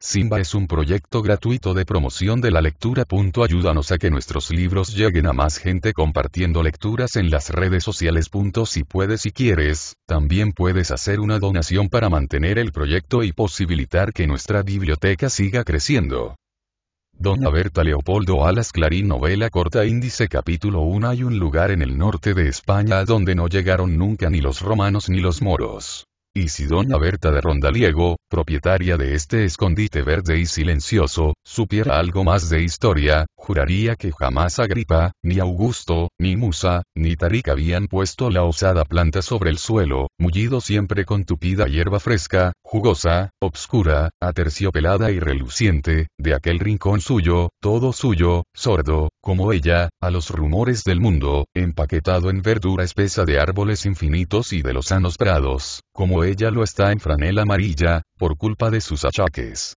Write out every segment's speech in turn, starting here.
Simba es un proyecto gratuito de promoción de la lectura. Ayúdanos a que nuestros libros lleguen a más gente compartiendo lecturas en las redes sociales. Si puedes y quieres, también puedes hacer una donación para mantener el proyecto y posibilitar que nuestra biblioteca siga creciendo. Don Berta Leopoldo Alas Clarín Novela corta índice capítulo 1 Hay un lugar en el norte de España donde no llegaron nunca ni los romanos ni los moros y si doña Berta de Rondaliego, propietaria de este escondite verde y silencioso, supiera algo más de historia, juraría que jamás Agripa, ni Augusto, ni Musa, ni Tarik habían puesto la osada planta sobre el suelo, mullido siempre con tupida hierba fresca, jugosa, obscura, aterciopelada y reluciente, de aquel rincón suyo, todo suyo, sordo, como ella, a los rumores del mundo, empaquetado en verdura espesa de árboles infinitos y de los sanos prados, como ella lo está en franela amarilla, por culpa de sus achaques.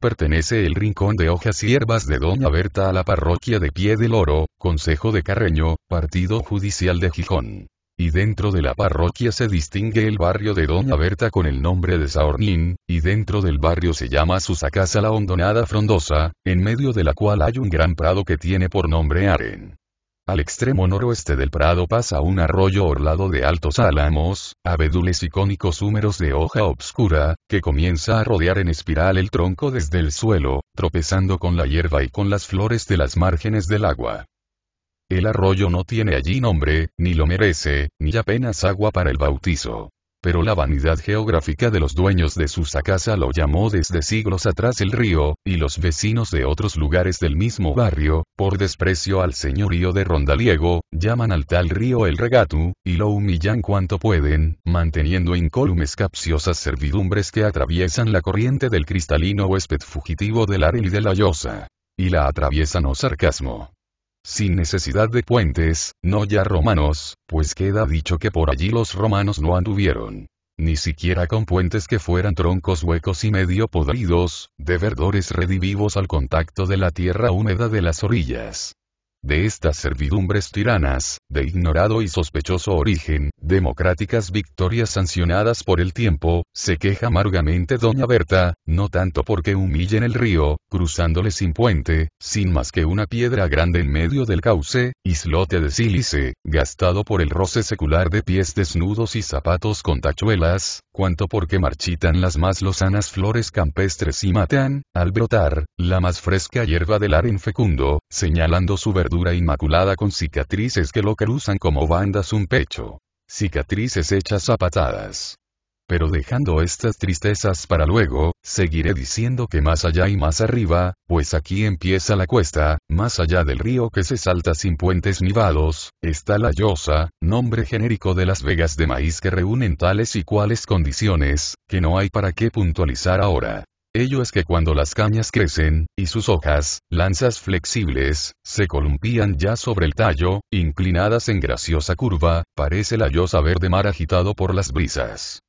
Pertenece el Rincón de Hojas y Hierbas de Doña Berta a la parroquia de Pie del Oro, Consejo de Carreño, Partido Judicial de Gijón. Y dentro de la parroquia se distingue el barrio de Doña Berta con el nombre de Saornín, y dentro del barrio se llama Susacasa la Hondonada Frondosa, en medio de la cual hay un gran prado que tiene por nombre Aren. Al extremo noroeste del prado pasa un arroyo orlado de altos álamos, abedules y cónicos húmeros de hoja obscura, que comienza a rodear en espiral el tronco desde el suelo, tropezando con la hierba y con las flores de las márgenes del agua. El arroyo no tiene allí nombre, ni lo merece, ni apenas agua para el bautizo pero la vanidad geográfica de los dueños de sacasa lo llamó desde siglos atrás el río, y los vecinos de otros lugares del mismo barrio, por desprecio al señorío de Rondaliego, llaman al tal río el Regatu, y lo humillan cuanto pueden, manteniendo incólumes capciosas servidumbres que atraviesan la corriente del cristalino huésped fugitivo del Arel y de la Yosa. Y la atraviesan o sarcasmo sin necesidad de puentes, no ya romanos, pues queda dicho que por allí los romanos no anduvieron. Ni siquiera con puentes que fueran troncos huecos y medio podridos, de verdores redivivos al contacto de la tierra húmeda de las orillas de estas servidumbres tiranas, de ignorado y sospechoso origen, democráticas victorias sancionadas por el tiempo, se queja amargamente doña Berta, no tanto porque en el río, cruzándole sin puente, sin más que una piedra grande en medio del cauce, islote de sílice, gastado por el roce secular de pies desnudos y zapatos con tachuelas, cuanto porque marchitan las más lozanas flores campestres y matan, al brotar, la más fresca hierba del aren fecundo, señalando su verdura inmaculada con cicatrices que lo cruzan como bandas un pecho. Cicatrices hechas a patadas. Pero dejando estas tristezas para luego, seguiré diciendo que más allá y más arriba, pues aquí empieza la cuesta, más allá del río que se salta sin puentes ni vados, está la yosa, nombre genérico de las vegas de maíz que reúnen tales y cuales condiciones, que no hay para qué puntualizar ahora. Ello es que cuando las cañas crecen, y sus hojas, lanzas flexibles, se columpían ya sobre el tallo, inclinadas en graciosa curva, parece la yosa verde mar agitado por las brisas.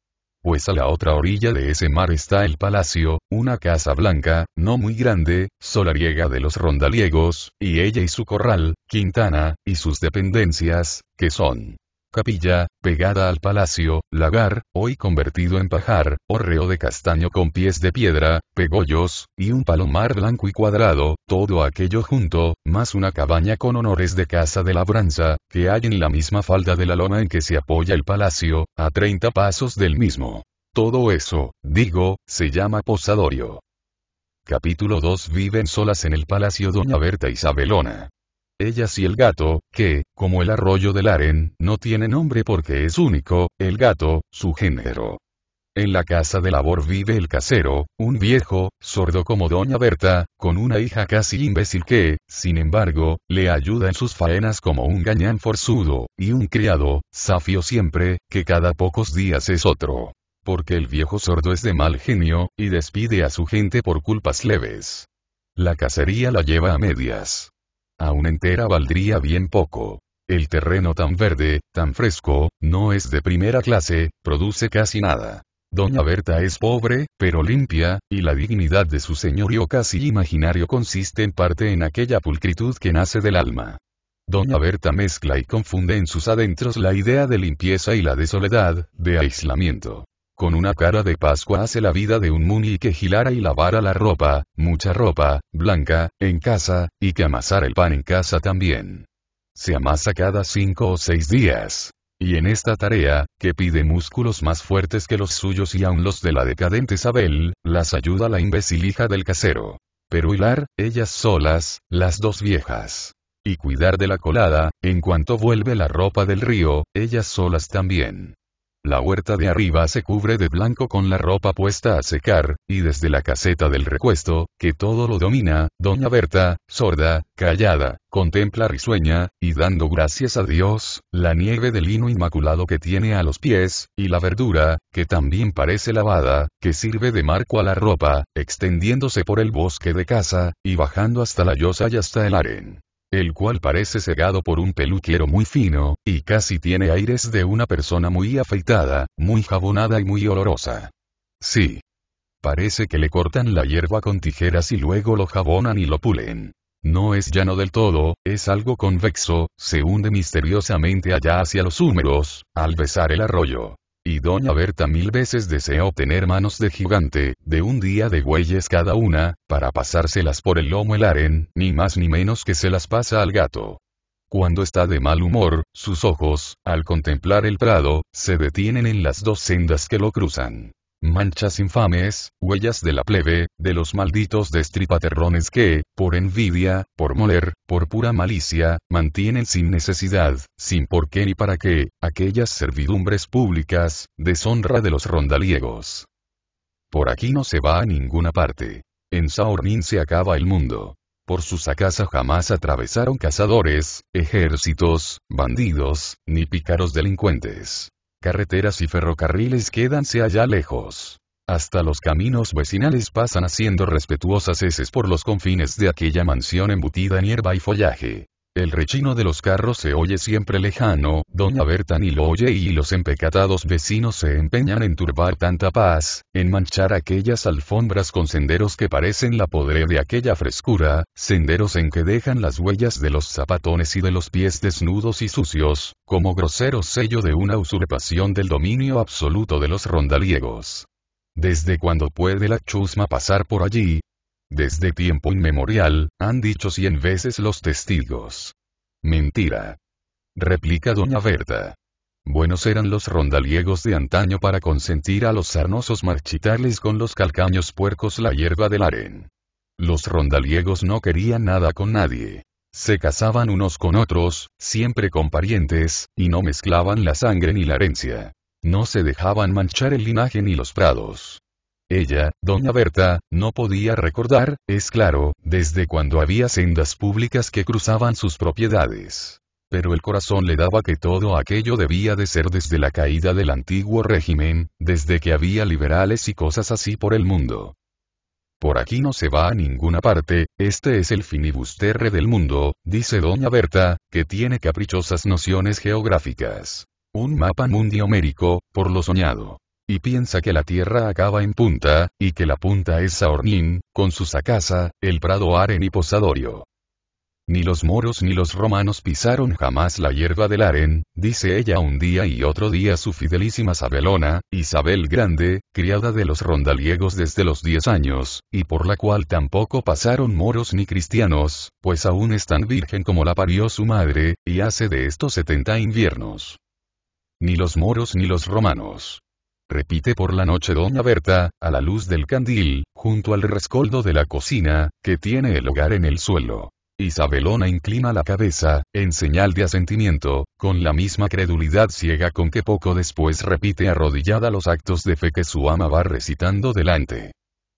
Pues a la otra orilla de ese mar está el palacio, una casa blanca, no muy grande, solariega de los rondaliegos, y ella y su corral, Quintana, y sus dependencias, que son capilla, pegada al palacio, lagar, hoy convertido en pajar, orreo de castaño con pies de piedra, pegollos, y un palomar blanco y cuadrado, todo aquello junto, más una cabaña con honores de casa de labranza, que hay en la misma falda de la loma en que se apoya el palacio, a 30 pasos del mismo. Todo eso, digo, se llama posadorio. Capítulo 2 Viven solas en el Palacio Doña Berta Isabelona ellas y el gato, que, como el arroyo del Aren, no tiene nombre porque es único, el gato, su género. En la casa de labor vive el casero, un viejo, sordo como doña Berta, con una hija casi imbécil que, sin embargo, le ayuda en sus faenas como un gañán forzudo, y un criado, zafio siempre, que cada pocos días es otro. Porque el viejo sordo es de mal genio, y despide a su gente por culpas leves. La cacería la lleva a medias. Aún entera valdría bien poco. El terreno tan verde, tan fresco, no es de primera clase, produce casi nada. Doña Berta es pobre, pero limpia, y la dignidad de su señorío casi imaginario consiste en parte en aquella pulcritud que nace del alma. Doña Berta mezcla y confunde en sus adentros la idea de limpieza y la de soledad, de aislamiento. Con una cara de Pascua hace la vida de un muni que gilara y lavara la ropa, mucha ropa, blanca, en casa, y que amasara el pan en casa también. Se amasa cada cinco o seis días. Y en esta tarea, que pide músculos más fuertes que los suyos y aun los de la decadente Isabel, las ayuda la imbécil hija del casero. Pero hilar, ellas solas, las dos viejas. Y cuidar de la colada, en cuanto vuelve la ropa del río, ellas solas también. La huerta de arriba se cubre de blanco con la ropa puesta a secar, y desde la caseta del recuesto, que todo lo domina, doña Berta, sorda, callada, contempla risueña, y dando gracias a Dios, la nieve de lino inmaculado que tiene a los pies, y la verdura, que también parece lavada, que sirve de marco a la ropa, extendiéndose por el bosque de casa, y bajando hasta la yosa y hasta el aren el cual parece cegado por un peluquero muy fino, y casi tiene aires de una persona muy afeitada, muy jabonada y muy olorosa. Sí. Parece que le cortan la hierba con tijeras y luego lo jabonan y lo pulen. No es llano del todo, es algo convexo, se hunde misteriosamente allá hacia los húmeros, al besar el arroyo y doña Berta mil veces desea obtener manos de gigante, de un día de bueyes cada una, para pasárselas por el lomo el aren, ni más ni menos que se las pasa al gato. Cuando está de mal humor, sus ojos, al contemplar el prado, se detienen en las dos sendas que lo cruzan. Manchas infames, huellas de la plebe, de los malditos destripaterrones que, por envidia, por moler, por pura malicia, mantienen sin necesidad, sin por qué ni para qué, aquellas servidumbres públicas, deshonra de los rondaliegos. Por aquí no se va a ninguna parte. En Saornín se acaba el mundo. Por sus sacasa jamás atravesaron cazadores, ejércitos, bandidos, ni pícaros delincuentes. Carreteras y ferrocarriles quédanse allá lejos. Hasta los caminos vecinales pasan haciendo respetuosas heces por los confines de aquella mansión embutida en hierba y follaje. El rechino de los carros se oye siempre lejano, doña Berta ni lo oye y los empecatados vecinos se empeñan en turbar tanta paz, en manchar aquellas alfombras con senderos que parecen la podre de aquella frescura, senderos en que dejan las huellas de los zapatones y de los pies desnudos y sucios, como grosero sello de una usurpación del dominio absoluto de los rondaliegos. Desde cuando puede la chusma pasar por allí, desde tiempo inmemorial, han dicho cien veces los testigos. Mentira. Replica doña Berta. Buenos eran los rondaliegos de antaño para consentir a los sarnosos marchitarles con los calcaños puercos la hierba del aren. Los rondaliegos no querían nada con nadie. Se casaban unos con otros, siempre con parientes, y no mezclaban la sangre ni la herencia. No se dejaban manchar el linaje ni los prados. Ella, doña Berta, no podía recordar, es claro, desde cuando había sendas públicas que cruzaban sus propiedades. Pero el corazón le daba que todo aquello debía de ser desde la caída del antiguo régimen, desde que había liberales y cosas así por el mundo. Por aquí no se va a ninguna parte, este es el finibusterre del mundo, dice doña Berta, que tiene caprichosas nociones geográficas. Un mapa mundiomérico, por lo soñado y piensa que la tierra acaba en punta, y que la punta es Saornín, con su sacasa, el prado Aren y Posadorio. Ni los moros ni los romanos pisaron jamás la hierba del Aren, dice ella un día y otro día su fidelísima Sabelona, Isabel Grande, criada de los rondaliegos desde los diez años, y por la cual tampoco pasaron moros ni cristianos, pues aún es tan virgen como la parió su madre, y hace de estos setenta inviernos. Ni los moros ni los romanos repite por la noche doña Berta, a la luz del candil, junto al rescoldo de la cocina, que tiene el hogar en el suelo. Isabelona inclina la cabeza, en señal de asentimiento, con la misma credulidad ciega con que poco después repite arrodillada los actos de fe que su ama va recitando delante.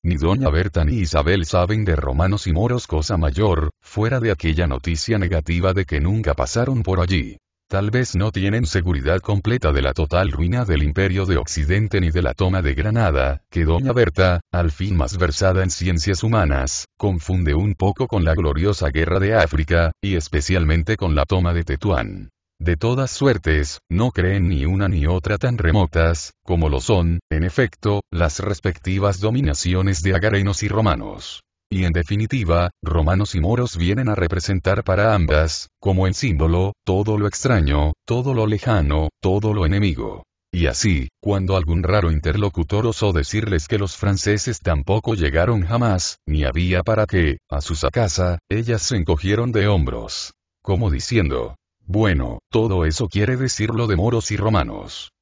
Ni doña Berta ni Isabel saben de romanos y moros cosa mayor, fuera de aquella noticia negativa de que nunca pasaron por allí. Tal vez no tienen seguridad completa de la total ruina del imperio de Occidente ni de la toma de Granada, que doña Berta, al fin más versada en ciencias humanas, confunde un poco con la gloriosa guerra de África, y especialmente con la toma de Tetuán. De todas suertes, no creen ni una ni otra tan remotas, como lo son, en efecto, las respectivas dominaciones de agarenos y romanos y en definitiva, romanos y moros vienen a representar para ambas, como el símbolo, todo lo extraño, todo lo lejano, todo lo enemigo. Y así, cuando algún raro interlocutor osó decirles que los franceses tampoco llegaron jamás, ni había para qué, a su casa, ellas se encogieron de hombros. Como diciendo, bueno, todo eso quiere decir lo de moros y romanos.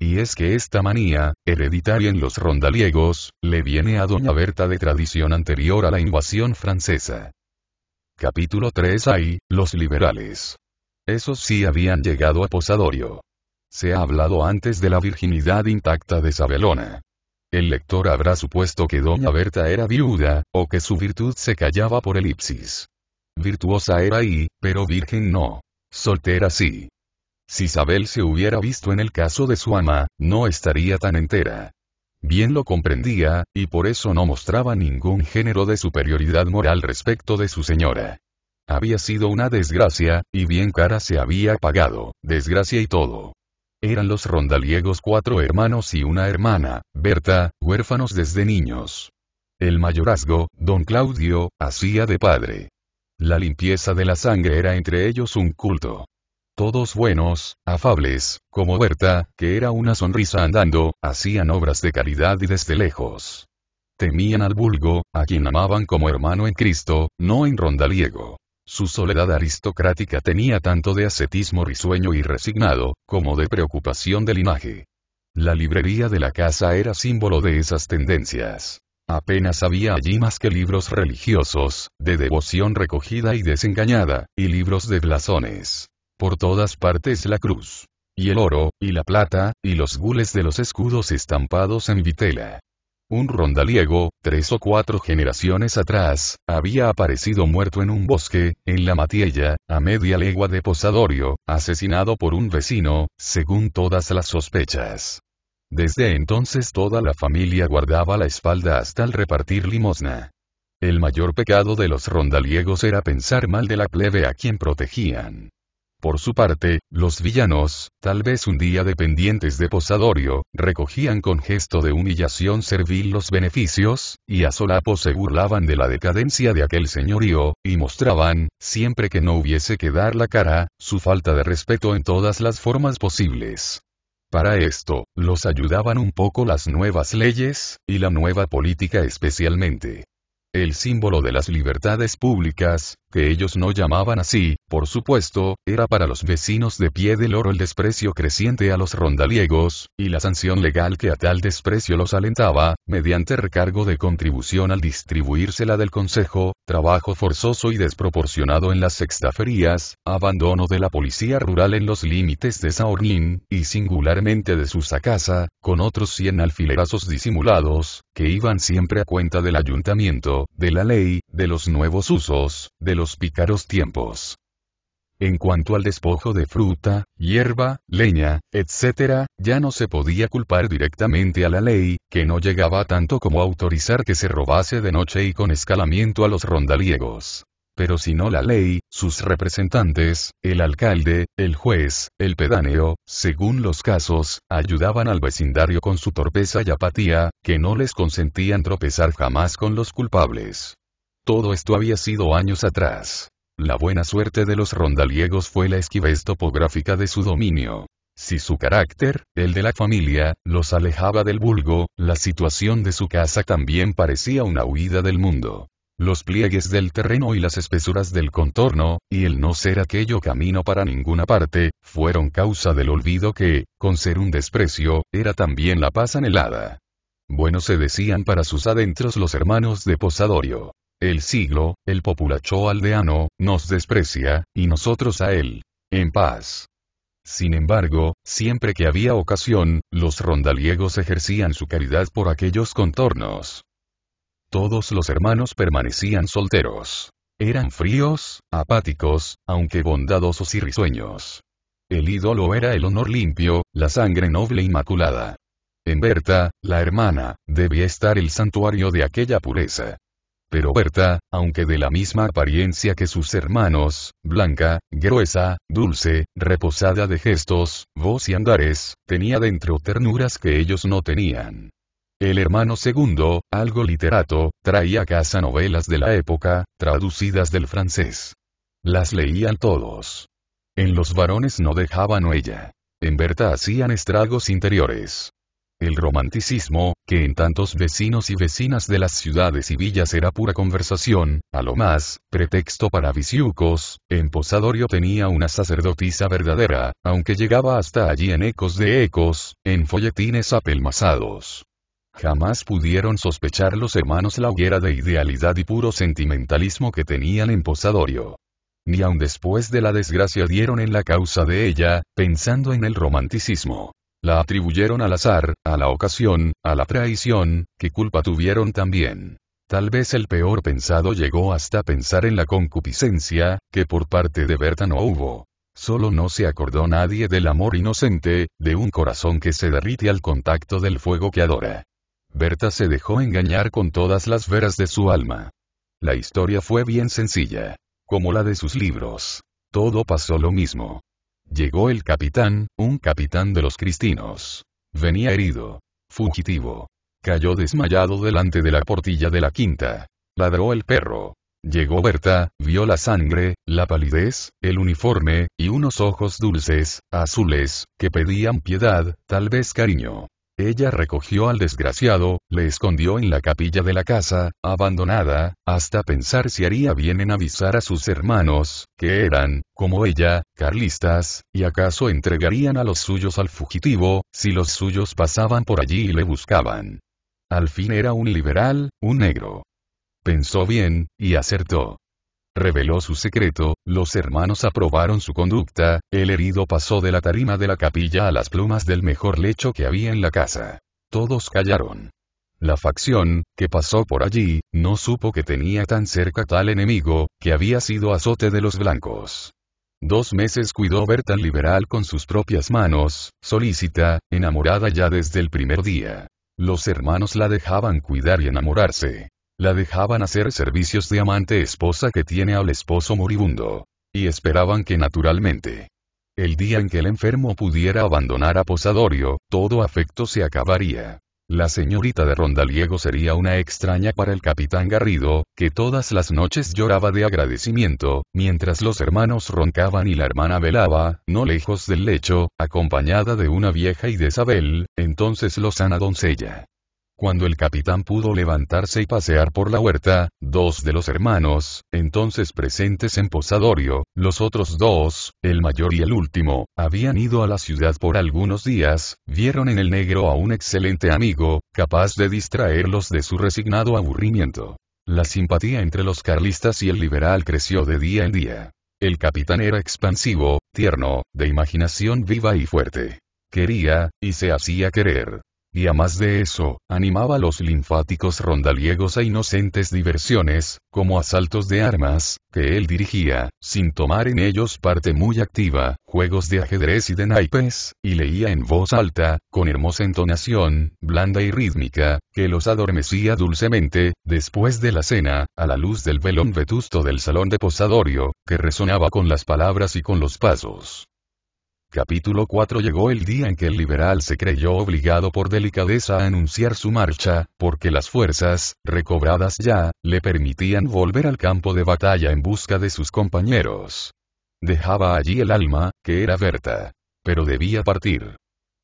Y es que esta manía, hereditaria en los rondaliegos, le viene a Doña Berta de tradición anterior a la invasión francesa. Capítulo 3 Ahí, los liberales. Esos sí habían llegado a Posadorio. Se ha hablado antes de la virginidad intacta de Sabelona. El lector habrá supuesto que Doña Berta era viuda, o que su virtud se callaba por elipsis. Virtuosa era y, pero virgen no. Soltera sí. Si Isabel se hubiera visto en el caso de su ama, no estaría tan entera. Bien lo comprendía, y por eso no mostraba ningún género de superioridad moral respecto de su señora. Había sido una desgracia, y bien cara se había pagado, desgracia y todo. Eran los rondaliegos cuatro hermanos y una hermana, Berta, huérfanos desde niños. El mayorazgo, don Claudio, hacía de padre. La limpieza de la sangre era entre ellos un culto todos buenos, afables, como Berta, que era una sonrisa andando, hacían obras de caridad y desde lejos. Temían al vulgo, a quien amaban como hermano en Cristo, no en rondaliego. Su soledad aristocrática tenía tanto de ascetismo risueño y resignado, como de preocupación del linaje. La librería de la casa era símbolo de esas tendencias. Apenas había allí más que libros religiosos, de devoción recogida y desengañada, y libros de blasones. Por todas partes la cruz. Y el oro, y la plata, y los gules de los escudos estampados en vitela. Un rondaliego, tres o cuatro generaciones atrás, había aparecido muerto en un bosque, en la Matiella, a media legua de Posadorio, asesinado por un vecino, según todas las sospechas. Desde entonces toda la familia guardaba la espalda hasta el repartir limosna. El mayor pecado de los rondaliegos era pensar mal de la plebe a quien protegían. Por su parte, los villanos, tal vez un día dependientes de Posadorio, recogían con gesto de humillación servil los beneficios, y a solapo se burlaban de la decadencia de aquel señorío, y mostraban, siempre que no hubiese que dar la cara, su falta de respeto en todas las formas posibles. Para esto, los ayudaban un poco las nuevas leyes, y la nueva política especialmente. El símbolo de las libertades públicas, que ellos no llamaban así, por supuesto, era para los vecinos de pie del oro el desprecio creciente a los rondaliegos, y la sanción legal que a tal desprecio los alentaba, mediante recargo de contribución al distribuírsela del Consejo, trabajo forzoso y desproporcionado en las sextaferías, abandono de la policía rural en los límites de Saorlín, y singularmente de casa, con otros 100 alfilerazos disimulados, que iban siempre a cuenta del ayuntamiento, de la ley, de los nuevos usos, de los pícaros tiempos. En cuanto al despojo de fruta, hierba, leña, etc., ya no se podía culpar directamente a la ley, que no llegaba tanto como autorizar que se robase de noche y con escalamiento a los rondaliegos. Pero si no la ley, sus representantes, el alcalde, el juez, el pedáneo, según los casos, ayudaban al vecindario con su torpeza y apatía, que no les consentían tropezar jamás con los culpables. Todo esto había sido años atrás. La buena suerte de los rondaliegos fue la esquivez topográfica de su dominio. Si su carácter, el de la familia, los alejaba del vulgo, la situación de su casa también parecía una huida del mundo. Los pliegues del terreno y las espesuras del contorno, y el no ser aquello camino para ninguna parte, fueron causa del olvido que, con ser un desprecio, era también la paz anhelada. Bueno se decían para sus adentros los hermanos de Posadorio. El siglo, el populacho aldeano, nos desprecia, y nosotros a él. En paz. Sin embargo, siempre que había ocasión, los rondaliegos ejercían su caridad por aquellos contornos. Todos los hermanos permanecían solteros. Eran fríos, apáticos, aunque bondadosos y risueños. El ídolo era el honor limpio, la sangre noble e inmaculada. En Berta, la hermana, debía estar el santuario de aquella pureza. Pero Berta, aunque de la misma apariencia que sus hermanos, blanca, gruesa, dulce, reposada de gestos, voz y andares, tenía dentro ternuras que ellos no tenían. El hermano segundo, algo literato, traía a casa novelas de la época, traducidas del francés. Las leían todos. En los varones no dejaban huella. En Berta hacían estragos interiores. El romanticismo, que en tantos vecinos y vecinas de las ciudades y villas era pura conversación, a lo más, pretexto para viciucos, en Posadorio tenía una sacerdotisa verdadera, aunque llegaba hasta allí en ecos de ecos, en folletines apelmazados. Jamás pudieron sospechar los hermanos la hoguera de idealidad y puro sentimentalismo que tenían en Posadorio ni aun después de la desgracia dieron en la causa de ella, pensando en el romanticismo. La atribuyeron al azar, a la ocasión, a la traición, que culpa tuvieron también. Tal vez el peor pensado llegó hasta pensar en la concupiscencia, que por parte de Berta no hubo. Solo no se acordó nadie del amor inocente, de un corazón que se derrite al contacto del fuego que adora. Berta se dejó engañar con todas las veras de su alma. La historia fue bien sencilla. Como la de sus libros. Todo pasó lo mismo. Llegó el capitán, un capitán de los cristinos. Venía herido. Fugitivo. Cayó desmayado delante de la portilla de la quinta. Ladró el perro. Llegó Berta, vio la sangre, la palidez, el uniforme, y unos ojos dulces, azules, que pedían piedad, tal vez cariño. Ella recogió al desgraciado, le escondió en la capilla de la casa, abandonada, hasta pensar si haría bien en avisar a sus hermanos, que eran, como ella, carlistas, y acaso entregarían a los suyos al fugitivo, si los suyos pasaban por allí y le buscaban. Al fin era un liberal, un negro. Pensó bien, y acertó reveló su secreto, los hermanos aprobaron su conducta, el herido pasó de la tarima de la capilla a las plumas del mejor lecho que había en la casa. Todos callaron. La facción, que pasó por allí, no supo que tenía tan cerca tal enemigo, que había sido azote de los blancos. Dos meses cuidó ver tan liberal con sus propias manos, solícita, enamorada ya desde el primer día. Los hermanos la dejaban cuidar y enamorarse. La dejaban hacer servicios de amante esposa que tiene al esposo moribundo. Y esperaban que naturalmente. El día en que el enfermo pudiera abandonar a Posadorio, todo afecto se acabaría. La señorita de Rondaliego sería una extraña para el capitán Garrido, que todas las noches lloraba de agradecimiento, mientras los hermanos roncaban y la hermana velaba, no lejos del lecho, acompañada de una vieja y de Isabel, entonces lozana doncella. Cuando el capitán pudo levantarse y pasear por la huerta, dos de los hermanos, entonces presentes en Posadorio, los otros dos, el mayor y el último, habían ido a la ciudad por algunos días, vieron en el negro a un excelente amigo, capaz de distraerlos de su resignado aburrimiento. La simpatía entre los carlistas y el liberal creció de día en día. El capitán era expansivo, tierno, de imaginación viva y fuerte. Quería, y se hacía querer y a más de eso, animaba a los linfáticos rondaliegos a inocentes diversiones, como asaltos de armas, que él dirigía, sin tomar en ellos parte muy activa, juegos de ajedrez y de naipes, y leía en voz alta, con hermosa entonación, blanda y rítmica, que los adormecía dulcemente, después de la cena, a la luz del velón vetusto del salón de posadorio, que resonaba con las palabras y con los pasos Capítulo 4 Llegó el día en que el liberal se creyó obligado por delicadeza a anunciar su marcha, porque las fuerzas, recobradas ya, le permitían volver al campo de batalla en busca de sus compañeros. Dejaba allí el alma, que era Berta. Pero debía partir.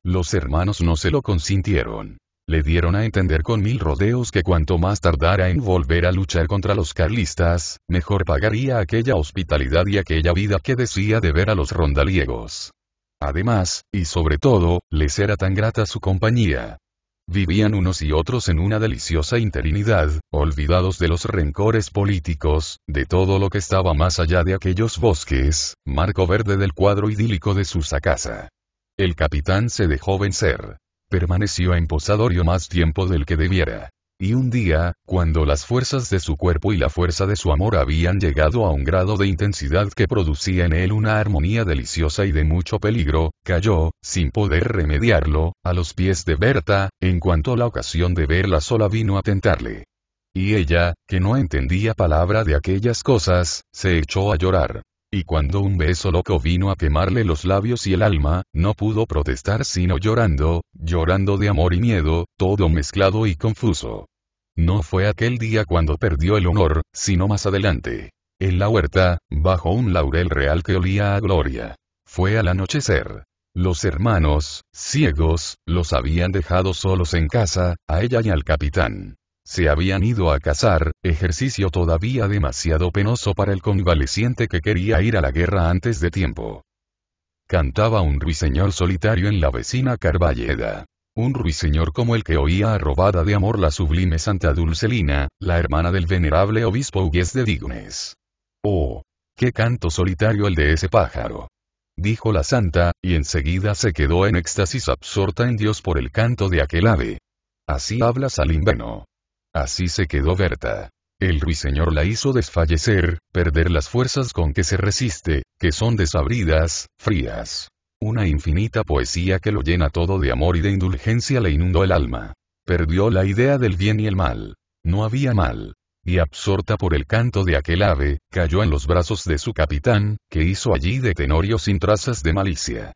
Los hermanos no se lo consintieron. Le dieron a entender con mil rodeos que cuanto más tardara en volver a luchar contra los carlistas, mejor pagaría aquella hospitalidad y aquella vida que decía deber a los rondaliegos. Además, y sobre todo, les era tan grata su compañía. Vivían unos y otros en una deliciosa interinidad, olvidados de los rencores políticos, de todo lo que estaba más allá de aquellos bosques, marco verde del cuadro idílico de su casa. El capitán se dejó vencer. Permaneció en Posadorio más tiempo del que debiera. Y un día, cuando las fuerzas de su cuerpo y la fuerza de su amor habían llegado a un grado de intensidad que producía en él una armonía deliciosa y de mucho peligro, cayó, sin poder remediarlo, a los pies de Berta, en cuanto la ocasión de verla sola vino a tentarle. Y ella, que no entendía palabra de aquellas cosas, se echó a llorar y cuando un beso loco vino a quemarle los labios y el alma, no pudo protestar sino llorando, llorando de amor y miedo, todo mezclado y confuso. No fue aquel día cuando perdió el honor, sino más adelante. En la huerta, bajo un laurel real que olía a gloria. Fue al anochecer. Los hermanos, ciegos, los habían dejado solos en casa, a ella y al capitán. Se habían ido a cazar, ejercicio todavía demasiado penoso para el convaleciente que quería ir a la guerra antes de tiempo. Cantaba un ruiseñor solitario en la vecina Carballeda. Un ruiseñor como el que oía arrobada de amor la sublime Santa Dulcelina, la hermana del venerable obispo Hugues de Dignes. ¡Oh! ¡Qué canto solitario el de ese pájaro! dijo la santa, y enseguida se quedó en éxtasis absorta en Dios por el canto de aquel ave. Así habla invierno. Así se quedó Berta. El ruiseñor la hizo desfallecer, perder las fuerzas con que se resiste, que son desabridas, frías. Una infinita poesía que lo llena todo de amor y de indulgencia le inundó el alma. Perdió la idea del bien y el mal. No había mal. Y absorta por el canto de aquel ave, cayó en los brazos de su capitán, que hizo allí de Tenorio sin trazas de malicia.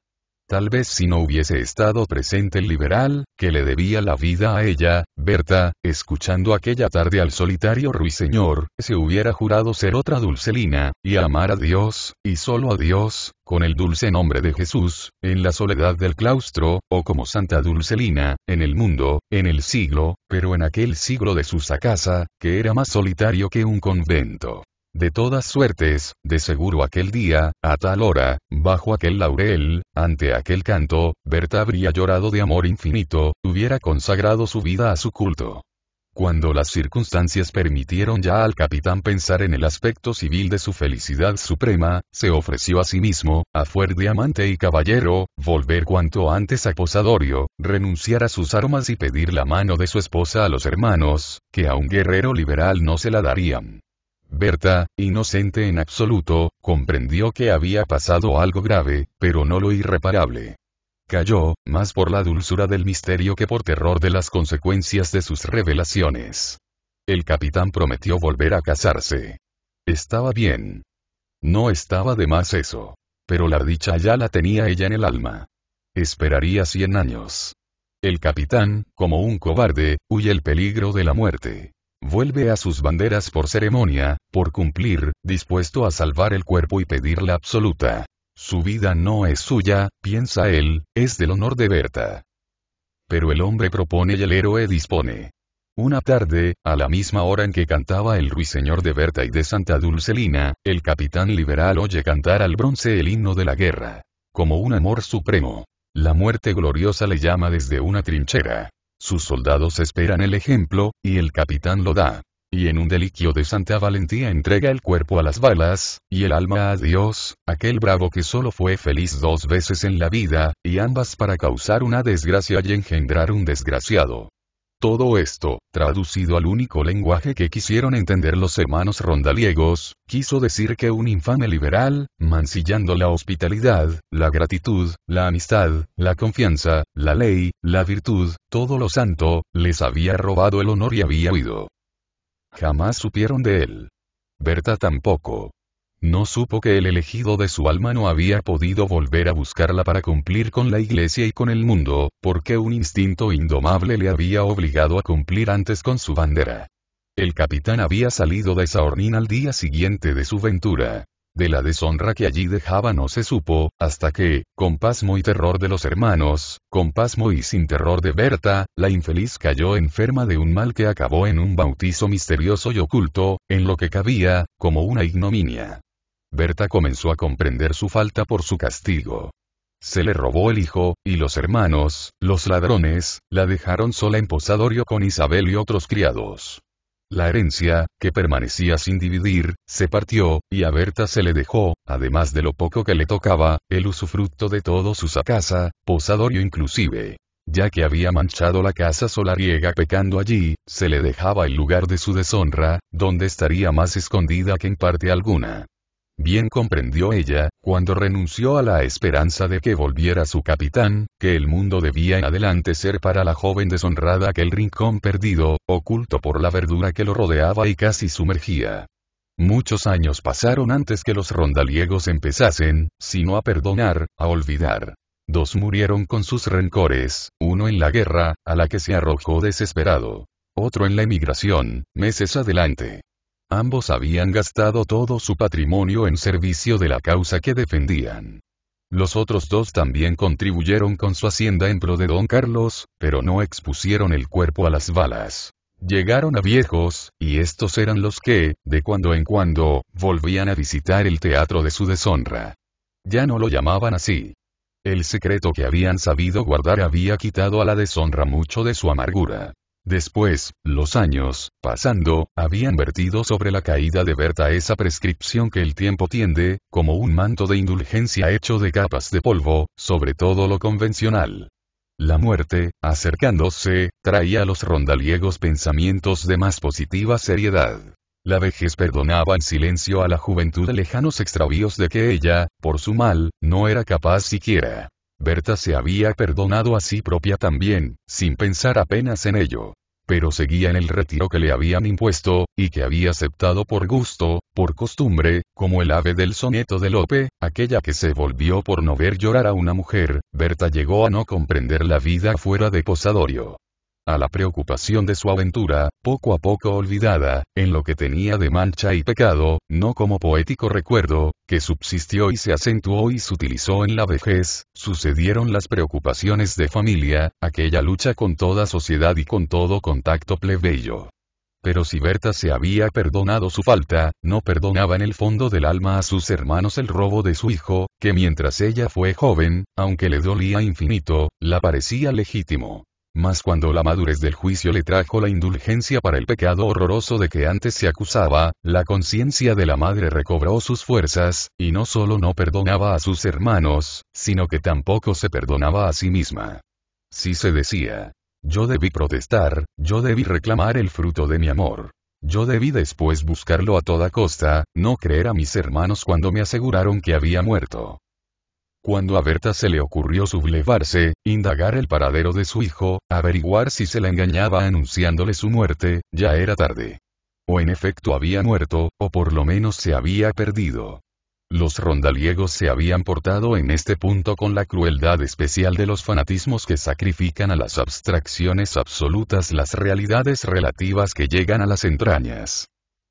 Tal vez si no hubiese estado presente el liberal, que le debía la vida a ella, Berta, escuchando aquella tarde al solitario ruiseñor, se hubiera jurado ser otra Dulcelina, y amar a Dios, y solo a Dios, con el dulce nombre de Jesús, en la soledad del claustro, o como Santa Dulcelina, en el mundo, en el siglo, pero en aquel siglo de su sacasa, que era más solitario que un convento de todas suertes, de seguro aquel día, a tal hora, bajo aquel laurel, ante aquel canto, Berta habría llorado de amor infinito, hubiera consagrado su vida a su culto. Cuando las circunstancias permitieron ya al capitán pensar en el aspecto civil de su felicidad suprema, se ofreció a sí mismo, a fuer de amante y caballero, volver cuanto antes a Posadorio, renunciar a sus armas y pedir la mano de su esposa a los hermanos, que a un guerrero liberal no se la darían. Berta, inocente en absoluto, comprendió que había pasado algo grave, pero no lo irreparable. Cayó, más por la dulzura del misterio que por terror de las consecuencias de sus revelaciones. El capitán prometió volver a casarse. Estaba bien. No estaba de más eso. Pero la dicha ya la tenía ella en el alma. Esperaría cien años. El capitán, como un cobarde, huye el peligro de la muerte. Vuelve a sus banderas por ceremonia, por cumplir, dispuesto a salvar el cuerpo y pedir la absoluta. Su vida no es suya, piensa él, es del honor de Berta. Pero el hombre propone y el héroe dispone. Una tarde, a la misma hora en que cantaba el ruiseñor de Berta y de Santa Dulcelina, el capitán liberal oye cantar al bronce el himno de la guerra. Como un amor supremo. La muerte gloriosa le llama desde una trinchera. Sus soldados esperan el ejemplo, y el capitán lo da. Y en un deliquio de santa valentía entrega el cuerpo a las balas, y el alma a Dios, aquel bravo que solo fue feliz dos veces en la vida, y ambas para causar una desgracia y engendrar un desgraciado. Todo esto, traducido al único lenguaje que quisieron entender los hermanos rondaliegos, quiso decir que un infame liberal, mancillando la hospitalidad, la gratitud, la amistad, la confianza, la ley, la virtud, todo lo santo, les había robado el honor y había huido. Jamás supieron de él. Berta tampoco. No supo que el elegido de su alma no había podido volver a buscarla para cumplir con la iglesia y con el mundo, porque un instinto indomable le había obligado a cumplir antes con su bandera. El capitán había salido de Saornín al día siguiente de su ventura. De la deshonra que allí dejaba no se supo, hasta que, con pasmo y terror de los hermanos, con pasmo y sin terror de Berta, la infeliz cayó enferma de un mal que acabó en un bautizo misterioso y oculto, en lo que cabía, como una ignominia. Berta comenzó a comprender su falta por su castigo. Se le robó el hijo, y los hermanos, los ladrones, la dejaron sola en Posadorio con Isabel y otros criados. La herencia, que permanecía sin dividir, se partió, y a Berta se le dejó, además de lo poco que le tocaba, el usufructo de todo su casa, Posadorio inclusive ya que había manchado la casa solariega pecando allí, se le dejaba el lugar de su deshonra, donde estaría más escondida que en parte alguna. Bien comprendió ella, cuando renunció a la esperanza de que volviera su capitán, que el mundo debía en adelante ser para la joven deshonrada aquel rincón perdido, oculto por la verdura que lo rodeaba y casi sumergía. Muchos años pasaron antes que los rondaliegos empezasen, sino a perdonar, a olvidar. Dos murieron con sus rencores, uno en la guerra, a la que se arrojó desesperado. Otro en la emigración, meses adelante. Ambos habían gastado todo su patrimonio en servicio de la causa que defendían. Los otros dos también contribuyeron con su hacienda en pro de don Carlos, pero no expusieron el cuerpo a las balas. Llegaron a viejos, y estos eran los que, de cuando en cuando, volvían a visitar el teatro de su deshonra. Ya no lo llamaban así. El secreto que habían sabido guardar había quitado a la deshonra mucho de su amargura. Después, los años, pasando, habían vertido sobre la caída de Berta esa prescripción que el tiempo tiende, como un manto de indulgencia hecho de capas de polvo, sobre todo lo convencional. La muerte, acercándose, traía a los rondaliegos pensamientos de más positiva seriedad. La vejez perdonaba en silencio a la juventud lejanos extravíos de que ella, por su mal, no era capaz siquiera. Berta se había perdonado a sí propia también, sin pensar apenas en ello pero seguía en el retiro que le habían impuesto, y que había aceptado por gusto, por costumbre, como el ave del soneto de Lope, aquella que se volvió por no ver llorar a una mujer, Berta llegó a no comprender la vida fuera de Posadorio. A la preocupación de su aventura, poco a poco olvidada, en lo que tenía de mancha y pecado, no como poético recuerdo, que subsistió y se acentuó y se utilizó en la vejez, sucedieron las preocupaciones de familia, aquella lucha con toda sociedad y con todo contacto plebeyo. Pero si Berta se había perdonado su falta, no perdonaba en el fondo del alma a sus hermanos el robo de su hijo, que mientras ella fue joven, aunque le dolía infinito, la parecía legítimo. Mas cuando la madurez del juicio le trajo la indulgencia para el pecado horroroso de que antes se acusaba, la conciencia de la madre recobró sus fuerzas, y no solo no perdonaba a sus hermanos, sino que tampoco se perdonaba a sí misma. Si se decía, yo debí protestar, yo debí reclamar el fruto de mi amor. Yo debí después buscarlo a toda costa, no creer a mis hermanos cuando me aseguraron que había muerto. Cuando a Berta se le ocurrió sublevarse, indagar el paradero de su hijo, averiguar si se la engañaba anunciándole su muerte, ya era tarde. O en efecto había muerto, o por lo menos se había perdido. Los rondaliegos se habían portado en este punto con la crueldad especial de los fanatismos que sacrifican a las abstracciones absolutas las realidades relativas que llegan a las entrañas.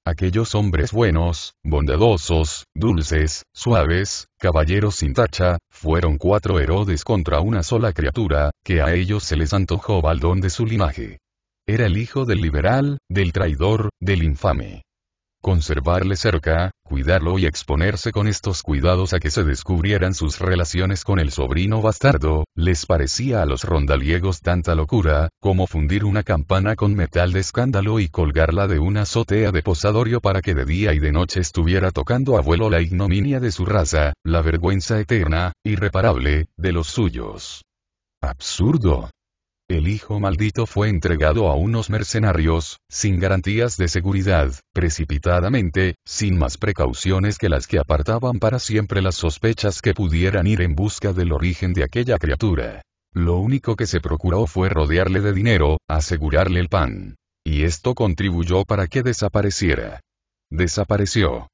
Aquellos hombres buenos, bondadosos, dulces, suaves, caballeros sin tacha, fueron cuatro Herodes contra una sola criatura, que a ellos se les antojó baldón de su linaje. Era el hijo del liberal, del traidor, del infame conservarle cerca, cuidarlo y exponerse con estos cuidados a que se descubrieran sus relaciones con el sobrino bastardo, les parecía a los rondaliegos tanta locura, como fundir una campana con metal de escándalo y colgarla de una azotea de posadorio para que de día y de noche estuviera tocando a vuelo la ignominia de su raza, la vergüenza eterna, irreparable, de los suyos. Absurdo. El hijo maldito fue entregado a unos mercenarios, sin garantías de seguridad, precipitadamente, sin más precauciones que las que apartaban para siempre las sospechas que pudieran ir en busca del origen de aquella criatura. Lo único que se procuró fue rodearle de dinero, asegurarle el pan. Y esto contribuyó para que desapareciera. Desapareció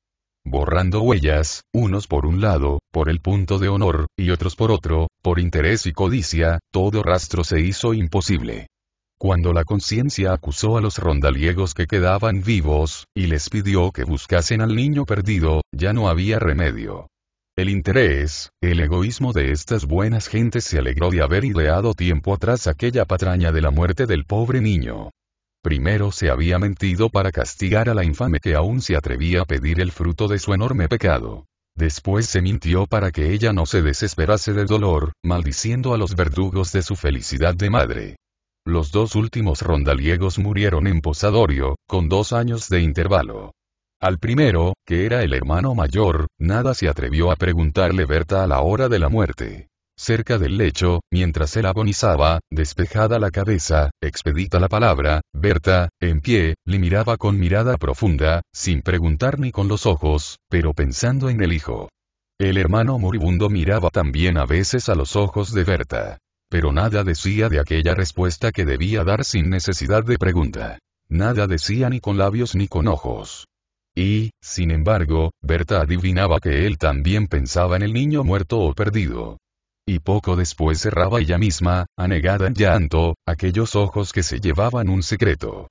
borrando huellas, unos por un lado, por el punto de honor, y otros por otro, por interés y codicia, todo rastro se hizo imposible. Cuando la conciencia acusó a los rondaliegos que quedaban vivos, y les pidió que buscasen al niño perdido, ya no había remedio. El interés, el egoísmo de estas buenas gentes se alegró de haber ideado tiempo atrás aquella patraña de la muerte del pobre niño. Primero se había mentido para castigar a la infame que aún se atrevía a pedir el fruto de su enorme pecado. Después se mintió para que ella no se desesperase de dolor, maldiciendo a los verdugos de su felicidad de madre. Los dos últimos rondaliegos murieron en Posadorio, con dos años de intervalo. Al primero, que era el hermano mayor, nada se atrevió a preguntarle Berta a la hora de la muerte cerca del lecho, mientras él agonizaba, despejada la cabeza, expedita la palabra, Berta, en pie, le miraba con mirada profunda, sin preguntar ni con los ojos, pero pensando en el hijo. El hermano moribundo miraba también a veces a los ojos de Berta. Pero nada decía de aquella respuesta que debía dar sin necesidad de pregunta. Nada decía ni con labios ni con ojos. Y, sin embargo, Berta adivinaba que él también pensaba en el niño muerto o perdido. Y poco después cerraba ella misma, anegada en llanto, aquellos ojos que se llevaban un secreto.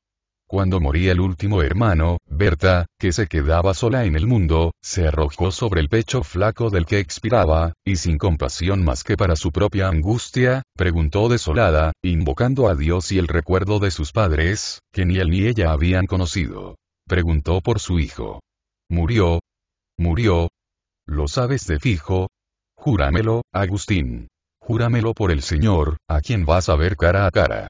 Cuando moría el último hermano, Berta, que se quedaba sola en el mundo, se arrojó sobre el pecho flaco del que expiraba, y sin compasión más que para su propia angustia, preguntó desolada, invocando a Dios y el recuerdo de sus padres, que ni él ni ella habían conocido. Preguntó por su hijo. Murió. Murió. Lo sabes de fijo, Júramelo, Agustín. Júramelo por el Señor, a quien vas a ver cara a cara.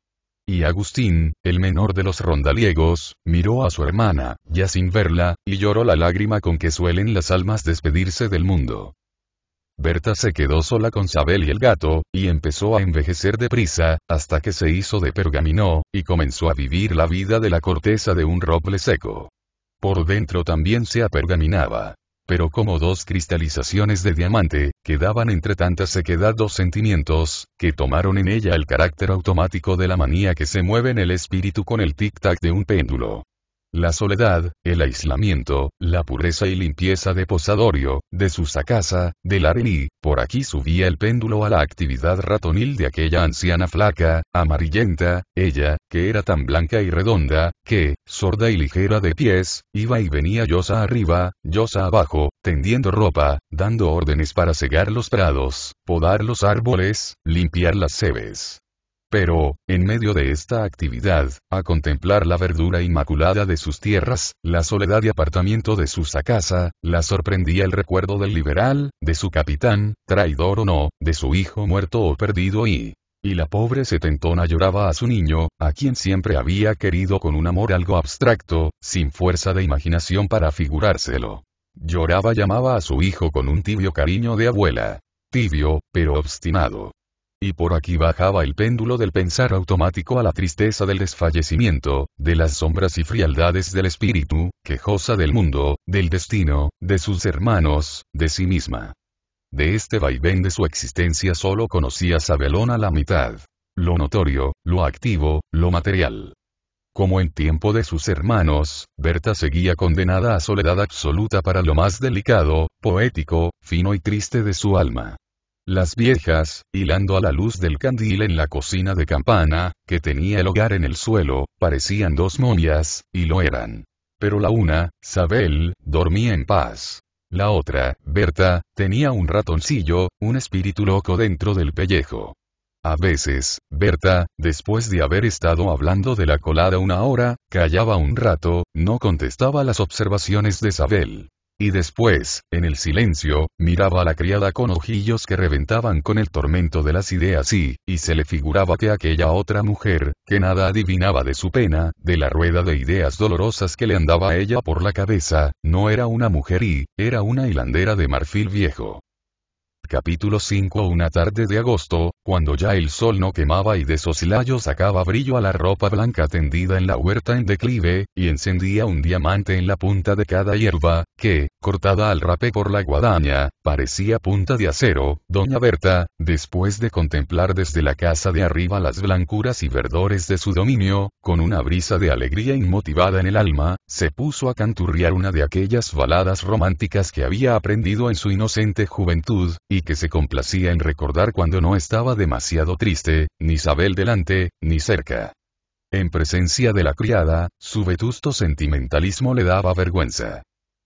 Y Agustín, el menor de los rondaliegos, miró a su hermana, ya sin verla, y lloró la lágrima con que suelen las almas despedirse del mundo. Berta se quedó sola con Sabel y el gato, y empezó a envejecer deprisa, hasta que se hizo de pergamino, y comenzó a vivir la vida de la corteza de un roble seco. Por dentro también se apergaminaba pero como dos cristalizaciones de diamante, quedaban entre tanta sequedad dos sentimientos, que tomaron en ella el carácter automático de la manía que se mueve en el espíritu con el tic-tac de un péndulo la soledad, el aislamiento, la pureza y limpieza de Posadorio, de casa, del Arení, por aquí subía el péndulo a la actividad ratonil de aquella anciana flaca, amarillenta, ella, que era tan blanca y redonda, que, sorda y ligera de pies, iba y venía yosa arriba, yosa abajo, tendiendo ropa, dando órdenes para segar los prados, podar los árboles, limpiar las cebes, pero, en medio de esta actividad, a contemplar la verdura inmaculada de sus tierras, la soledad y apartamiento de su sacasa, la sorprendía el recuerdo del liberal, de su capitán, traidor o no, de su hijo muerto o perdido y... Y la pobre setentona lloraba a su niño, a quien siempre había querido con un amor algo abstracto, sin fuerza de imaginación para figurárselo. Lloraba llamaba a su hijo con un tibio cariño de abuela. Tibio, pero obstinado y por aquí bajaba el péndulo del pensar automático a la tristeza del desfallecimiento, de las sombras y frialdades del espíritu, quejosa del mundo, del destino, de sus hermanos, de sí misma. De este vaivén de su existencia solo conocía a la mitad. Lo notorio, lo activo, lo material. Como en tiempo de sus hermanos, Berta seguía condenada a soledad absoluta para lo más delicado, poético, fino y triste de su alma. Las viejas, hilando a la luz del candil en la cocina de campana, que tenía el hogar en el suelo, parecían dos momias, y lo eran. Pero la una, Sabel, dormía en paz. La otra, Berta, tenía un ratoncillo, un espíritu loco dentro del pellejo. A veces, Berta, después de haber estado hablando de la colada una hora, callaba un rato, no contestaba las observaciones de Sabel. Y después, en el silencio, miraba a la criada con ojillos que reventaban con el tormento de las ideas y, y se le figuraba que aquella otra mujer, que nada adivinaba de su pena, de la rueda de ideas dolorosas que le andaba a ella por la cabeza, no era una mujer y, era una hilandera de marfil viejo. Capítulo 5 Una tarde de agosto, cuando ya el sol no quemaba y de soslayo sacaba brillo a la ropa blanca tendida en la huerta en declive, y encendía un diamante en la punta de cada hierba, que, cortada al rape por la guadaña, parecía punta de acero, doña Berta, después de contemplar desde la casa de arriba las blancuras y verdores de su dominio, con una brisa de alegría inmotivada en el alma, se puso a canturriar una de aquellas baladas románticas que había aprendido en su inocente juventud, y que se complacía en recordar cuando no estaba demasiado triste, ni Isabel delante, ni cerca. En presencia de la criada, su vetusto sentimentalismo le daba vergüenza.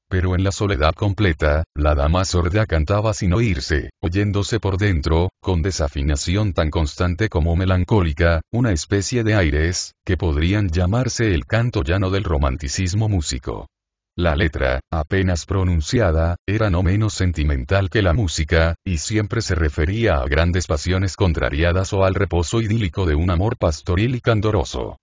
Pero en la soledad completa, la dama sorda cantaba sin oírse, oyéndose por dentro, con desafinación tan constante como melancólica, una especie de aires, que podrían llamarse el canto llano del romanticismo músico. La letra, apenas pronunciada, era no menos sentimental que la música, y siempre se refería a grandes pasiones contrariadas o al reposo idílico de un amor pastoril y candoroso.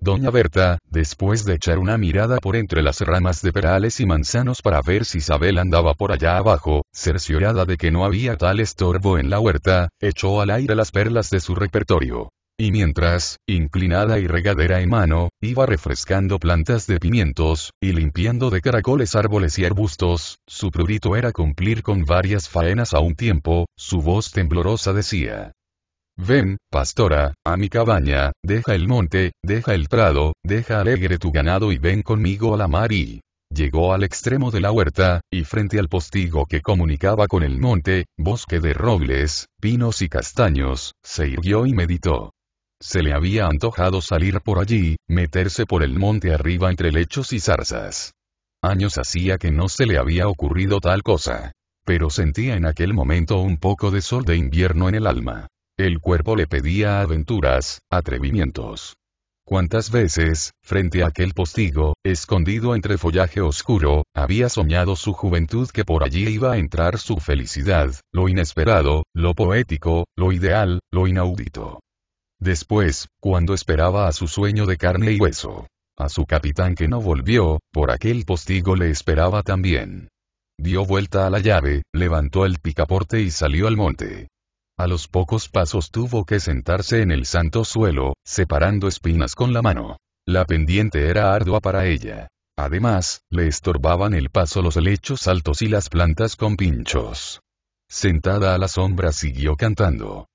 Doña Berta, después de echar una mirada por entre las ramas de perales y manzanos para ver si Isabel andaba por allá abajo, cerciorada de que no había tal estorbo en la huerta, echó al aire las perlas de su repertorio. Y mientras, inclinada y regadera en mano, iba refrescando plantas de pimientos, y limpiando de caracoles árboles y arbustos, su prurito era cumplir con varias faenas a un tiempo, su voz temblorosa decía, Ven, pastora, a mi cabaña, deja el monte, deja el prado, deja alegre tu ganado y ven conmigo a la mar y... Llegó al extremo de la huerta, y frente al postigo que comunicaba con el monte, bosque de robles, pinos y castaños, se irguió y meditó. Se le había antojado salir por allí, meterse por el monte arriba entre lechos y zarzas. Años hacía que no se le había ocurrido tal cosa. Pero sentía en aquel momento un poco de sol de invierno en el alma. El cuerpo le pedía aventuras, atrevimientos. Cuántas veces, frente a aquel postigo, escondido entre follaje oscuro, había soñado su juventud que por allí iba a entrar su felicidad, lo inesperado, lo poético, lo ideal, lo inaudito. Después, cuando esperaba a su sueño de carne y hueso, a su capitán que no volvió, por aquel postigo le esperaba también. Dio vuelta a la llave, levantó el picaporte y salió al monte. A los pocos pasos tuvo que sentarse en el santo suelo, separando espinas con la mano. La pendiente era ardua para ella. Además, le estorbaban el paso los helechos altos y las plantas con pinchos. Sentada a la sombra siguió cantando.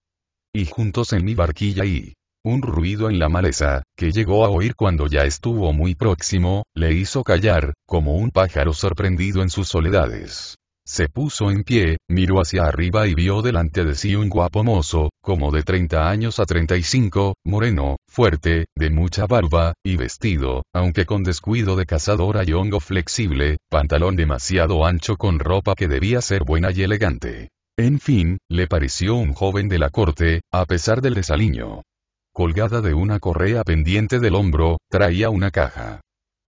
Y juntos en mi barquilla y... Un ruido en la maleza, que llegó a oír cuando ya estuvo muy próximo, le hizo callar, como un pájaro sorprendido en sus soledades. Se puso en pie, miró hacia arriba y vio delante de sí un guapo mozo, como de 30 años a 35, moreno, fuerte, de mucha barba, y vestido, aunque con descuido de cazadora y hongo flexible, pantalón demasiado ancho con ropa que debía ser buena y elegante. En fin, le pareció un joven de la corte, a pesar del desaliño. Colgada de una correa pendiente del hombro, traía una caja.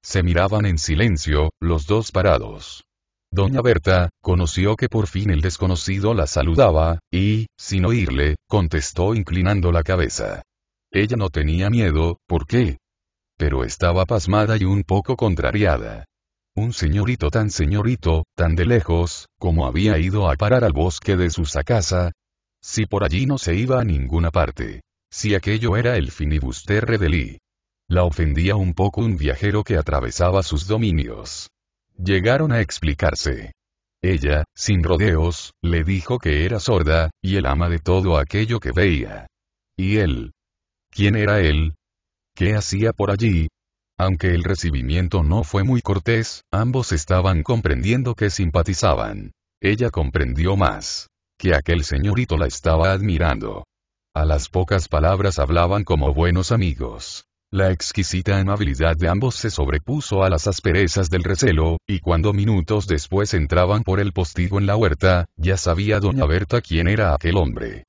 Se miraban en silencio, los dos parados. Doña Berta, conoció que por fin el desconocido la saludaba, y, sin oírle, contestó inclinando la cabeza. Ella no tenía miedo, ¿por qué? Pero estaba pasmada y un poco contrariada. Un señorito tan señorito, tan de lejos, como había ido a parar al bosque de su casa. Si por allí no se iba a ninguna parte. Si aquello era el finibuster de Lee. La ofendía un poco un viajero que atravesaba sus dominios. Llegaron a explicarse. Ella, sin rodeos, le dijo que era sorda, y el ama de todo aquello que veía. ¿Y él? ¿Quién era él? ¿Qué hacía por allí? Aunque el recibimiento no fue muy cortés, ambos estaban comprendiendo que simpatizaban. Ella comprendió más. Que aquel señorito la estaba admirando. A las pocas palabras hablaban como buenos amigos. La exquisita amabilidad de ambos se sobrepuso a las asperezas del recelo, y cuando minutos después entraban por el postigo en la huerta, ya sabía doña Berta quién era aquel hombre.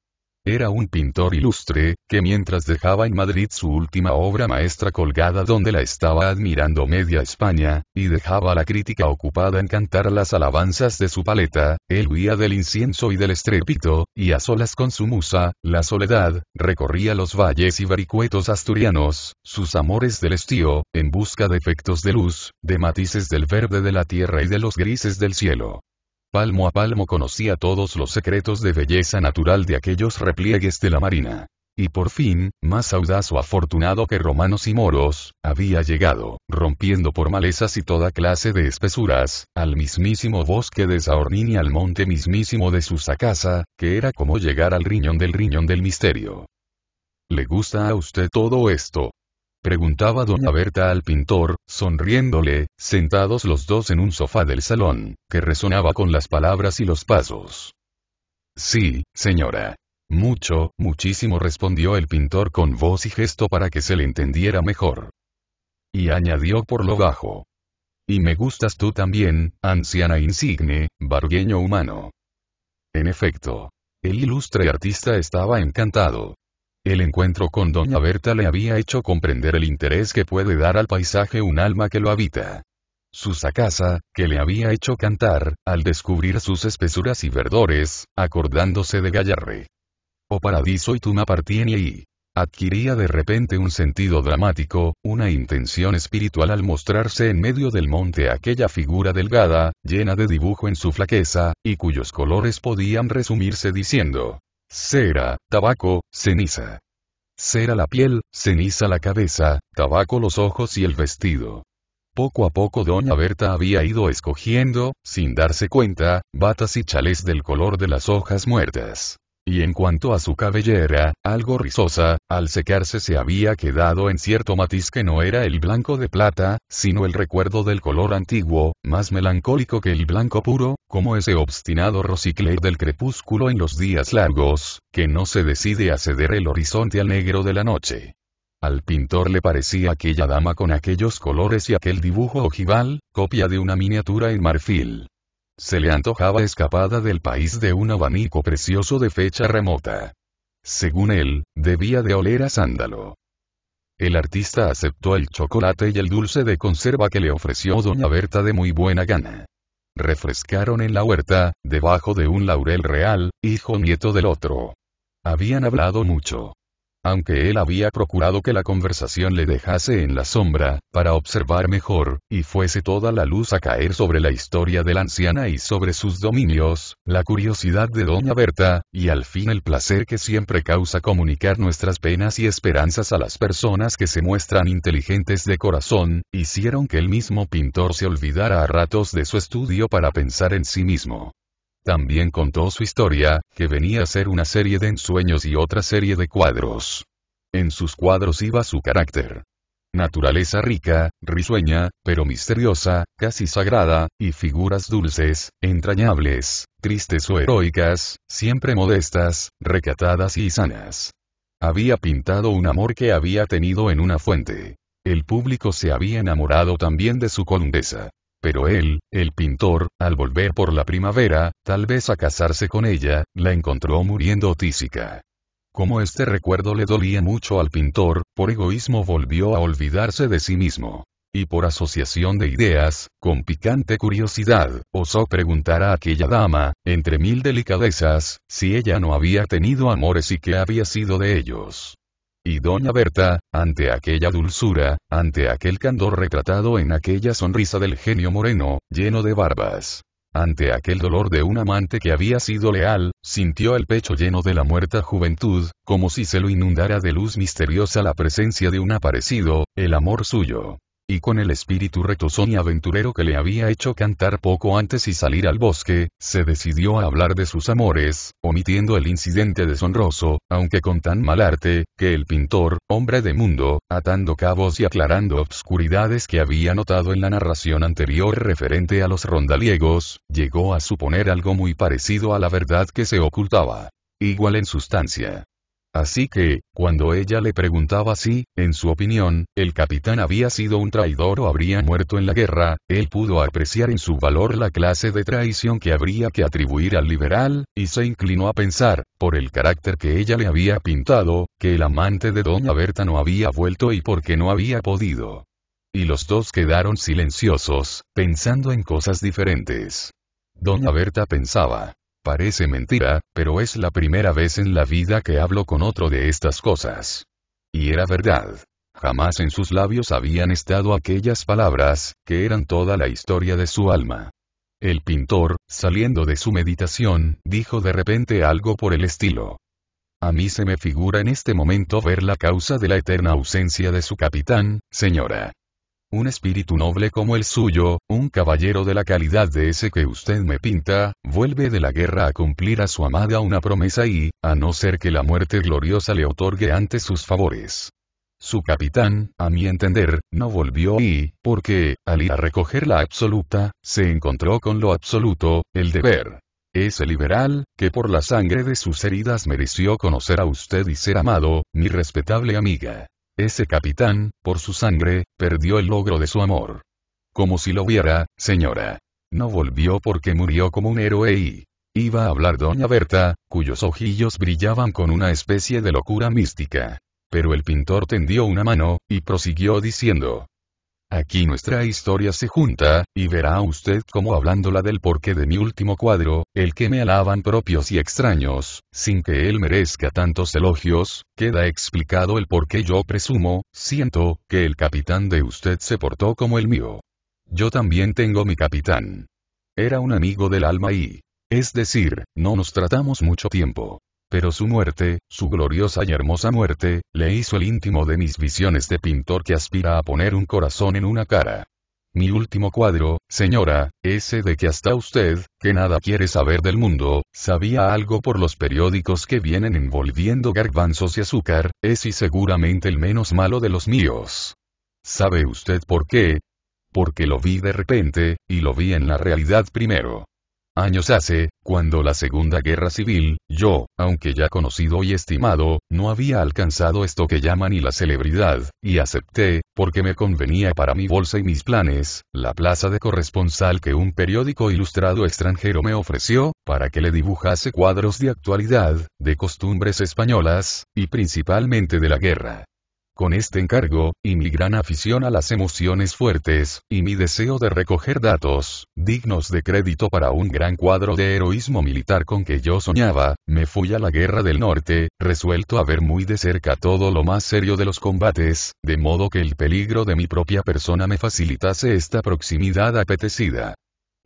Era un pintor ilustre, que mientras dejaba en Madrid su última obra maestra colgada donde la estaba admirando media España, y dejaba a la crítica ocupada en cantar las alabanzas de su paleta, él huía del incienso y del estrépito, y a solas con su musa, la soledad, recorría los valles y baricuetos asturianos, sus amores del estío, en busca de efectos de luz, de matices del verde de la tierra y de los grises del cielo palmo a palmo conocía todos los secretos de belleza natural de aquellos repliegues de la marina. Y por fin, más audaz o afortunado que romanos y moros, había llegado, rompiendo por malezas y toda clase de espesuras, al mismísimo bosque de Saornín y al monte mismísimo de Susacasa, que era como llegar al riñón del riñón del misterio. ¿Le gusta a usted todo esto? preguntaba doña Berta al pintor, sonriéndole, sentados los dos en un sofá del salón, que resonaba con las palabras y los pasos. Sí, señora. Mucho, muchísimo respondió el pintor con voz y gesto para que se le entendiera mejor. Y añadió por lo bajo. Y me gustas tú también, anciana insigne, bargueño humano. En efecto. El ilustre artista estaba encantado. El encuentro con doña Berta le había hecho comprender el interés que puede dar al paisaje un alma que lo habita. Su sacasa, que le había hecho cantar, al descubrir sus espesuras y verdores, acordándose de Gallarre. O paradiso y Tuma partiene y adquiría de repente un sentido dramático, una intención espiritual al mostrarse en medio del monte aquella figura delgada, llena de dibujo en su flaqueza, y cuyos colores podían resumirse diciendo, cera, tabaco, ceniza. Cera la piel, ceniza la cabeza, tabaco los ojos y el vestido. Poco a poco doña Berta había ido escogiendo, sin darse cuenta, batas y chales del color de las hojas muertas y en cuanto a su cabellera, algo rizosa, al secarse se había quedado en cierto matiz que no era el blanco de plata, sino el recuerdo del color antiguo, más melancólico que el blanco puro, como ese obstinado rocicler del crepúsculo en los días largos, que no se decide a ceder el horizonte al negro de la noche. Al pintor le parecía aquella dama con aquellos colores y aquel dibujo ojival, copia de una miniatura en marfil. Se le antojaba escapada del país de un abanico precioso de fecha remota. Según él, debía de oler a sándalo. El artista aceptó el chocolate y el dulce de conserva que le ofreció doña Berta de muy buena gana. Refrescaron en la huerta, debajo de un laurel real, hijo nieto del otro. Habían hablado mucho aunque él había procurado que la conversación le dejase en la sombra, para observar mejor, y fuese toda la luz a caer sobre la historia de la anciana y sobre sus dominios, la curiosidad de doña Berta, y al fin el placer que siempre causa comunicar nuestras penas y esperanzas a las personas que se muestran inteligentes de corazón, hicieron que el mismo pintor se olvidara a ratos de su estudio para pensar en sí mismo. También contó su historia, que venía a ser una serie de ensueños y otra serie de cuadros. En sus cuadros iba su carácter. Naturaleza rica, risueña, pero misteriosa, casi sagrada, y figuras dulces, entrañables, tristes o heroicas, siempre modestas, recatadas y sanas. Había pintado un amor que había tenido en una fuente. El público se había enamorado también de su condesa pero él, el pintor, al volver por la primavera, tal vez a casarse con ella, la encontró muriendo tísica. Como este recuerdo le dolía mucho al pintor, por egoísmo volvió a olvidarse de sí mismo. Y por asociación de ideas, con picante curiosidad, osó preguntar a aquella dama, entre mil delicadezas, si ella no había tenido amores y qué había sido de ellos. Y doña Berta, ante aquella dulzura, ante aquel candor retratado en aquella sonrisa del genio moreno, lleno de barbas, ante aquel dolor de un amante que había sido leal, sintió el pecho lleno de la muerta juventud, como si se lo inundara de luz misteriosa la presencia de un aparecido, el amor suyo y con el espíritu retozón y aventurero que le había hecho cantar poco antes y salir al bosque, se decidió a hablar de sus amores, omitiendo el incidente deshonroso, aunque con tan mal arte, que el pintor, hombre de mundo, atando cabos y aclarando obscuridades que había notado en la narración anterior referente a los rondaliegos, llegó a suponer algo muy parecido a la verdad que se ocultaba. Igual en sustancia, Así que, cuando ella le preguntaba si, en su opinión, el capitán había sido un traidor o habría muerto en la guerra, él pudo apreciar en su valor la clase de traición que habría que atribuir al liberal, y se inclinó a pensar, por el carácter que ella le había pintado, que el amante de doña Berta no había vuelto y porque no había podido. Y los dos quedaron silenciosos, pensando en cosas diferentes. Doña Berta pensaba, Parece mentira, pero es la primera vez en la vida que hablo con otro de estas cosas. Y era verdad. Jamás en sus labios habían estado aquellas palabras, que eran toda la historia de su alma. El pintor, saliendo de su meditación, dijo de repente algo por el estilo. A mí se me figura en este momento ver la causa de la eterna ausencia de su capitán, señora un espíritu noble como el suyo, un caballero de la calidad de ese que usted me pinta, vuelve de la guerra a cumplir a su amada una promesa y, a no ser que la muerte gloriosa le otorgue antes sus favores. Su capitán, a mi entender, no volvió y, porque, al ir a recoger la absoluta, se encontró con lo absoluto, el deber. Ese liberal, que por la sangre de sus heridas mereció conocer a usted y ser amado, mi respetable amiga. Ese capitán, por su sangre, perdió el logro de su amor. Como si lo viera, señora. No volvió porque murió como un héroe y... Iba a hablar doña Berta, cuyos ojillos brillaban con una especie de locura mística. Pero el pintor tendió una mano, y prosiguió diciendo, Aquí nuestra historia se junta, y verá usted cómo hablándola del porqué de mi último cuadro, el que me alaban propios y extraños, sin que él merezca tantos elogios, queda explicado el porqué yo presumo, siento, que el capitán de usted se portó como el mío. Yo también tengo mi capitán. Era un amigo del alma y, es decir, no nos tratamos mucho tiempo pero su muerte, su gloriosa y hermosa muerte, le hizo el íntimo de mis visiones de pintor que aspira a poner un corazón en una cara. Mi último cuadro, señora, ese de que hasta usted, que nada quiere saber del mundo, sabía algo por los periódicos que vienen envolviendo garbanzos y azúcar, es y seguramente el menos malo de los míos. ¿Sabe usted por qué? Porque lo vi de repente, y lo vi en la realidad primero. Años hace, cuando la Segunda Guerra Civil, yo, aunque ya conocido y estimado, no había alcanzado esto que llaman y la celebridad, y acepté, porque me convenía para mi bolsa y mis planes, la plaza de corresponsal que un periódico ilustrado extranjero me ofreció, para que le dibujase cuadros de actualidad, de costumbres españolas, y principalmente de la guerra. Con este encargo, y mi gran afición a las emociones fuertes, y mi deseo de recoger datos, dignos de crédito para un gran cuadro de heroísmo militar con que yo soñaba, me fui a la Guerra del Norte, resuelto a ver muy de cerca todo lo más serio de los combates, de modo que el peligro de mi propia persona me facilitase esta proximidad apetecida.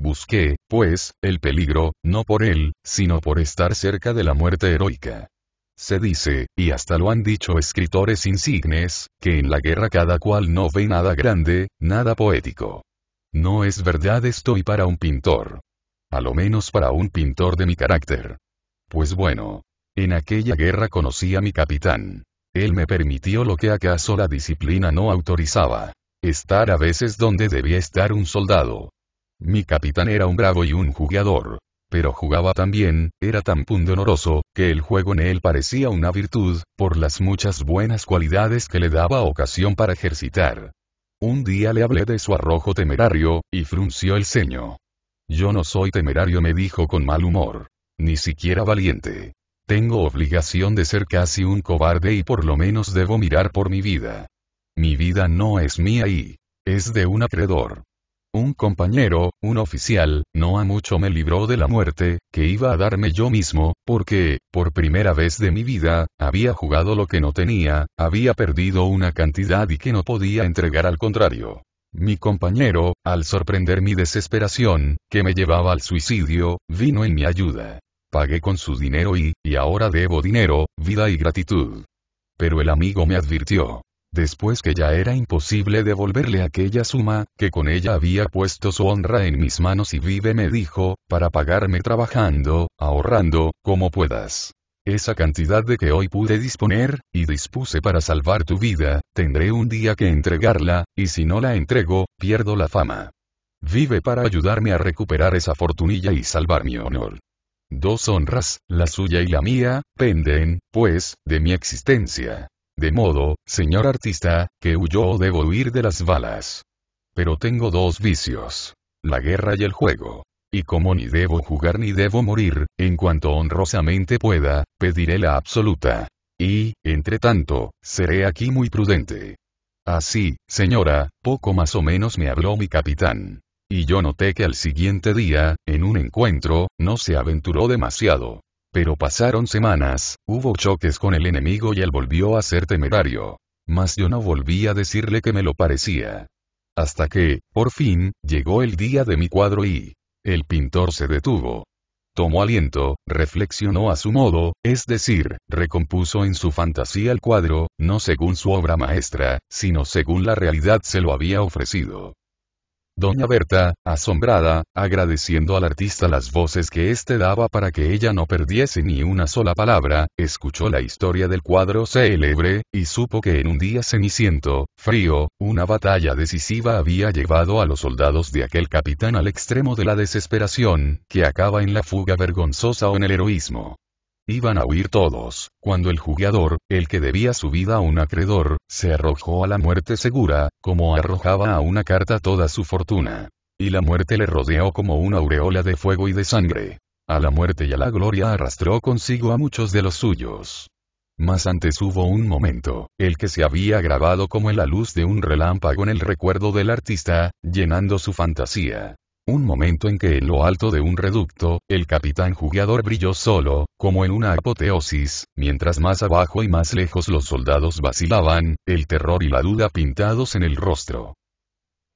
Busqué, pues, el peligro, no por él, sino por estar cerca de la muerte heroica. Se dice, y hasta lo han dicho escritores insignes, que en la guerra cada cual no ve nada grande, nada poético. No es verdad esto y para un pintor. A lo menos para un pintor de mi carácter. Pues bueno. En aquella guerra conocí a mi capitán. Él me permitió lo que acaso la disciplina no autorizaba. Estar a veces donde debía estar un soldado. Mi capitán era un bravo y un jugador, pero jugaba tan bien, era tan pundonoroso, que el juego en él parecía una virtud, por las muchas buenas cualidades que le daba ocasión para ejercitar. Un día le hablé de su arrojo temerario, y frunció el ceño. Yo no soy temerario, me dijo con mal humor. Ni siquiera valiente. Tengo obligación de ser casi un cobarde y por lo menos debo mirar por mi vida. Mi vida no es mía y es de un acreedor. Un compañero, un oficial, no a mucho me libró de la muerte, que iba a darme yo mismo, porque, por primera vez de mi vida, había jugado lo que no tenía, había perdido una cantidad y que no podía entregar al contrario. Mi compañero, al sorprender mi desesperación, que me llevaba al suicidio, vino en mi ayuda. Pagué con su dinero y, y ahora debo dinero, vida y gratitud. Pero el amigo me advirtió después que ya era imposible devolverle aquella suma, que con ella había puesto su honra en mis manos y vive me dijo, para pagarme trabajando, ahorrando, como puedas. Esa cantidad de que hoy pude disponer, y dispuse para salvar tu vida, tendré un día que entregarla, y si no la entrego, pierdo la fama. Vive para ayudarme a recuperar esa fortunilla y salvar mi honor. Dos honras, la suya y la mía, penden, pues, de mi existencia. De modo, señor artista, que huyo o debo huir de las balas. Pero tengo dos vicios. La guerra y el juego. Y como ni debo jugar ni debo morir, en cuanto honrosamente pueda, pediré la absoluta. Y, entre tanto, seré aquí muy prudente. Así, señora, poco más o menos me habló mi capitán. Y yo noté que al siguiente día, en un encuentro, no se aventuró demasiado. Pero pasaron semanas, hubo choques con el enemigo y él volvió a ser temerario. Mas yo no volví a decirle que me lo parecía. Hasta que, por fin, llegó el día de mi cuadro y... El pintor se detuvo. Tomó aliento, reflexionó a su modo, es decir, recompuso en su fantasía el cuadro, no según su obra maestra, sino según la realidad se lo había ofrecido. Doña Berta, asombrada, agradeciendo al artista las voces que éste daba para que ella no perdiese ni una sola palabra, escuchó la historia del cuadro célebre, y supo que en un día ceniciento, frío, una batalla decisiva había llevado a los soldados de aquel capitán al extremo de la desesperación, que acaba en la fuga vergonzosa o en el heroísmo. Iban a huir todos, cuando el jugador, el que debía su vida a un acreedor, se arrojó a la muerte segura, como arrojaba a una carta toda su fortuna. Y la muerte le rodeó como una aureola de fuego y de sangre. A la muerte y a la gloria arrastró consigo a muchos de los suyos. Mas antes hubo un momento, el que se había grabado como la luz de un relámpago en el recuerdo del artista, llenando su fantasía. Un momento en que en lo alto de un reducto, el capitán jugador brilló solo, como en una apoteosis, mientras más abajo y más lejos los soldados vacilaban, el terror y la duda pintados en el rostro.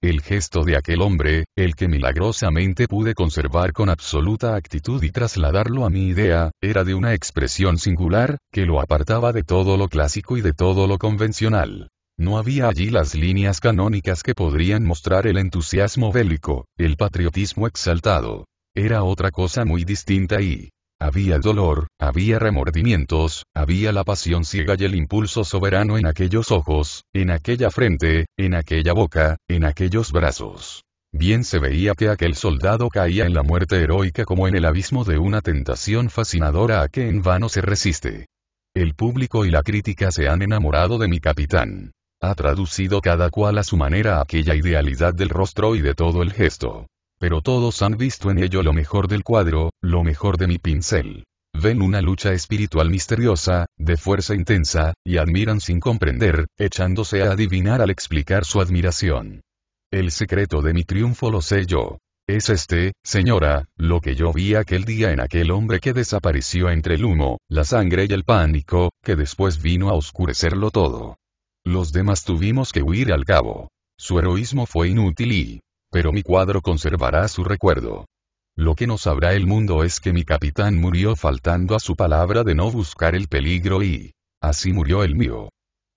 El gesto de aquel hombre, el que milagrosamente pude conservar con absoluta actitud y trasladarlo a mi idea, era de una expresión singular, que lo apartaba de todo lo clásico y de todo lo convencional. No había allí las líneas canónicas que podrían mostrar el entusiasmo bélico, el patriotismo exaltado. Era otra cosa muy distinta y, había dolor, había remordimientos, había la pasión ciega y el impulso soberano en aquellos ojos, en aquella frente, en aquella boca, en aquellos brazos. Bien se veía que aquel soldado caía en la muerte heroica como en el abismo de una tentación fascinadora a que en vano se resiste. El público y la crítica se han enamorado de mi capitán ha traducido cada cual a su manera aquella idealidad del rostro y de todo el gesto. Pero todos han visto en ello lo mejor del cuadro, lo mejor de mi pincel. Ven una lucha espiritual misteriosa, de fuerza intensa, y admiran sin comprender, echándose a adivinar al explicar su admiración. El secreto de mi triunfo lo sé yo. Es este, señora, lo que yo vi aquel día en aquel hombre que desapareció entre el humo, la sangre y el pánico, que después vino a oscurecerlo todo. Los demás tuvimos que huir al cabo. Su heroísmo fue inútil y... Pero mi cuadro conservará su recuerdo. Lo que no sabrá el mundo es que mi capitán murió faltando a su palabra de no buscar el peligro y... Así murió el mío.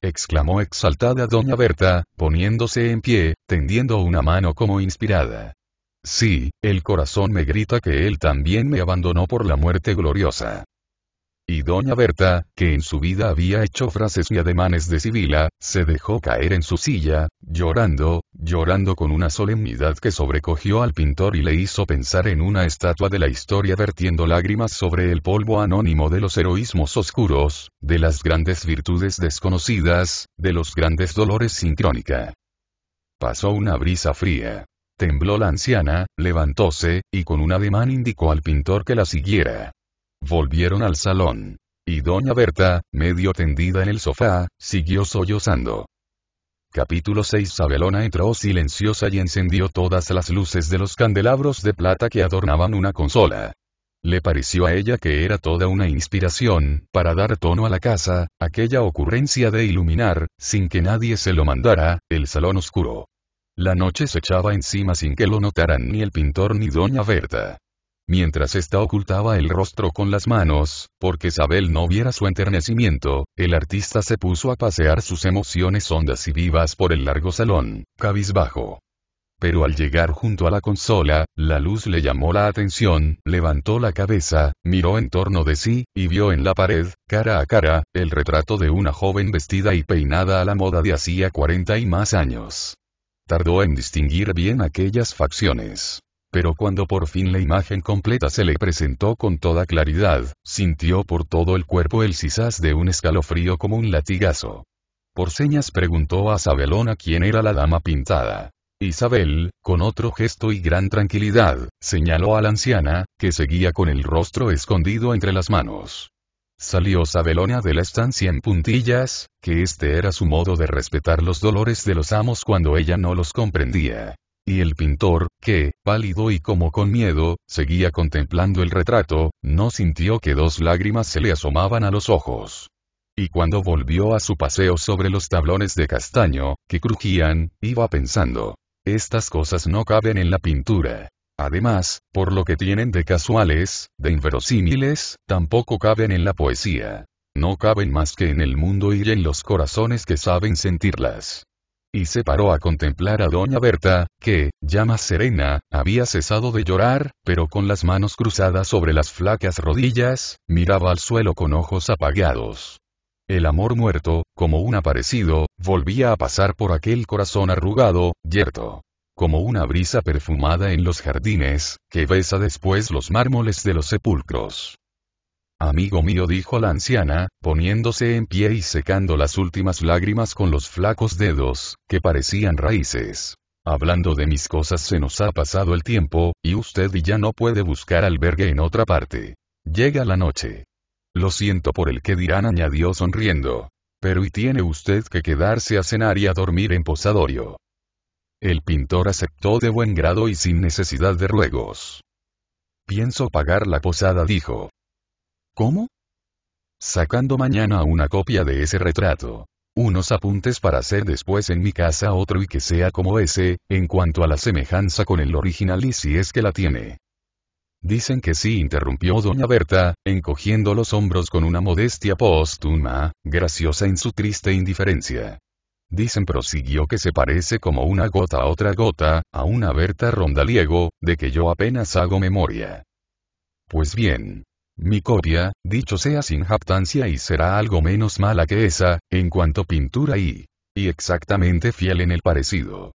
Exclamó exaltada doña Berta, poniéndose en pie, tendiendo una mano como inspirada. Sí, el corazón me grita que él también me abandonó por la muerte gloriosa. Y doña Berta, que en su vida había hecho frases y ademanes de sibila, se dejó caer en su silla, llorando, llorando con una solemnidad que sobrecogió al pintor y le hizo pensar en una estatua de la historia vertiendo lágrimas sobre el polvo anónimo de los heroísmos oscuros, de las grandes virtudes desconocidas, de los grandes dolores sin crónica. Pasó una brisa fría. Tembló la anciana, levantóse, y con un ademán indicó al pintor que la siguiera. Volvieron al salón. Y doña Berta, medio tendida en el sofá, siguió sollozando. Capítulo 6 Sabelona entró silenciosa y encendió todas las luces de los candelabros de plata que adornaban una consola. Le pareció a ella que era toda una inspiración, para dar tono a la casa, aquella ocurrencia de iluminar, sin que nadie se lo mandara, el salón oscuro. La noche se echaba encima sin que lo notaran ni el pintor ni doña Berta. Mientras ésta ocultaba el rostro con las manos, porque Isabel no viera su enternecimiento, el artista se puso a pasear sus emociones hondas y vivas por el largo salón, cabizbajo. Pero al llegar junto a la consola, la luz le llamó la atención, levantó la cabeza, miró en torno de sí, y vio en la pared, cara a cara, el retrato de una joven vestida y peinada a la moda de hacía cuarenta y más años. Tardó en distinguir bien aquellas facciones pero cuando por fin la imagen completa se le presentó con toda claridad, sintió por todo el cuerpo el sisas de un escalofrío como un latigazo. Por señas preguntó a Sabelona quién era la dama pintada. Isabel, con otro gesto y gran tranquilidad, señaló a la anciana, que seguía con el rostro escondido entre las manos. Salió Sabelona de la estancia en puntillas, que este era su modo de respetar los dolores de los amos cuando ella no los comprendía. Y el pintor, que, pálido y como con miedo, seguía contemplando el retrato, no sintió que dos lágrimas se le asomaban a los ojos. Y cuando volvió a su paseo sobre los tablones de castaño, que crujían, iba pensando. Estas cosas no caben en la pintura. Además, por lo que tienen de casuales, de inverosímiles, tampoco caben en la poesía. No caben más que en el mundo y en los corazones que saben sentirlas y se paró a contemplar a doña Berta, que, ya más serena, había cesado de llorar, pero con las manos cruzadas sobre las flacas rodillas, miraba al suelo con ojos apagados. El amor muerto, como un aparecido, volvía a pasar por aquel corazón arrugado, yerto. Como una brisa perfumada en los jardines, que besa después los mármoles de los sepulcros. Amigo mío, dijo la anciana, poniéndose en pie y secando las últimas lágrimas con los flacos dedos, que parecían raíces. Hablando de mis cosas se nos ha pasado el tiempo, y usted ya no puede buscar albergue en otra parte. Llega la noche. Lo siento por el que dirán, añadió sonriendo. Pero y tiene usted que quedarse a cenar y a dormir en Posadorio. El pintor aceptó de buen grado y sin necesidad de ruegos. Pienso pagar la posada, dijo. ¿Cómo? Sacando mañana una copia de ese retrato. Unos apuntes para hacer después en mi casa otro y que sea como ese, en cuanto a la semejanza con el original y si es que la tiene. Dicen que sí, interrumpió doña Berta, encogiendo los hombros con una modestia póstuma, graciosa en su triste indiferencia. Dicen prosiguió que se parece como una gota a otra gota, a una Berta Rondaliego, de que yo apenas hago memoria. Pues bien, mi copia, dicho sea sin jactancia y será algo menos mala que esa, en cuanto pintura y... y exactamente fiel en el parecido.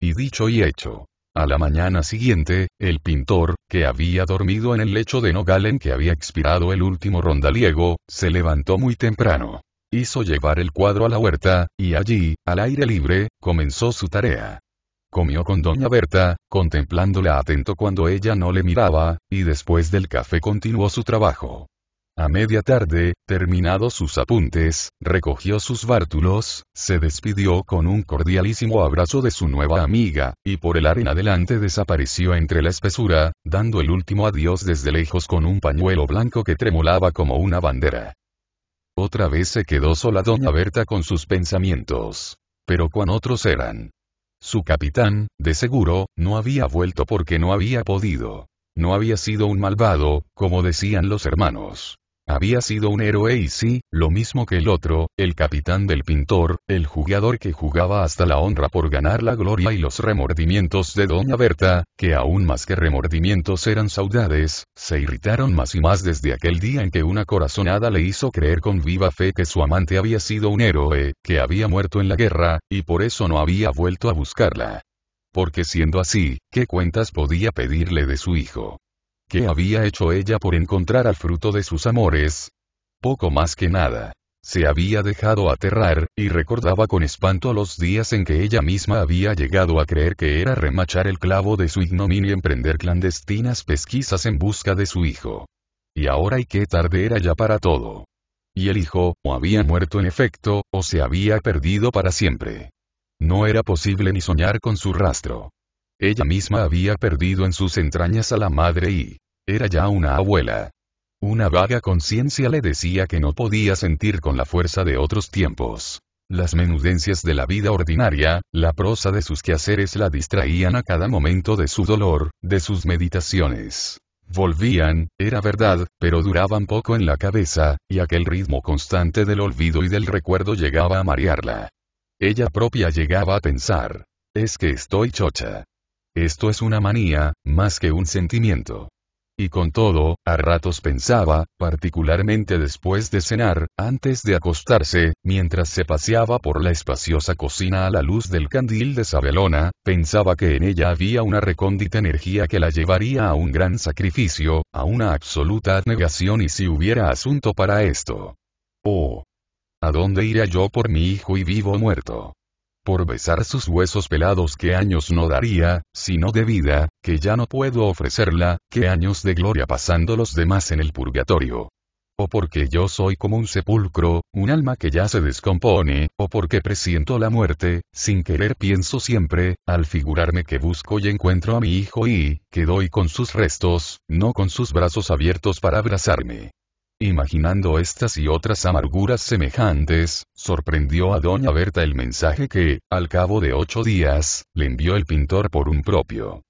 Y dicho y hecho. A la mañana siguiente, el pintor, que había dormido en el lecho de nogal en que había expirado el último rondaliego, se levantó muy temprano. Hizo llevar el cuadro a la huerta, y allí, al aire libre, comenzó su tarea. Comió con doña Berta, contemplándola atento cuando ella no le miraba, y después del café continuó su trabajo. A media tarde, terminados sus apuntes, recogió sus bártulos, se despidió con un cordialísimo abrazo de su nueva amiga, y por el arena adelante desapareció entre la espesura, dando el último adiós desde lejos con un pañuelo blanco que tremolaba como una bandera. Otra vez se quedó sola doña Berta con sus pensamientos. Pero cuán otros eran. Su capitán, de seguro, no había vuelto porque no había podido. No había sido un malvado, como decían los hermanos. Había sido un héroe y sí, lo mismo que el otro, el capitán del pintor, el jugador que jugaba hasta la honra por ganar la gloria y los remordimientos de Doña Berta, que aún más que remordimientos eran saudades, se irritaron más y más desde aquel día en que una corazonada le hizo creer con viva fe que su amante había sido un héroe, que había muerto en la guerra, y por eso no había vuelto a buscarla. Porque siendo así, ¿qué cuentas podía pedirle de su hijo? ¿Qué había hecho ella por encontrar al fruto de sus amores? Poco más que nada. Se había dejado aterrar, y recordaba con espanto los días en que ella misma había llegado a creer que era remachar el clavo de su ignominia y emprender clandestinas pesquisas en busca de su hijo. Y ahora y qué tarde era ya para todo. Y el hijo, o había muerto en efecto, o se había perdido para siempre. No era posible ni soñar con su rastro. Ella misma había perdido en sus entrañas a la madre y era ya una abuela. Una vaga conciencia le decía que no podía sentir con la fuerza de otros tiempos. Las menudencias de la vida ordinaria, la prosa de sus quehaceres la distraían a cada momento de su dolor, de sus meditaciones. Volvían, era verdad, pero duraban poco en la cabeza, y aquel ritmo constante del olvido y del recuerdo llegaba a marearla. Ella propia llegaba a pensar, es que estoy chocha. Esto es una manía, más que un sentimiento. Y con todo, a ratos pensaba, particularmente después de cenar, antes de acostarse, mientras se paseaba por la espaciosa cocina a la luz del candil de Sabelona, pensaba que en ella había una recóndita energía que la llevaría a un gran sacrificio, a una absoluta abnegación y si hubiera asunto para esto. Oh. ¿A dónde iría yo por mi hijo y vivo o muerto? por besar sus huesos pelados que años no daría, sino de vida, que ya no puedo ofrecerla, que años de gloria pasando los demás en el purgatorio. O porque yo soy como un sepulcro, un alma que ya se descompone, o porque presiento la muerte, sin querer pienso siempre, al figurarme que busco y encuentro a mi hijo y, que doy con sus restos, no con sus brazos abiertos para abrazarme. Imaginando estas y otras amarguras semejantes, sorprendió a doña Berta el mensaje que, al cabo de ocho días, le envió el pintor por un propio.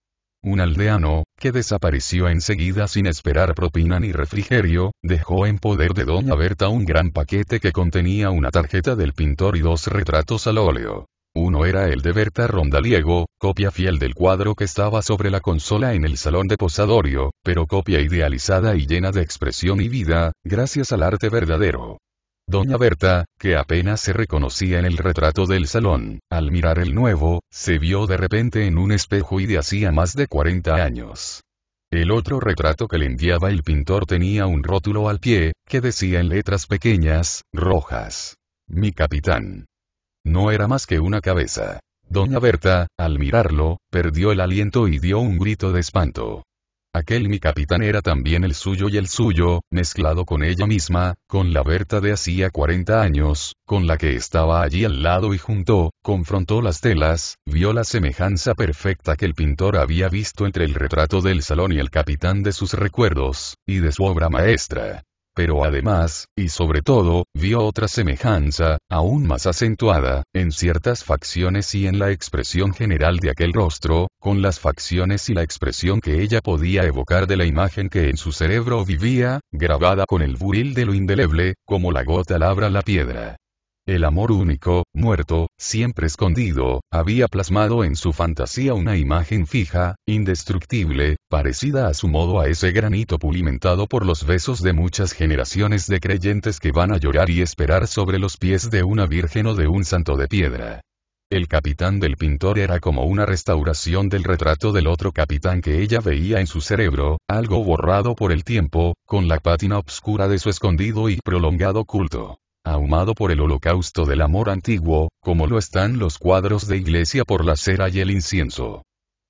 Un aldeano, que desapareció enseguida sin esperar propina ni refrigerio, dejó en poder de doña Berta un gran paquete que contenía una tarjeta del pintor y dos retratos al óleo. Uno era el de Berta Rondaliego, copia fiel del cuadro que estaba sobre la consola en el salón de Posadorio, pero copia idealizada y llena de expresión y vida, gracias al arte verdadero. Doña Berta, que apenas se reconocía en el retrato del salón, al mirar el nuevo, se vio de repente en un espejo y de hacía más de 40 años. El otro retrato que le enviaba el pintor tenía un rótulo al pie, que decía en letras pequeñas, rojas. Mi capitán. No era más que una cabeza. Doña Berta, al mirarlo, perdió el aliento y dio un grito de espanto. Aquel mi capitán era también el suyo y el suyo, mezclado con ella misma, con la Berta de hacía 40 años, con la que estaba allí al lado y junto, confrontó las telas, vio la semejanza perfecta que el pintor había visto entre el retrato del salón y el capitán de sus recuerdos, y de su obra maestra. Pero además, y sobre todo, vio otra semejanza, aún más acentuada, en ciertas facciones y en la expresión general de aquel rostro, con las facciones y la expresión que ella podía evocar de la imagen que en su cerebro vivía, grabada con el buril de lo indeleble, como la gota labra la piedra. El amor único, muerto, siempre escondido, había plasmado en su fantasía una imagen fija, indestructible, parecida a su modo a ese granito pulimentado por los besos de muchas generaciones de creyentes que van a llorar y esperar sobre los pies de una virgen o de un santo de piedra. El capitán del pintor era como una restauración del retrato del otro capitán que ella veía en su cerebro, algo borrado por el tiempo, con la pátina oscura de su escondido y prolongado culto ahumado por el holocausto del amor antiguo, como lo están los cuadros de iglesia por la cera y el incienso.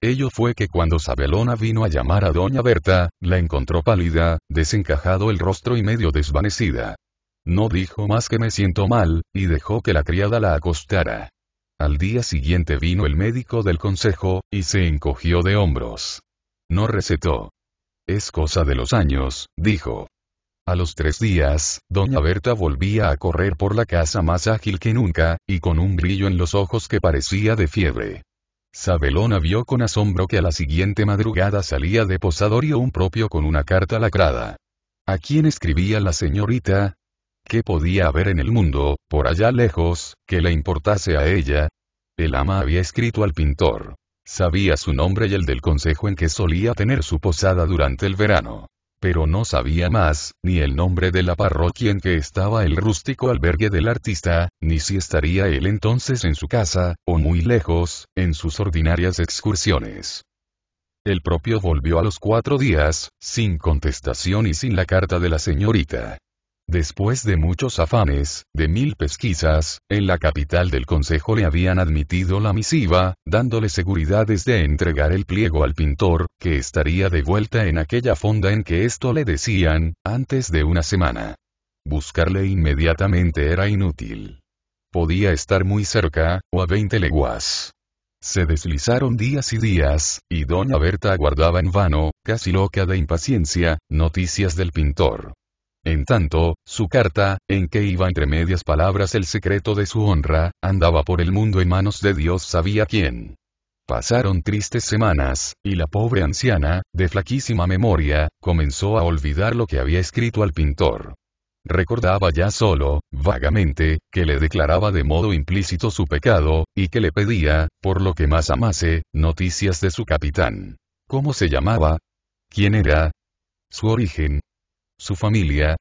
Ello fue que cuando Sabelona vino a llamar a doña Berta, la encontró pálida, desencajado el rostro y medio desvanecida. No dijo más que me siento mal, y dejó que la criada la acostara. Al día siguiente vino el médico del consejo, y se encogió de hombros. No recetó. Es cosa de los años, dijo. A los tres días, doña Berta volvía a correr por la casa más ágil que nunca, y con un brillo en los ojos que parecía de fiebre. Sabelona vio con asombro que a la siguiente madrugada salía de posadorio un propio con una carta lacrada. ¿A quién escribía la señorita? ¿Qué podía haber en el mundo, por allá lejos, que le importase a ella? El ama había escrito al pintor. Sabía su nombre y el del consejo en que solía tener su posada durante el verano pero no sabía más, ni el nombre de la parroquia en que estaba el rústico albergue del artista, ni si estaría él entonces en su casa, o muy lejos, en sus ordinarias excursiones. El propio volvió a los cuatro días, sin contestación y sin la carta de la señorita. Después de muchos afanes, de mil pesquisas, en la capital del Consejo le habían admitido la misiva, dándole seguridades de entregar el pliego al pintor, que estaría de vuelta en aquella fonda en que esto le decían, antes de una semana. Buscarle inmediatamente era inútil. Podía estar muy cerca, o a 20 leguas. Se deslizaron días y días, y doña Berta aguardaba en vano, casi loca de impaciencia, noticias del pintor. En tanto, su carta, en que iba entre medias palabras el secreto de su honra, andaba por el mundo en manos de Dios sabía quién. Pasaron tristes semanas, y la pobre anciana, de flaquísima memoria, comenzó a olvidar lo que había escrito al pintor. Recordaba ya solo, vagamente, que le declaraba de modo implícito su pecado, y que le pedía, por lo que más amase, noticias de su capitán. ¿Cómo se llamaba? ¿Quién era? Su origen, su familia.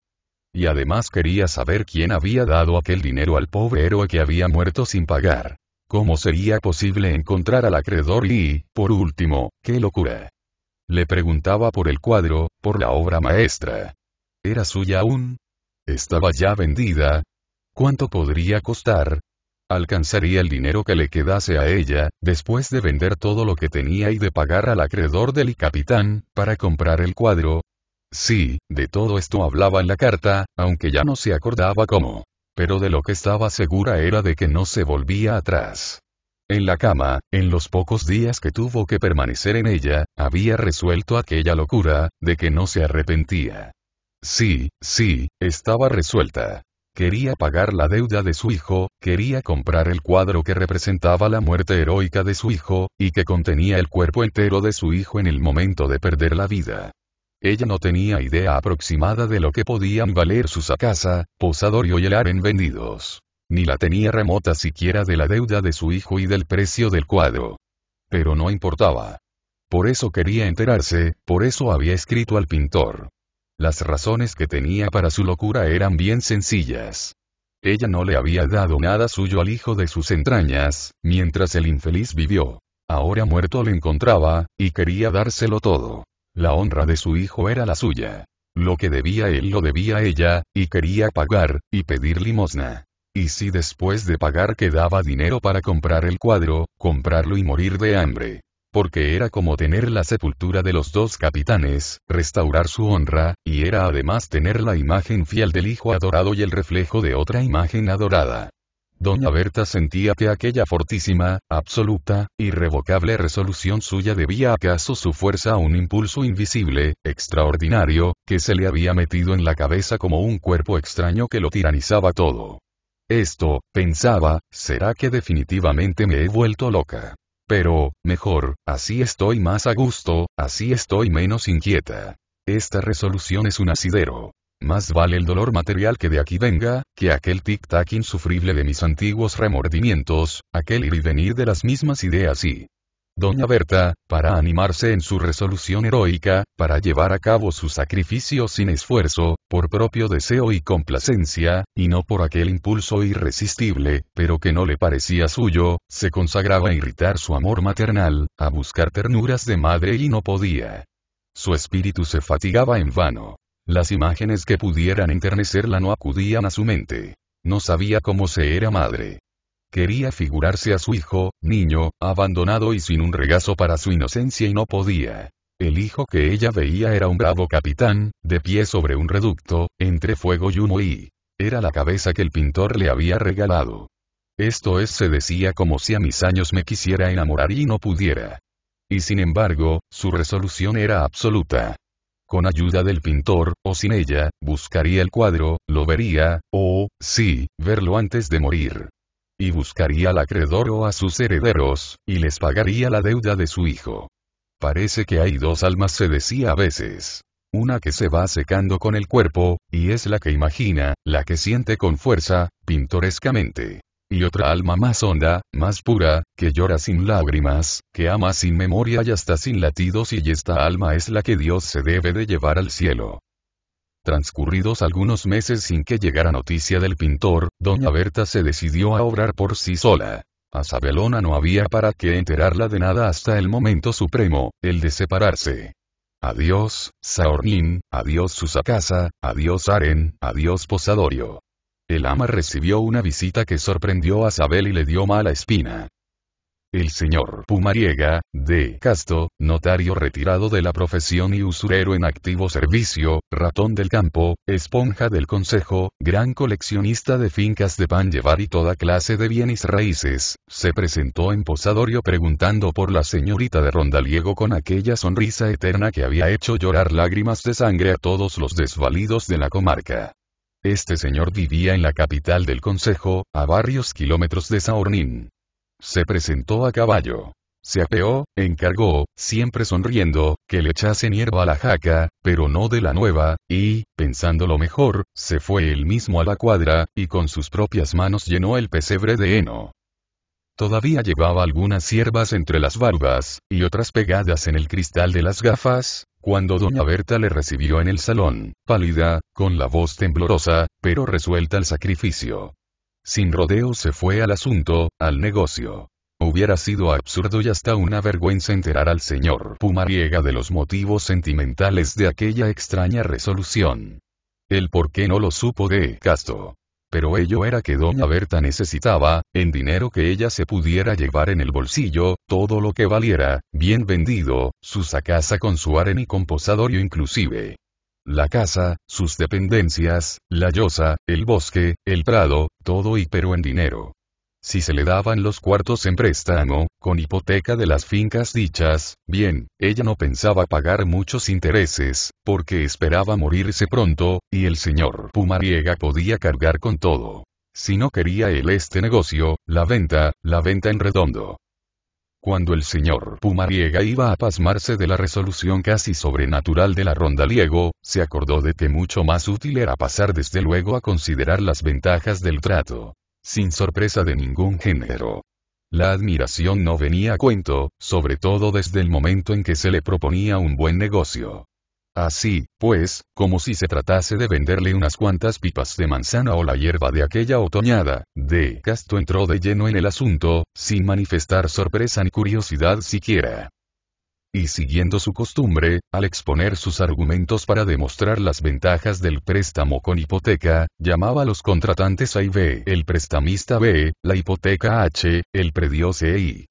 Y además quería saber quién había dado aquel dinero al pobre héroe que había muerto sin pagar. ¿Cómo sería posible encontrar al acreedor y, por último, qué locura? Le preguntaba por el cuadro, por la obra maestra. ¿Era suya aún? ¿Estaba ya vendida? ¿Cuánto podría costar? alcanzaría el dinero que le quedase a ella, después de vender todo lo que tenía y de pagar al acreedor del capitán, para comprar el cuadro, Sí, de todo esto hablaba en la carta, aunque ya no se acordaba cómo. Pero de lo que estaba segura era de que no se volvía atrás. En la cama, en los pocos días que tuvo que permanecer en ella, había resuelto aquella locura, de que no se arrepentía. Sí, sí, estaba resuelta. Quería pagar la deuda de su hijo, quería comprar el cuadro que representaba la muerte heroica de su hijo, y que contenía el cuerpo entero de su hijo en el momento de perder la vida. Ella no tenía idea aproximada de lo que podían valer su sacasa, posador y el en vendidos. Ni la tenía remota siquiera de la deuda de su hijo y del precio del cuadro. Pero no importaba. Por eso quería enterarse, por eso había escrito al pintor. Las razones que tenía para su locura eran bien sencillas. Ella no le había dado nada suyo al hijo de sus entrañas, mientras el infeliz vivió. Ahora muerto le encontraba, y quería dárselo todo. La honra de su hijo era la suya. Lo que debía él lo debía ella, y quería pagar, y pedir limosna. Y si después de pagar quedaba dinero para comprar el cuadro, comprarlo y morir de hambre. Porque era como tener la sepultura de los dos capitanes, restaurar su honra, y era además tener la imagen fiel del hijo adorado y el reflejo de otra imagen adorada. Doña Berta sentía que aquella fortísima, absoluta, irrevocable resolución suya debía acaso su fuerza a un impulso invisible, extraordinario, que se le había metido en la cabeza como un cuerpo extraño que lo tiranizaba todo. Esto, pensaba, será que definitivamente me he vuelto loca. Pero, mejor, así estoy más a gusto, así estoy menos inquieta. Esta resolución es un asidero. Más vale el dolor material que de aquí venga, que aquel tic-tac insufrible de mis antiguos remordimientos, aquel ir y venir de las mismas ideas y... Doña Berta, para animarse en su resolución heroica, para llevar a cabo su sacrificio sin esfuerzo, por propio deseo y complacencia, y no por aquel impulso irresistible, pero que no le parecía suyo, se consagraba a irritar su amor maternal, a buscar ternuras de madre y no podía. Su espíritu se fatigaba en vano. Las imágenes que pudieran enternecerla no acudían a su mente. No sabía cómo se era madre. Quería figurarse a su hijo, niño, abandonado y sin un regazo para su inocencia y no podía. El hijo que ella veía era un bravo capitán, de pie sobre un reducto, entre fuego y humo y... Era la cabeza que el pintor le había regalado. Esto es, se decía como si a mis años me quisiera enamorar y no pudiera. Y sin embargo, su resolución era absoluta con ayuda del pintor, o sin ella, buscaría el cuadro, lo vería, o, sí, verlo antes de morir. Y buscaría al acreedor o a sus herederos, y les pagaría la deuda de su hijo. Parece que hay dos almas, se decía a veces. Una que se va secando con el cuerpo, y es la que imagina, la que siente con fuerza, pintorescamente y otra alma más honda, más pura, que llora sin lágrimas, que ama sin memoria y hasta sin latidos y esta alma es la que Dios se debe de llevar al cielo. Transcurridos algunos meses sin que llegara noticia del pintor, doña Berta se decidió a obrar por sí sola. A Sabelona no había para qué enterarla de nada hasta el momento supremo, el de separarse. Adiós, Saornín, adiós Susacasa, adiós Aren, adiós Posadorio. El ama recibió una visita que sorprendió a Sabel y le dio mala espina. El señor Pumariega, de Casto, notario retirado de la profesión y usurero en activo servicio, ratón del campo, esponja del consejo, gran coleccionista de fincas de pan llevar y toda clase de bienes raíces, se presentó en Posadorio preguntando por la señorita de Rondaliego con aquella sonrisa eterna que había hecho llorar lágrimas de sangre a todos los desvalidos de la comarca. Este señor vivía en la capital del Consejo, a varios kilómetros de Saornín. Se presentó a caballo. Se apeó, encargó, siempre sonriendo, que le echasen hierba a la jaca, pero no de la nueva, y, pensando lo mejor, se fue él mismo a la cuadra, y con sus propias manos llenó el pesebre de heno. Todavía llevaba algunas hierbas entre las barbas, y otras pegadas en el cristal de las gafas, cuando doña Berta le recibió en el salón, pálida, con la voz temblorosa, pero resuelta al sacrificio. Sin rodeo se fue al asunto, al negocio. Hubiera sido absurdo y hasta una vergüenza enterar al señor Pumariega de los motivos sentimentales de aquella extraña resolución. El por qué no lo supo de Castro pero ello era que doña Berta necesitaba, en dinero que ella se pudiera llevar en el bolsillo, todo lo que valiera, bien vendido, su casa con su aren y con inclusive. La casa, sus dependencias, la yosa, el bosque, el prado, todo y pero en dinero. Si se le daban los cuartos en préstamo, con hipoteca de las fincas dichas, bien, ella no pensaba pagar muchos intereses, porque esperaba morirse pronto, y el señor Pumariega podía cargar con todo. Si no quería él este negocio, la venta, la venta en redondo. Cuando el señor Pumariega iba a pasmarse de la resolución casi sobrenatural de la ronda Liego, se acordó de que mucho más útil era pasar desde luego a considerar las ventajas del trato sin sorpresa de ningún género. La admiración no venía a cuento, sobre todo desde el momento en que se le proponía un buen negocio. Así, pues, como si se tratase de venderle unas cuantas pipas de manzana o la hierba de aquella otoñada, de Casto entró de lleno en el asunto, sin manifestar sorpresa ni curiosidad siquiera. Y siguiendo su costumbre, al exponer sus argumentos para demostrar las ventajas del préstamo con hipoteca, llamaba a los contratantes A y B, el prestamista B, la hipoteca H, el predio C y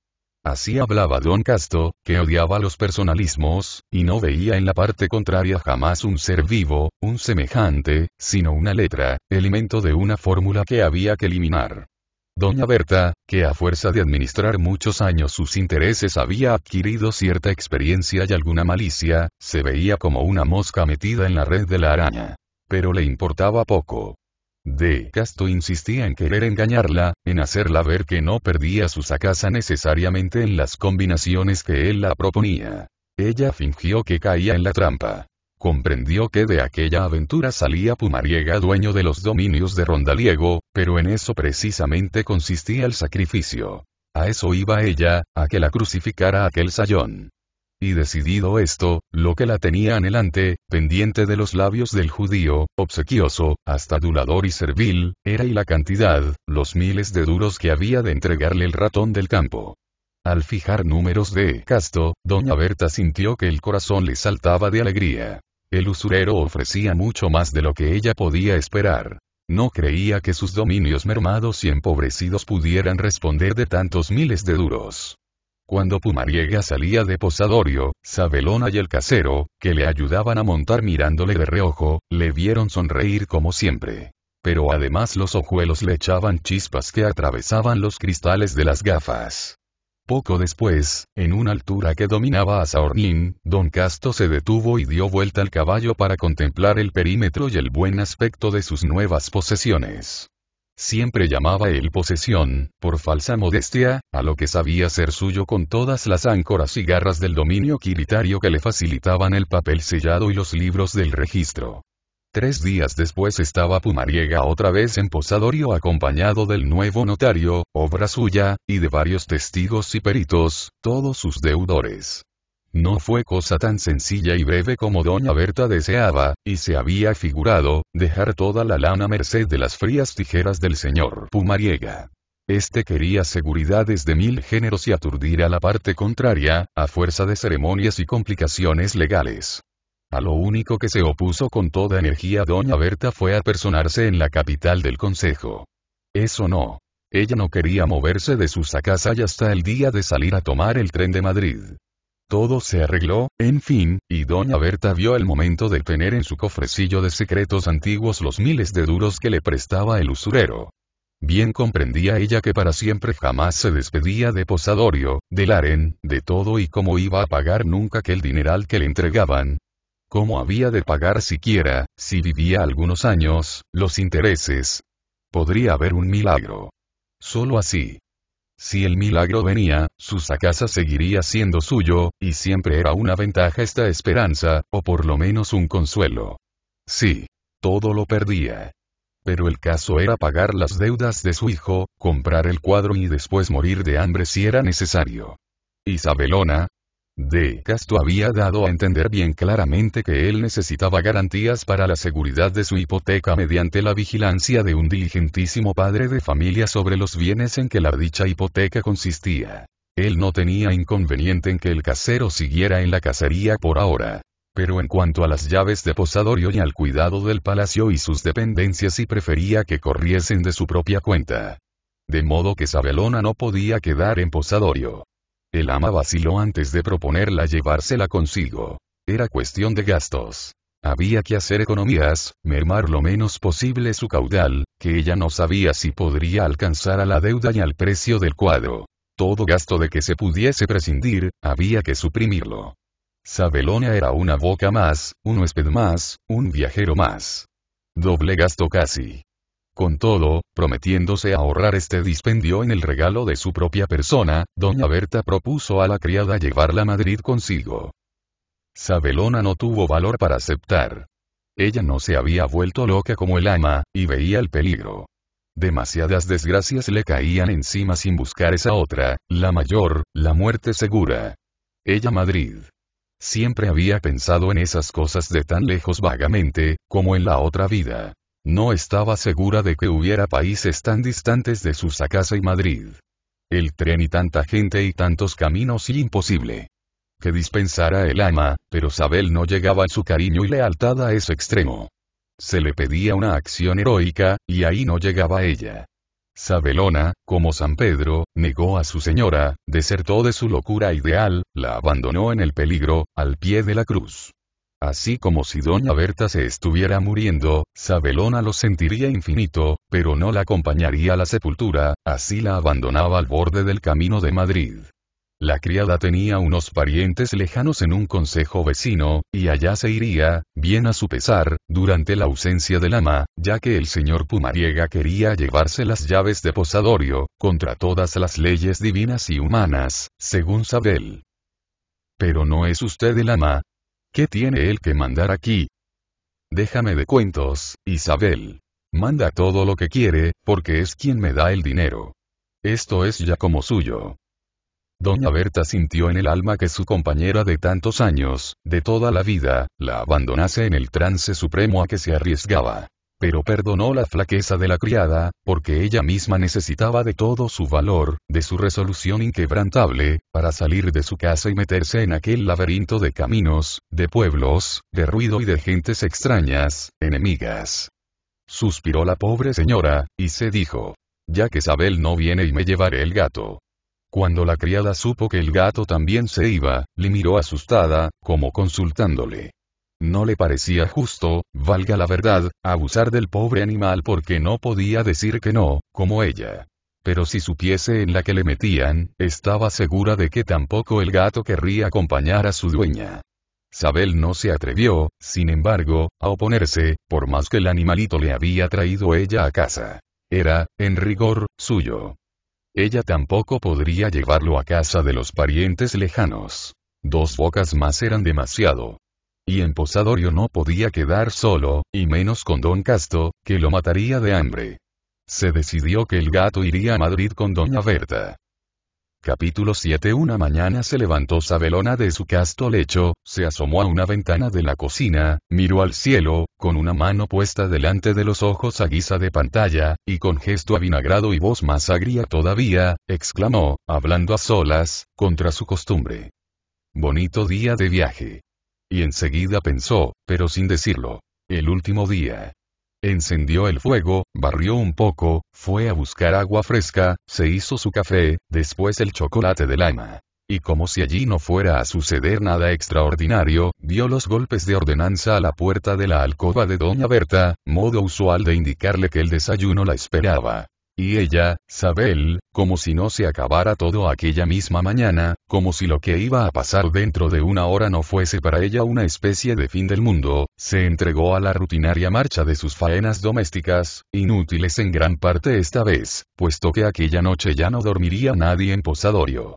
Así hablaba don Casto, que odiaba los personalismos, y no veía en la parte contraria jamás un ser vivo, un semejante, sino una letra, elemento de una fórmula que había que eliminar. Doña Berta, que a fuerza de administrar muchos años sus intereses había adquirido cierta experiencia y alguna malicia, se veía como una mosca metida en la red de la araña. Pero le importaba poco. De Castro insistía en querer engañarla, en hacerla ver que no perdía su sacasa necesariamente en las combinaciones que él la proponía. Ella fingió que caía en la trampa comprendió que de aquella aventura salía Pumariega dueño de los dominios de Rondaliego, pero en eso precisamente consistía el sacrificio. A eso iba ella, a que la crucificara aquel sayón. Y decidido esto, lo que la tenía anhelante, pendiente de los labios del judío, obsequioso, hasta adulador y servil, era y la cantidad, los miles de duros que había de entregarle el ratón del campo. Al fijar números de Casto, doña Berta sintió que el corazón le saltaba de alegría. El usurero ofrecía mucho más de lo que ella podía esperar. No creía que sus dominios mermados y empobrecidos pudieran responder de tantos miles de duros. Cuando Pumariega salía de Posadorio, Sabelona y el casero, que le ayudaban a montar mirándole de reojo, le vieron sonreír como siempre. Pero además los ojuelos le echaban chispas que atravesaban los cristales de las gafas. Poco después, en una altura que dominaba a Saornín, don Casto se detuvo y dio vuelta al caballo para contemplar el perímetro y el buen aspecto de sus nuevas posesiones. Siempre llamaba él posesión, por falsa modestia, a lo que sabía ser suyo con todas las áncoras y garras del dominio quiritario que le facilitaban el papel sellado y los libros del registro. Tres días después estaba Pumariega otra vez en Posadorio acompañado del nuevo notario, obra suya, y de varios testigos y peritos, todos sus deudores. No fue cosa tan sencilla y breve como doña Berta deseaba, y se había figurado, dejar toda la lana a merced de las frías tijeras del señor Pumariega. Este quería seguridades de mil géneros y aturdir a la parte contraria, a fuerza de ceremonias y complicaciones legales. A lo único que se opuso con toda energía doña Berta fue a personarse en la capital del Consejo. Eso no. Ella no quería moverse de su y hasta el día de salir a tomar el tren de Madrid. Todo se arregló, en fin, y doña Berta vio el momento de tener en su cofrecillo de secretos antiguos los miles de duros que le prestaba el usurero. Bien comprendía ella que para siempre jamás se despedía de Posadorio, del aren, de todo y cómo iba a pagar nunca aquel dineral que le entregaban, ¿Cómo había de pagar siquiera, si vivía algunos años, los intereses? Podría haber un milagro. Solo así. Si el milagro venía, su casa seguiría siendo suyo, y siempre era una ventaja esta esperanza, o por lo menos un consuelo. Sí. Todo lo perdía. Pero el caso era pagar las deudas de su hijo, comprar el cuadro y después morir de hambre si era necesario. Isabelona, de Castro había dado a entender bien claramente que él necesitaba garantías para la seguridad de su hipoteca mediante la vigilancia de un diligentísimo padre de familia sobre los bienes en que la dicha hipoteca consistía. Él no tenía inconveniente en que el casero siguiera en la cacería por ahora. Pero en cuanto a las llaves de posadorio y al cuidado del palacio y sus dependencias, sí prefería que corriesen de su propia cuenta. De modo que Sabelona no podía quedar en posadorio. El ama vaciló antes de proponerla llevársela consigo. Era cuestión de gastos. Había que hacer economías, mermar lo menos posible su caudal, que ella no sabía si podría alcanzar a la deuda y al precio del cuadro. Todo gasto de que se pudiese prescindir, había que suprimirlo. Sabelona era una boca más, un huésped más, un viajero más. Doble gasto casi. Con todo, prometiéndose ahorrar este dispendio en el regalo de su propia persona, doña Berta propuso a la criada llevarla a Madrid consigo. Sabelona no tuvo valor para aceptar. Ella no se había vuelto loca como el ama, y veía el peligro. Demasiadas desgracias le caían encima sin buscar esa otra, la mayor, la muerte segura. Ella Madrid. Siempre había pensado en esas cosas de tan lejos vagamente, como en la otra vida. No estaba segura de que hubiera países tan distantes de su casa y Madrid. El tren y tanta gente y tantos caminos y imposible. Que dispensara el ama, pero Sabel no llegaba a su cariño y lealtad a ese extremo. Se le pedía una acción heroica, y ahí no llegaba ella. Sabelona, como San Pedro, negó a su señora, desertó de su locura ideal, la abandonó en el peligro, al pie de la cruz. Así como si doña Berta se estuviera muriendo, Sabelona lo sentiría infinito, pero no la acompañaría a la sepultura, así la abandonaba al borde del camino de Madrid. La criada tenía unos parientes lejanos en un consejo vecino, y allá se iría, bien a su pesar, durante la ausencia del ama, ya que el señor Pumariega quería llevarse las llaves de posadorio, contra todas las leyes divinas y humanas, según Sabel. Pero no es usted el ama, ¿Qué tiene él que mandar aquí? Déjame de cuentos, Isabel. Manda todo lo que quiere, porque es quien me da el dinero. Esto es ya como suyo. Doña Berta sintió en el alma que su compañera de tantos años, de toda la vida, la abandonase en el trance supremo a que se arriesgaba pero perdonó la flaqueza de la criada, porque ella misma necesitaba de todo su valor, de su resolución inquebrantable, para salir de su casa y meterse en aquel laberinto de caminos, de pueblos, de ruido y de gentes extrañas, enemigas. Suspiró la pobre señora, y se dijo, ya que Isabel no viene y me llevaré el gato. Cuando la criada supo que el gato también se iba, le miró asustada, como consultándole. No le parecía justo, valga la verdad, abusar del pobre animal porque no podía decir que no, como ella. Pero si supiese en la que le metían, estaba segura de que tampoco el gato querría acompañar a su dueña. Sabel no se atrevió, sin embargo, a oponerse, por más que el animalito le había traído ella a casa. Era, en rigor, suyo. Ella tampoco podría llevarlo a casa de los parientes lejanos. Dos bocas más eran demasiado y en Posadorio no podía quedar solo, y menos con don Casto, que lo mataría de hambre. Se decidió que el gato iría a Madrid con doña Berta. Capítulo 7 Una mañana se levantó Sabelona de su casto lecho, se asomó a una ventana de la cocina, miró al cielo, con una mano puesta delante de los ojos a guisa de pantalla, y con gesto avinagrado y voz más agria todavía, exclamó, hablando a solas, contra su costumbre. Bonito día de viaje. Y enseguida pensó, pero sin decirlo. El último día. Encendió el fuego, barrió un poco, fue a buscar agua fresca, se hizo su café, después el chocolate de lama. Y como si allí no fuera a suceder nada extraordinario, vio los golpes de ordenanza a la puerta de la alcoba de doña Berta, modo usual de indicarle que el desayuno la esperaba. Y ella, Sabel, como si no se acabara todo aquella misma mañana, como si lo que iba a pasar dentro de una hora no fuese para ella una especie de fin del mundo, se entregó a la rutinaria marcha de sus faenas domésticas, inútiles en gran parte esta vez, puesto que aquella noche ya no dormiría nadie en Posadorio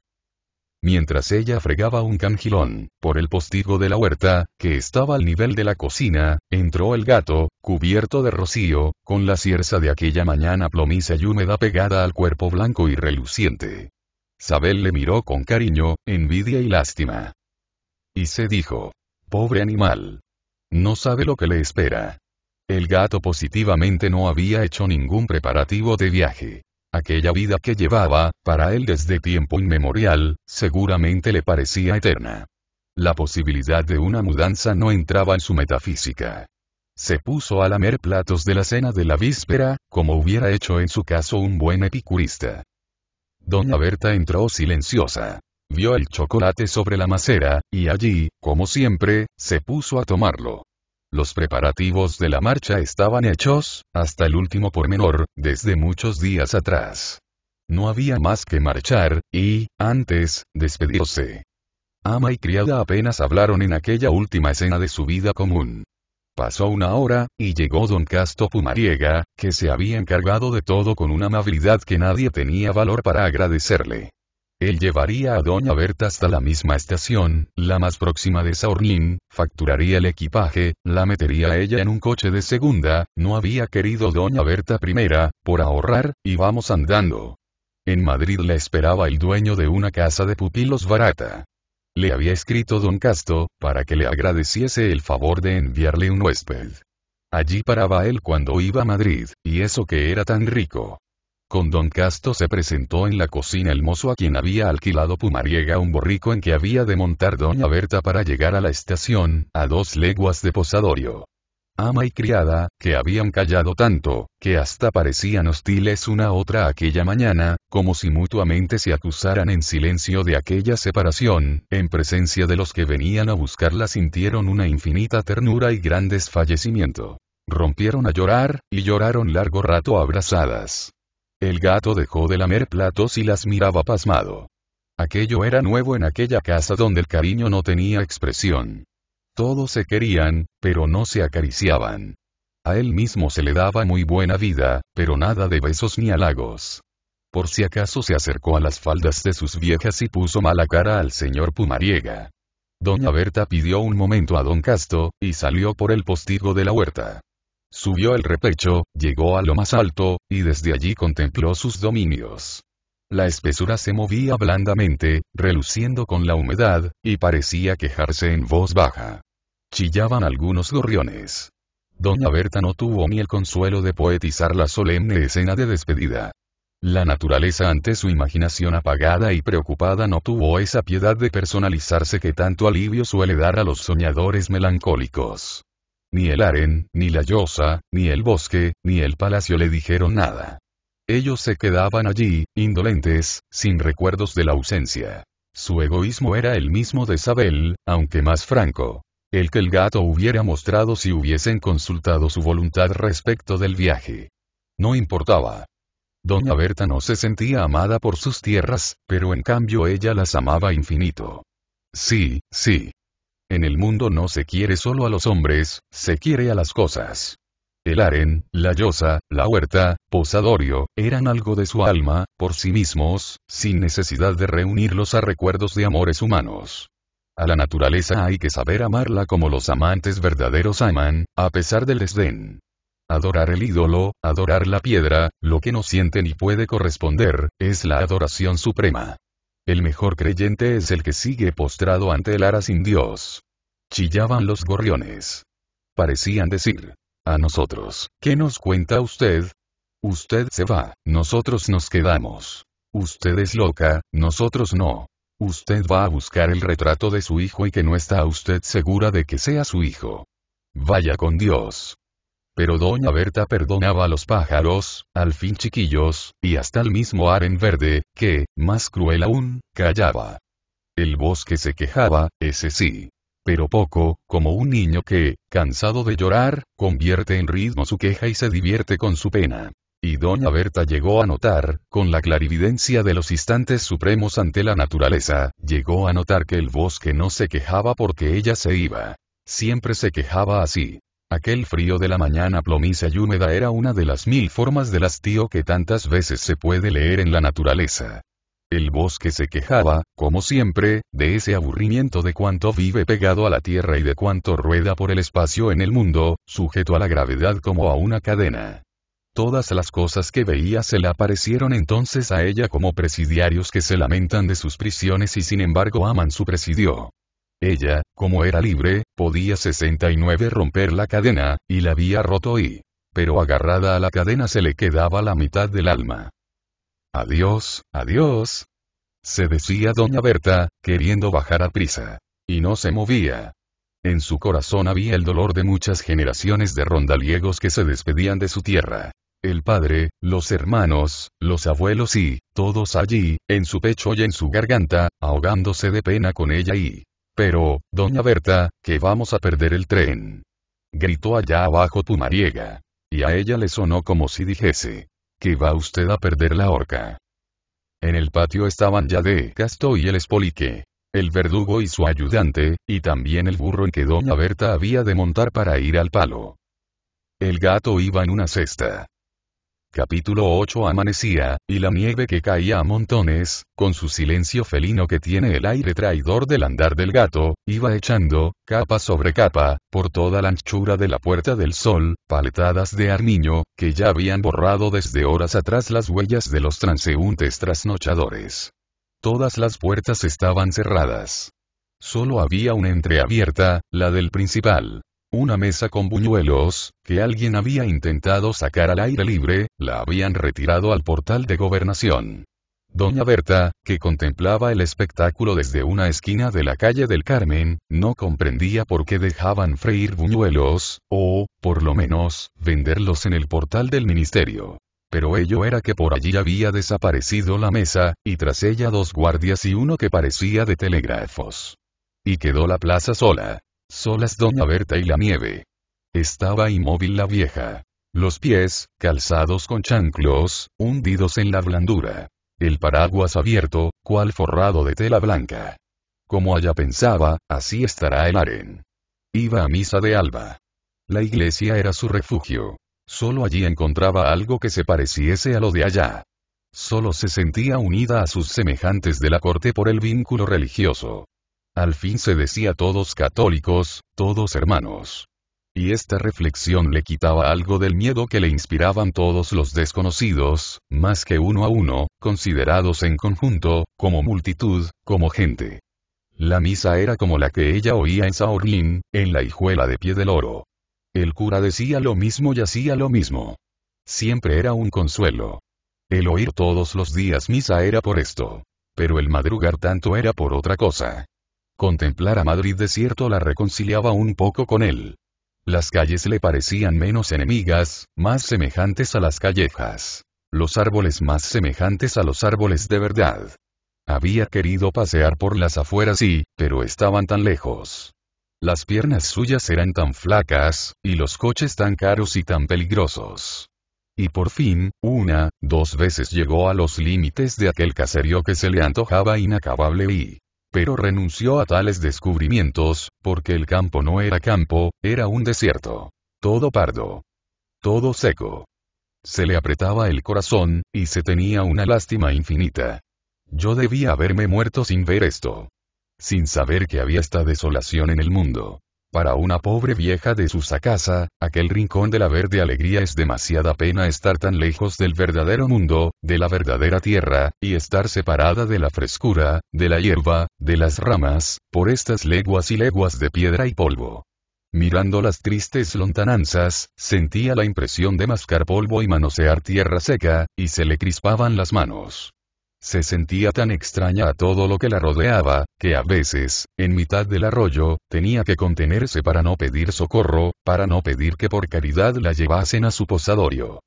mientras ella fregaba un cangilón. Por el postigo de la huerta, que estaba al nivel de la cocina, entró el gato, cubierto de rocío, con la cierza de aquella mañana plomiza y húmeda pegada al cuerpo blanco y reluciente. Sabel le miró con cariño, envidia y lástima. Y se dijo, pobre animal. No sabe lo que le espera. El gato positivamente no había hecho ningún preparativo de viaje. Aquella vida que llevaba, para él desde tiempo inmemorial, seguramente le parecía eterna. La posibilidad de una mudanza no entraba en su metafísica. Se puso a lamer platos de la cena de la víspera, como hubiera hecho en su caso un buen epicurista. Doña Berta entró silenciosa. Vio el chocolate sobre la macera, y allí, como siempre, se puso a tomarlo. Los preparativos de la marcha estaban hechos, hasta el último pormenor, desde muchos días atrás. No había más que marchar, y, antes, despedirse. Ama y criada apenas hablaron en aquella última escena de su vida común. Pasó una hora, y llegó don Casto Pumariega, que se había encargado de todo con una amabilidad que nadie tenía valor para agradecerle. Él llevaría a Doña Berta hasta la misma estación, la más próxima de Saorlin, facturaría el equipaje, la metería a ella en un coche de segunda, no había querido Doña Berta primera, por ahorrar, y vamos andando. En Madrid le esperaba el dueño de una casa de pupilos barata. Le había escrito don Casto, para que le agradeciese el favor de enviarle un huésped. Allí paraba él cuando iba a Madrid, y eso que era tan rico. Con don Casto se presentó en la cocina el mozo a quien había alquilado Pumariega un borrico en que había de montar doña Berta para llegar a la estación, a dos leguas de Posadorio. Ama y criada, que habían callado tanto, que hasta parecían hostiles una a otra aquella mañana, como si mutuamente se acusaran en silencio de aquella separación, en presencia de los que venían a buscarla sintieron una infinita ternura y gran desfallecimiento. Rompieron a llorar, y lloraron largo rato abrazadas. El gato dejó de lamer platos y las miraba pasmado. Aquello era nuevo en aquella casa donde el cariño no tenía expresión. Todos se querían, pero no se acariciaban. A él mismo se le daba muy buena vida, pero nada de besos ni halagos. Por si acaso se acercó a las faldas de sus viejas y puso mala cara al señor Pumariega. Doña Berta pidió un momento a don Casto, y salió por el postigo de la huerta. Subió el repecho, llegó a lo más alto, y desde allí contempló sus dominios. La espesura se movía blandamente, reluciendo con la humedad, y parecía quejarse en voz baja. Chillaban algunos gorriones. Doña Berta no tuvo ni el consuelo de poetizar la solemne escena de despedida. La naturaleza ante su imaginación apagada y preocupada no tuvo esa piedad de personalizarse que tanto alivio suele dar a los soñadores melancólicos. Ni el aren, ni la yosa, ni el bosque, ni el palacio le dijeron nada. Ellos se quedaban allí, indolentes, sin recuerdos de la ausencia. Su egoísmo era el mismo de Sabel, aunque más franco. El que el gato hubiera mostrado si hubiesen consultado su voluntad respecto del viaje. No importaba. Doña Berta no se sentía amada por sus tierras, pero en cambio ella las amaba infinito. Sí, sí, en el mundo no se quiere solo a los hombres, se quiere a las cosas. El aren, la llosa, la huerta, posadorio, eran algo de su alma, por sí mismos, sin necesidad de reunirlos a recuerdos de amores humanos. A la naturaleza hay que saber amarla como los amantes verdaderos aman, a pesar del desdén. Adorar el ídolo, adorar la piedra, lo que no siente ni puede corresponder, es la adoración suprema. El mejor creyente es el que sigue postrado ante el ara sin Dios. Chillaban los gorriones. Parecían decir, a nosotros, ¿qué nos cuenta usted? Usted se va, nosotros nos quedamos. Usted es loca, nosotros no. Usted va a buscar el retrato de su hijo y que no está usted segura de que sea su hijo. Vaya con Dios. Pero doña Berta perdonaba a los pájaros, al fin chiquillos, y hasta el mismo aren verde, que, más cruel aún, callaba. El bosque se quejaba, ese sí. Pero poco, como un niño que, cansado de llorar, convierte en ritmo su queja y se divierte con su pena. Y doña Berta llegó a notar, con la clarividencia de los instantes supremos ante la naturaleza, llegó a notar que el bosque no se quejaba porque ella se iba. Siempre se quejaba así. Aquel frío de la mañana plomiza y húmeda era una de las mil formas del hastío que tantas veces se puede leer en la naturaleza. El bosque se quejaba, como siempre, de ese aburrimiento de cuanto vive pegado a la tierra y de cuanto rueda por el espacio en el mundo, sujeto a la gravedad como a una cadena. Todas las cosas que veía se le aparecieron entonces a ella como presidiarios que se lamentan de sus prisiones y sin embargo aman su presidio. Ella, como era libre, podía 69 romper la cadena, y la había roto y... Pero agarrada a la cadena se le quedaba la mitad del alma. Adiós, adiós. Se decía doña Berta, queriendo bajar a prisa. Y no se movía. En su corazón había el dolor de muchas generaciones de rondaliegos que se despedían de su tierra. El padre, los hermanos, los abuelos y, todos allí, en su pecho y en su garganta, ahogándose de pena con ella y, pero, doña Berta, que vamos a perder el tren. Gritó allá abajo tu mariega. Y a ella le sonó como si dijese, que va usted a perder la horca. En el patio estaban ya de Casto y el espolique, el verdugo y su ayudante, y también el burro en que doña Berta había de montar para ir al palo. El gato iba en una cesta. Capítulo 8 Amanecía, y la nieve que caía a montones, con su silencio felino que tiene el aire traidor del andar del gato, iba echando, capa sobre capa, por toda la anchura de la Puerta del Sol, paletadas de armiño, que ya habían borrado desde horas atrás las huellas de los transeúntes trasnochadores. Todas las puertas estaban cerradas. Solo había una entreabierta, la del principal. Una mesa con buñuelos, que alguien había intentado sacar al aire libre, la habían retirado al portal de gobernación. Doña Berta, que contemplaba el espectáculo desde una esquina de la calle del Carmen, no comprendía por qué dejaban freír buñuelos, o, por lo menos, venderlos en el portal del ministerio. Pero ello era que por allí había desaparecido la mesa, y tras ella dos guardias y uno que parecía de telégrafos. Y quedó la plaza sola solas doña Berta y la nieve. Estaba inmóvil la vieja. Los pies, calzados con chanclos, hundidos en la blandura. El paraguas abierto, cual forrado de tela blanca. Como allá pensaba, así estará el aren. Iba a misa de alba. La iglesia era su refugio. Solo allí encontraba algo que se pareciese a lo de allá. Solo se sentía unida a sus semejantes de la corte por el vínculo religioso. Al fin se decía todos católicos, todos hermanos. Y esta reflexión le quitaba algo del miedo que le inspiraban todos los desconocidos, más que uno a uno, considerados en conjunto, como multitud, como gente. La misa era como la que ella oía en Saorlín, en la hijuela de pie del oro. El cura decía lo mismo y hacía lo mismo. Siempre era un consuelo. El oír todos los días misa era por esto. Pero el madrugar tanto era por otra cosa. Contemplar a Madrid desierto la reconciliaba un poco con él. Las calles le parecían menos enemigas, más semejantes a las callejas. Los árboles más semejantes a los árboles de verdad. Había querido pasear por las afueras y, pero estaban tan lejos. Las piernas suyas eran tan flacas, y los coches tan caros y tan peligrosos. Y por fin, una, dos veces llegó a los límites de aquel caserío que se le antojaba inacabable y, pero renunció a tales descubrimientos, porque el campo no era campo, era un desierto. Todo pardo. Todo seco. Se le apretaba el corazón, y se tenía una lástima infinita. Yo debía haberme muerto sin ver esto. Sin saber que había esta desolación en el mundo. Para una pobre vieja de casa, aquel rincón de la verde alegría es demasiada pena estar tan lejos del verdadero mundo, de la verdadera tierra, y estar separada de la frescura, de la hierba, de las ramas, por estas leguas y leguas de piedra y polvo. Mirando las tristes lontananzas, sentía la impresión de mascar polvo y manosear tierra seca, y se le crispaban las manos. Se sentía tan extraña a todo lo que la rodeaba, que a veces, en mitad del arroyo, tenía que contenerse para no pedir socorro, para no pedir que por caridad la llevasen a su posadorio.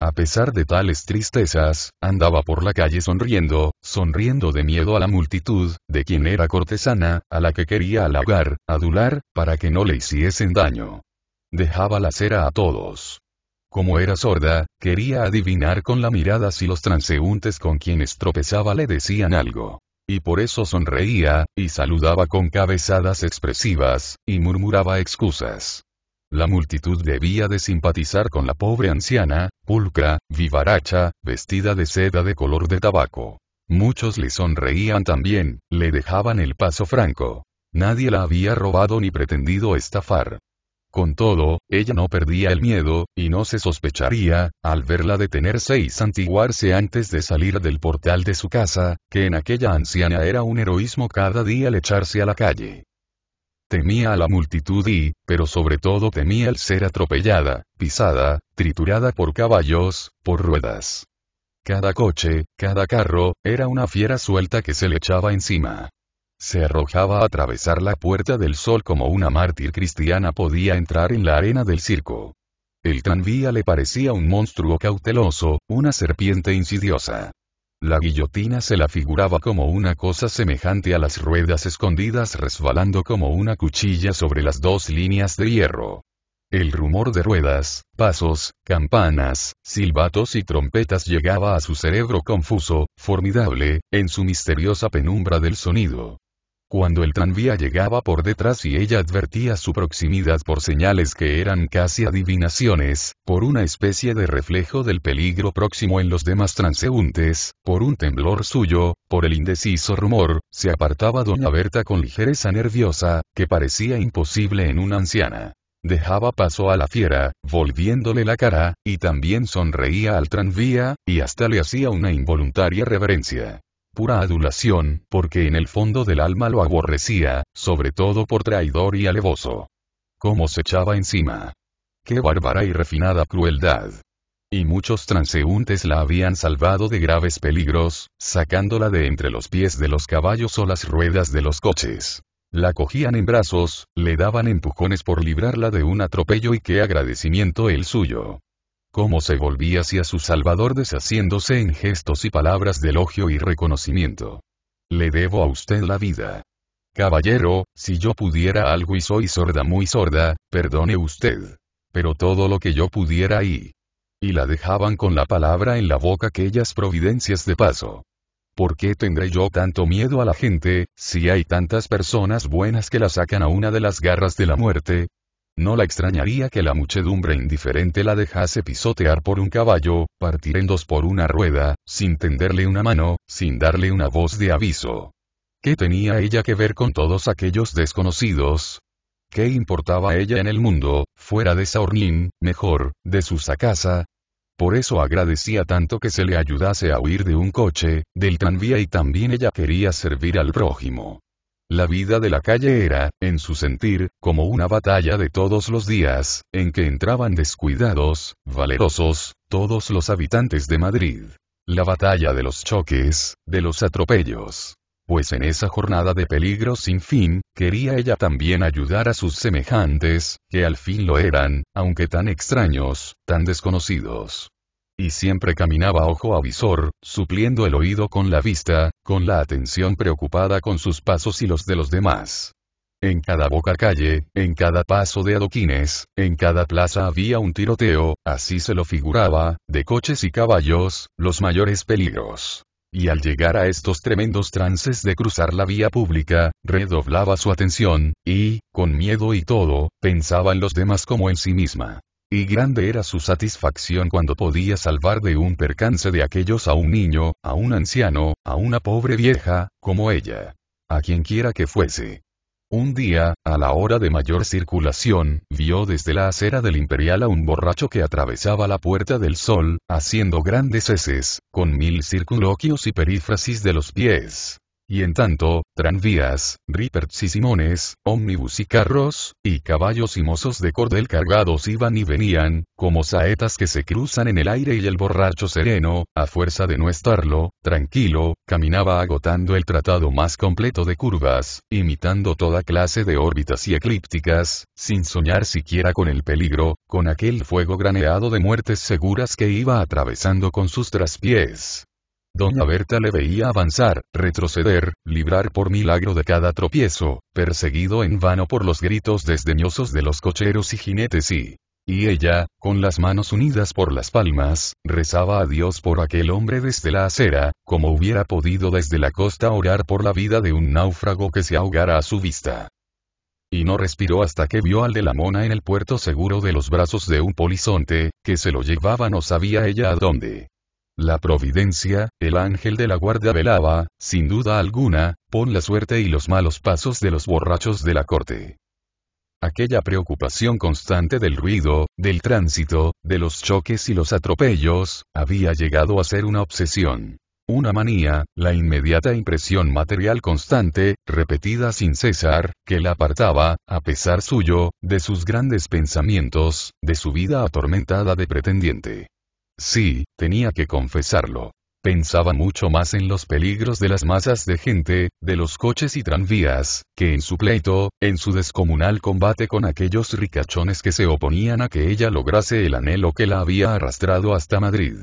A pesar de tales tristezas, andaba por la calle sonriendo, sonriendo de miedo a la multitud, de quien era cortesana, a la que quería halagar, adular, para que no le hiciesen daño. Dejaba la cera a todos. Como era sorda, quería adivinar con la mirada si los transeúntes con quienes tropezaba le decían algo. Y por eso sonreía, y saludaba con cabezadas expresivas, y murmuraba excusas. La multitud debía de simpatizar con la pobre anciana, pulcra, vivaracha, vestida de seda de color de tabaco. Muchos le sonreían también, le dejaban el paso franco. Nadie la había robado ni pretendido estafar. Con todo, ella no perdía el miedo, y no se sospecharía, al verla detenerse y santiguarse antes de salir del portal de su casa, que en aquella anciana era un heroísmo cada día el echarse a la calle. Temía a la multitud y, pero sobre todo temía el ser atropellada, pisada, triturada por caballos, por ruedas. Cada coche, cada carro, era una fiera suelta que se le echaba encima. Se arrojaba a atravesar la Puerta del Sol como una mártir cristiana podía entrar en la arena del circo. El tranvía le parecía un monstruo cauteloso, una serpiente insidiosa. La guillotina se la figuraba como una cosa semejante a las ruedas escondidas resbalando como una cuchilla sobre las dos líneas de hierro. El rumor de ruedas, pasos, campanas, silbatos y trompetas llegaba a su cerebro confuso, formidable, en su misteriosa penumbra del sonido cuando el tranvía llegaba por detrás y ella advertía su proximidad por señales que eran casi adivinaciones, por una especie de reflejo del peligro próximo en los demás transeúntes, por un temblor suyo, por el indeciso rumor, se apartaba doña Berta con ligereza nerviosa, que parecía imposible en una anciana dejaba paso a la fiera, volviéndole la cara, y también sonreía al tranvía, y hasta le hacía una involuntaria reverencia pura adulación, porque en el fondo del alma lo aborrecía, sobre todo por traidor y alevoso. ¿Cómo se echaba encima? ¡Qué bárbara y refinada crueldad! Y muchos transeúntes la habían salvado de graves peligros, sacándola de entre los pies de los caballos o las ruedas de los coches. La cogían en brazos, le daban empujones por librarla de un atropello y qué agradecimiento el suyo cómo se volvía hacia su Salvador deshaciéndose en gestos y palabras de elogio y reconocimiento. Le debo a usted la vida. Caballero, si yo pudiera algo y soy sorda muy sorda, perdone usted. Pero todo lo que yo pudiera y... Y la dejaban con la palabra en la boca aquellas providencias de paso. ¿Por qué tendré yo tanto miedo a la gente, si hay tantas personas buenas que la sacan a una de las garras de la muerte? No la extrañaría que la muchedumbre indiferente la dejase pisotear por un caballo, partir en dos por una rueda, sin tenderle una mano, sin darle una voz de aviso. ¿Qué tenía ella que ver con todos aquellos desconocidos? ¿Qué importaba ella en el mundo, fuera de Saornin, mejor, de su sacasa? Por eso agradecía tanto que se le ayudase a huir de un coche, del tranvía y también ella quería servir al prójimo. La vida de la calle era, en su sentir, como una batalla de todos los días, en que entraban descuidados, valerosos, todos los habitantes de Madrid. La batalla de los choques, de los atropellos. Pues en esa jornada de peligro sin fin, quería ella también ayudar a sus semejantes, que al fin lo eran, aunque tan extraños, tan desconocidos y siempre caminaba ojo a visor, supliendo el oído con la vista, con la atención preocupada con sus pasos y los de los demás. En cada boca calle, en cada paso de adoquines, en cada plaza había un tiroteo, así se lo figuraba, de coches y caballos, los mayores peligros. Y al llegar a estos tremendos trances de cruzar la vía pública, redoblaba su atención, y, con miedo y todo, pensaba en los demás como en sí misma. Y grande era su satisfacción cuando podía salvar de un percance de aquellos a un niño, a un anciano, a una pobre vieja, como ella. A quien quiera que fuese. Un día, a la hora de mayor circulación, vio desde la acera del Imperial a un borracho que atravesaba la Puerta del Sol, haciendo grandes heces, con mil circuloquios y perífrasis de los pies. Y en tanto, tranvías, riperts y simones, ómnibus y carros, y caballos y mozos de cordel cargados iban y venían, como saetas que se cruzan en el aire y el borracho sereno, a fuerza de no estarlo, tranquilo, caminaba agotando el tratado más completo de curvas, imitando toda clase de órbitas y eclípticas, sin soñar siquiera con el peligro, con aquel fuego graneado de muertes seguras que iba atravesando con sus traspiés. Doña Berta le veía avanzar, retroceder, librar por milagro de cada tropiezo, perseguido en vano por los gritos desdeñosos de los cocheros y jinetes y... Y ella, con las manos unidas por las palmas, rezaba a Dios por aquel hombre desde la acera, como hubiera podido desde la costa orar por la vida de un náufrago que se ahogara a su vista. Y no respiró hasta que vio al de la mona en el puerto seguro de los brazos de un polizonte, que se lo llevaba no sabía ella a dónde. La providencia, el ángel de la guarda velaba, sin duda alguna, por la suerte y los malos pasos de los borrachos de la corte. Aquella preocupación constante del ruido, del tránsito, de los choques y los atropellos, había llegado a ser una obsesión. Una manía, la inmediata impresión material constante, repetida sin cesar, que la apartaba, a pesar suyo, de sus grandes pensamientos, de su vida atormentada de pretendiente. Sí, tenía que confesarlo. Pensaba mucho más en los peligros de las masas de gente, de los coches y tranvías, que en su pleito, en su descomunal combate con aquellos ricachones que se oponían a que ella lograse el anhelo que la había arrastrado hasta Madrid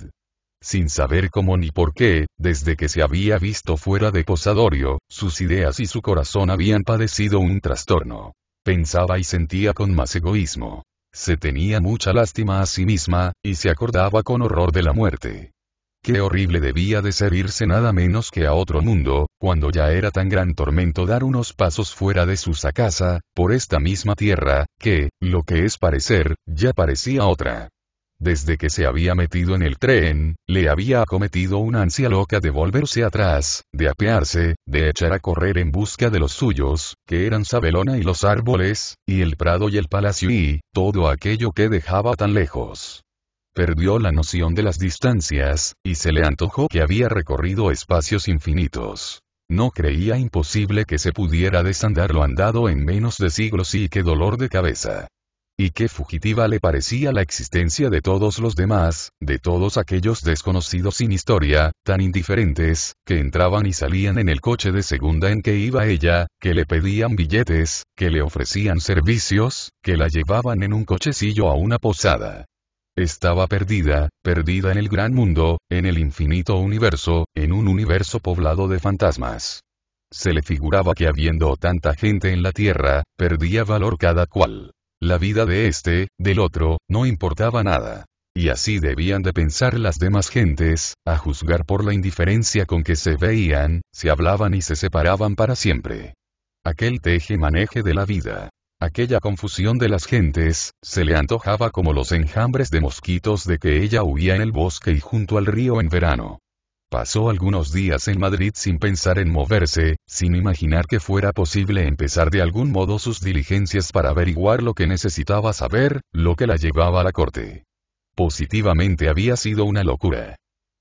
sin saber cómo ni por qué, desde que se había visto fuera de Posadorio, sus ideas y su corazón habían padecido un trastorno. Pensaba y sentía con más egoísmo. Se tenía mucha lástima a sí misma, y se acordaba con horror de la muerte. Qué horrible debía de servirse nada menos que a otro mundo, cuando ya era tan gran tormento dar unos pasos fuera de su sacasa, por esta misma tierra, que, lo que es parecer, ya parecía otra. Desde que se había metido en el tren, le había acometido una ansia loca de volverse atrás, de apearse, de echar a correr en busca de los suyos, que eran Sabelona y los árboles, y el prado y el palacio y, todo aquello que dejaba tan lejos. Perdió la noción de las distancias, y se le antojó que había recorrido espacios infinitos. No creía imposible que se pudiera desandar lo andado en menos de siglos y qué dolor de cabeza y qué fugitiva le parecía la existencia de todos los demás, de todos aquellos desconocidos sin historia, tan indiferentes, que entraban y salían en el coche de segunda en que iba ella, que le pedían billetes, que le ofrecían servicios, que la llevaban en un cochecillo a una posada. Estaba perdida, perdida en el gran mundo, en el infinito universo, en un universo poblado de fantasmas. Se le figuraba que habiendo tanta gente en la Tierra, perdía valor cada cual. La vida de este, del otro, no importaba nada. Y así debían de pensar las demás gentes, a juzgar por la indiferencia con que se veían, se hablaban y se separaban para siempre. Aquel teje maneje de la vida. Aquella confusión de las gentes, se le antojaba como los enjambres de mosquitos de que ella huía en el bosque y junto al río en verano. Pasó algunos días en Madrid sin pensar en moverse, sin imaginar que fuera posible empezar de algún modo sus diligencias para averiguar lo que necesitaba saber, lo que la llevaba a la corte. Positivamente había sido una locura.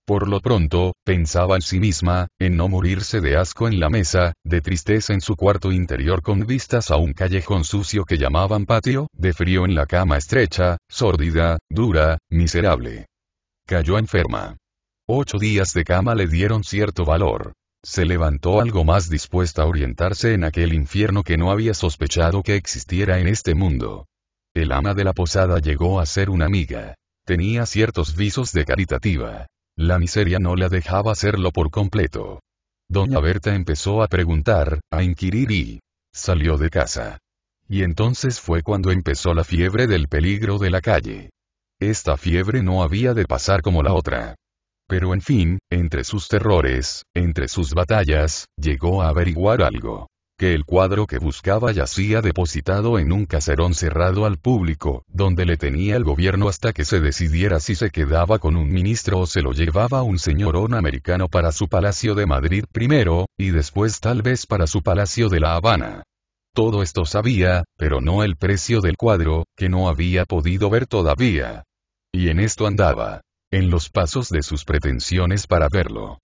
Por lo pronto, pensaba en sí misma, en no morirse de asco en la mesa, de tristeza en su cuarto interior con vistas a un callejón sucio que llamaban patio, de frío en la cama estrecha, sórdida, dura, miserable. Cayó enferma. Ocho días de cama le dieron cierto valor. Se levantó algo más dispuesta a orientarse en aquel infierno que no había sospechado que existiera en este mundo. El ama de la posada llegó a ser una amiga. Tenía ciertos visos de caritativa. La miseria no la dejaba hacerlo por completo. Doña Berta empezó a preguntar, a inquirir y salió de casa. Y entonces fue cuando empezó la fiebre del peligro de la calle. Esta fiebre no había de pasar como la otra. Pero en fin, entre sus terrores, entre sus batallas, llegó a averiguar algo. Que el cuadro que buscaba yacía depositado en un caserón cerrado al público, donde le tenía el gobierno hasta que se decidiera si se quedaba con un ministro o se lo llevaba un señorón americano para su palacio de Madrid primero, y después tal vez para su palacio de La Habana. Todo esto sabía, pero no el precio del cuadro, que no había podido ver todavía. Y en esto andaba en los pasos de sus pretensiones para verlo.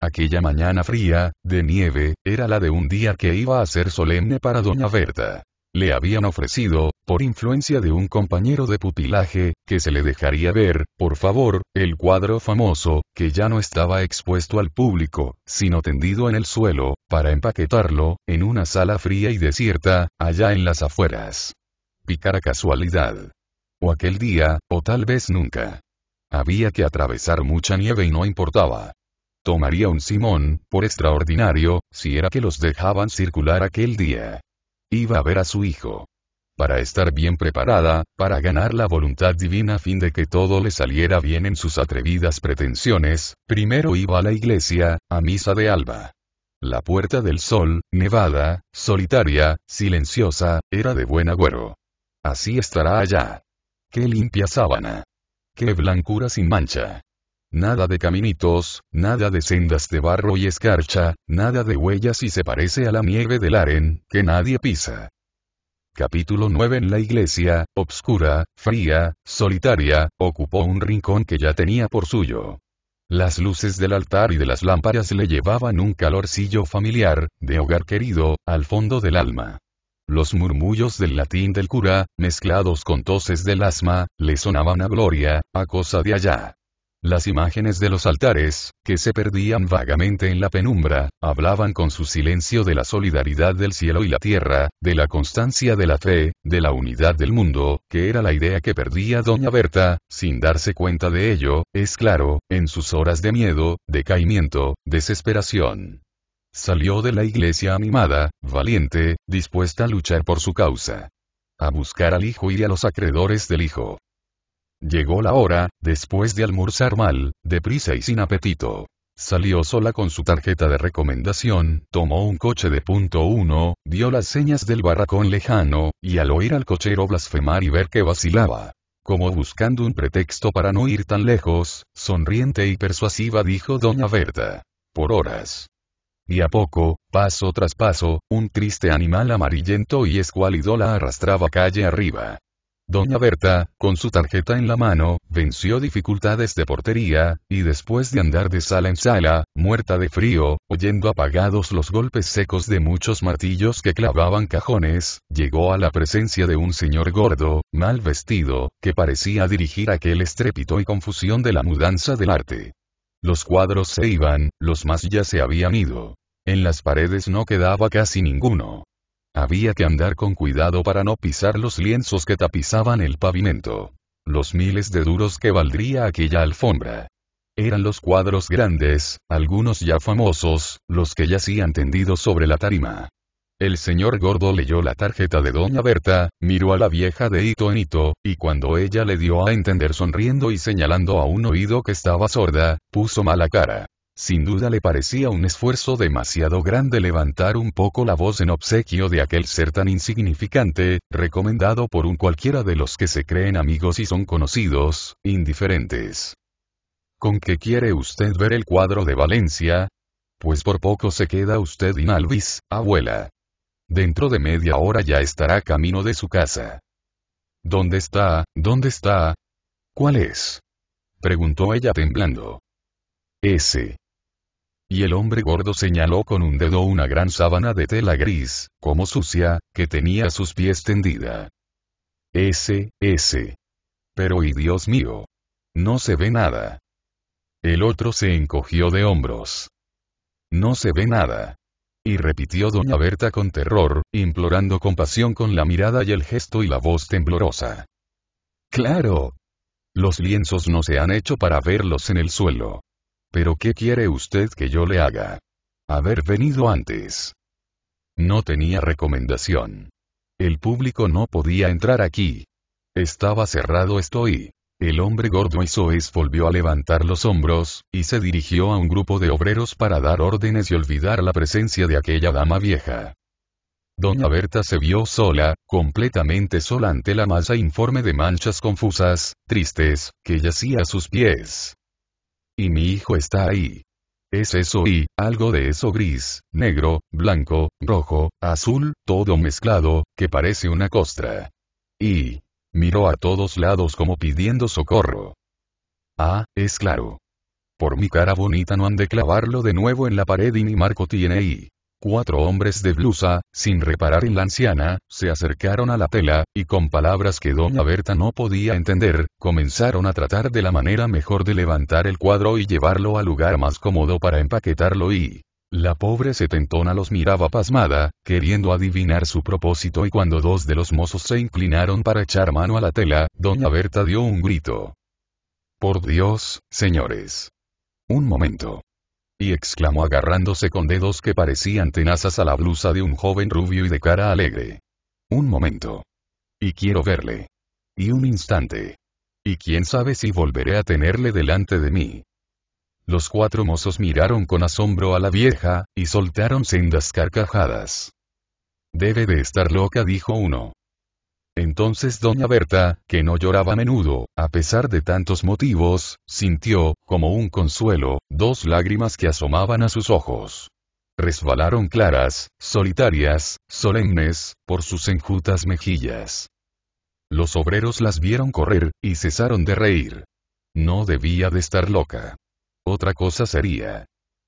Aquella mañana fría, de nieve, era la de un día que iba a ser solemne para doña Berta. Le habían ofrecido, por influencia de un compañero de pupilaje, que se le dejaría ver, por favor, el cuadro famoso, que ya no estaba expuesto al público, sino tendido en el suelo, para empaquetarlo, en una sala fría y desierta, allá en las afueras. Picara casualidad. O aquel día, o tal vez nunca. Había que atravesar mucha nieve y no importaba. Tomaría un Simón, por extraordinario, si era que los dejaban circular aquel día. Iba a ver a su hijo. Para estar bien preparada, para ganar la voluntad divina a fin de que todo le saliera bien en sus atrevidas pretensiones, primero iba a la iglesia, a misa de alba. La puerta del sol, nevada, solitaria, silenciosa, era de buen agüero. Así estará allá. Qué limpia sábana. ¡Qué blancura sin mancha! Nada de caminitos, nada de sendas de barro y escarcha, nada de huellas y se parece a la nieve del aren, que nadie pisa. Capítulo 9 En la iglesia, obscura, fría, solitaria, ocupó un rincón que ya tenía por suyo. Las luces del altar y de las lámparas le llevaban un calorcillo familiar, de hogar querido, al fondo del alma. Los murmullos del latín del cura, mezclados con toses del asma, le sonaban a gloria, a cosa de allá. Las imágenes de los altares, que se perdían vagamente en la penumbra, hablaban con su silencio de la solidaridad del cielo y la tierra, de la constancia de la fe, de la unidad del mundo, que era la idea que perdía doña Berta, sin darse cuenta de ello, es claro, en sus horas de miedo, decaimiento, desesperación. Salió de la iglesia animada, valiente, dispuesta a luchar por su causa. A buscar al hijo y a los acreedores del hijo. Llegó la hora, después de almorzar mal, deprisa y sin apetito. Salió sola con su tarjeta de recomendación, tomó un coche de punto uno, dio las señas del barracón lejano, y al oír al cochero blasfemar y ver que vacilaba, como buscando un pretexto para no ir tan lejos, sonriente y persuasiva dijo doña Berta. Por horas. Y a poco, paso tras paso, un triste animal amarillento y escuálido la arrastraba calle arriba. Doña Berta, con su tarjeta en la mano, venció dificultades de portería, y después de andar de sala en sala, muerta de frío, oyendo apagados los golpes secos de muchos martillos que clavaban cajones, llegó a la presencia de un señor gordo, mal vestido, que parecía dirigir aquel estrépito y confusión de la mudanza del arte. Los cuadros se iban, los más ya se habían ido. En las paredes no quedaba casi ninguno. Había que andar con cuidado para no pisar los lienzos que tapizaban el pavimento. Los miles de duros que valdría aquella alfombra. Eran los cuadros grandes, algunos ya famosos, los que yacían tendidos sobre la tarima. El señor Gordo leyó la tarjeta de doña Berta, miró a la vieja de hito en hito, y cuando ella le dio a entender sonriendo y señalando a un oído que estaba sorda, puso mala cara. Sin duda le parecía un esfuerzo demasiado grande levantar un poco la voz en obsequio de aquel ser tan insignificante, recomendado por un cualquiera de los que se creen amigos y son conocidos, indiferentes. ¿Con qué quiere usted ver el cuadro de Valencia? Pues por poco se queda usted inalvis, abuela. Dentro de media hora ya estará camino de su casa. ¿Dónde está? ¿Dónde está? ¿Cuál es? preguntó ella temblando. Ese. Y el hombre gordo señaló con un dedo una gran sábana de tela gris, como sucia, que tenía sus pies tendida. Ese, ese. Pero y Dios mío. No se ve nada. El otro se encogió de hombros. No se ve nada y repitió doña Berta con terror, implorando compasión con la mirada y el gesto y la voz temblorosa. Claro. Los lienzos no se han hecho para verlos en el suelo. Pero ¿qué quiere usted que yo le haga? Haber venido antes. No tenía recomendación. El público no podía entrar aquí. Estaba cerrado estoy. El hombre gordo y soez volvió a levantar los hombros, y se dirigió a un grupo de obreros para dar órdenes y olvidar la presencia de aquella dama vieja. Doña Berta se vio sola, completamente sola ante la masa informe de manchas confusas, tristes, que yacía a sus pies. Y mi hijo está ahí. Es eso y, algo de eso gris, negro, blanco, rojo, azul, todo mezclado, que parece una costra. Y, Miró a todos lados como pidiendo socorro. Ah, es claro. Por mi cara bonita no han de clavarlo de nuevo en la pared y mi marco tiene ahí. Cuatro hombres de blusa, sin reparar en la anciana, se acercaron a la tela, y con palabras que doña Berta no podía entender, comenzaron a tratar de la manera mejor de levantar el cuadro y llevarlo al lugar más cómodo para empaquetarlo y... La pobre setentona los miraba pasmada, queriendo adivinar su propósito y cuando dos de los mozos se inclinaron para echar mano a la tela, doña Berta dio un grito. Por Dios, señores. Un momento. Y exclamó agarrándose con dedos que parecían tenazas a la blusa de un joven rubio y de cara alegre. Un momento. Y quiero verle. Y un instante. Y quién sabe si volveré a tenerle delante de mí. Los cuatro mozos miraron con asombro a la vieja, y soltaron sendas carcajadas. Debe de estar loca, dijo uno. Entonces doña Berta, que no lloraba a menudo, a pesar de tantos motivos, sintió, como un consuelo, dos lágrimas que asomaban a sus ojos. Resbalaron claras, solitarias, solemnes, por sus enjutas mejillas. Los obreros las vieron correr, y cesaron de reír. No debía de estar loca. Otra cosa sería.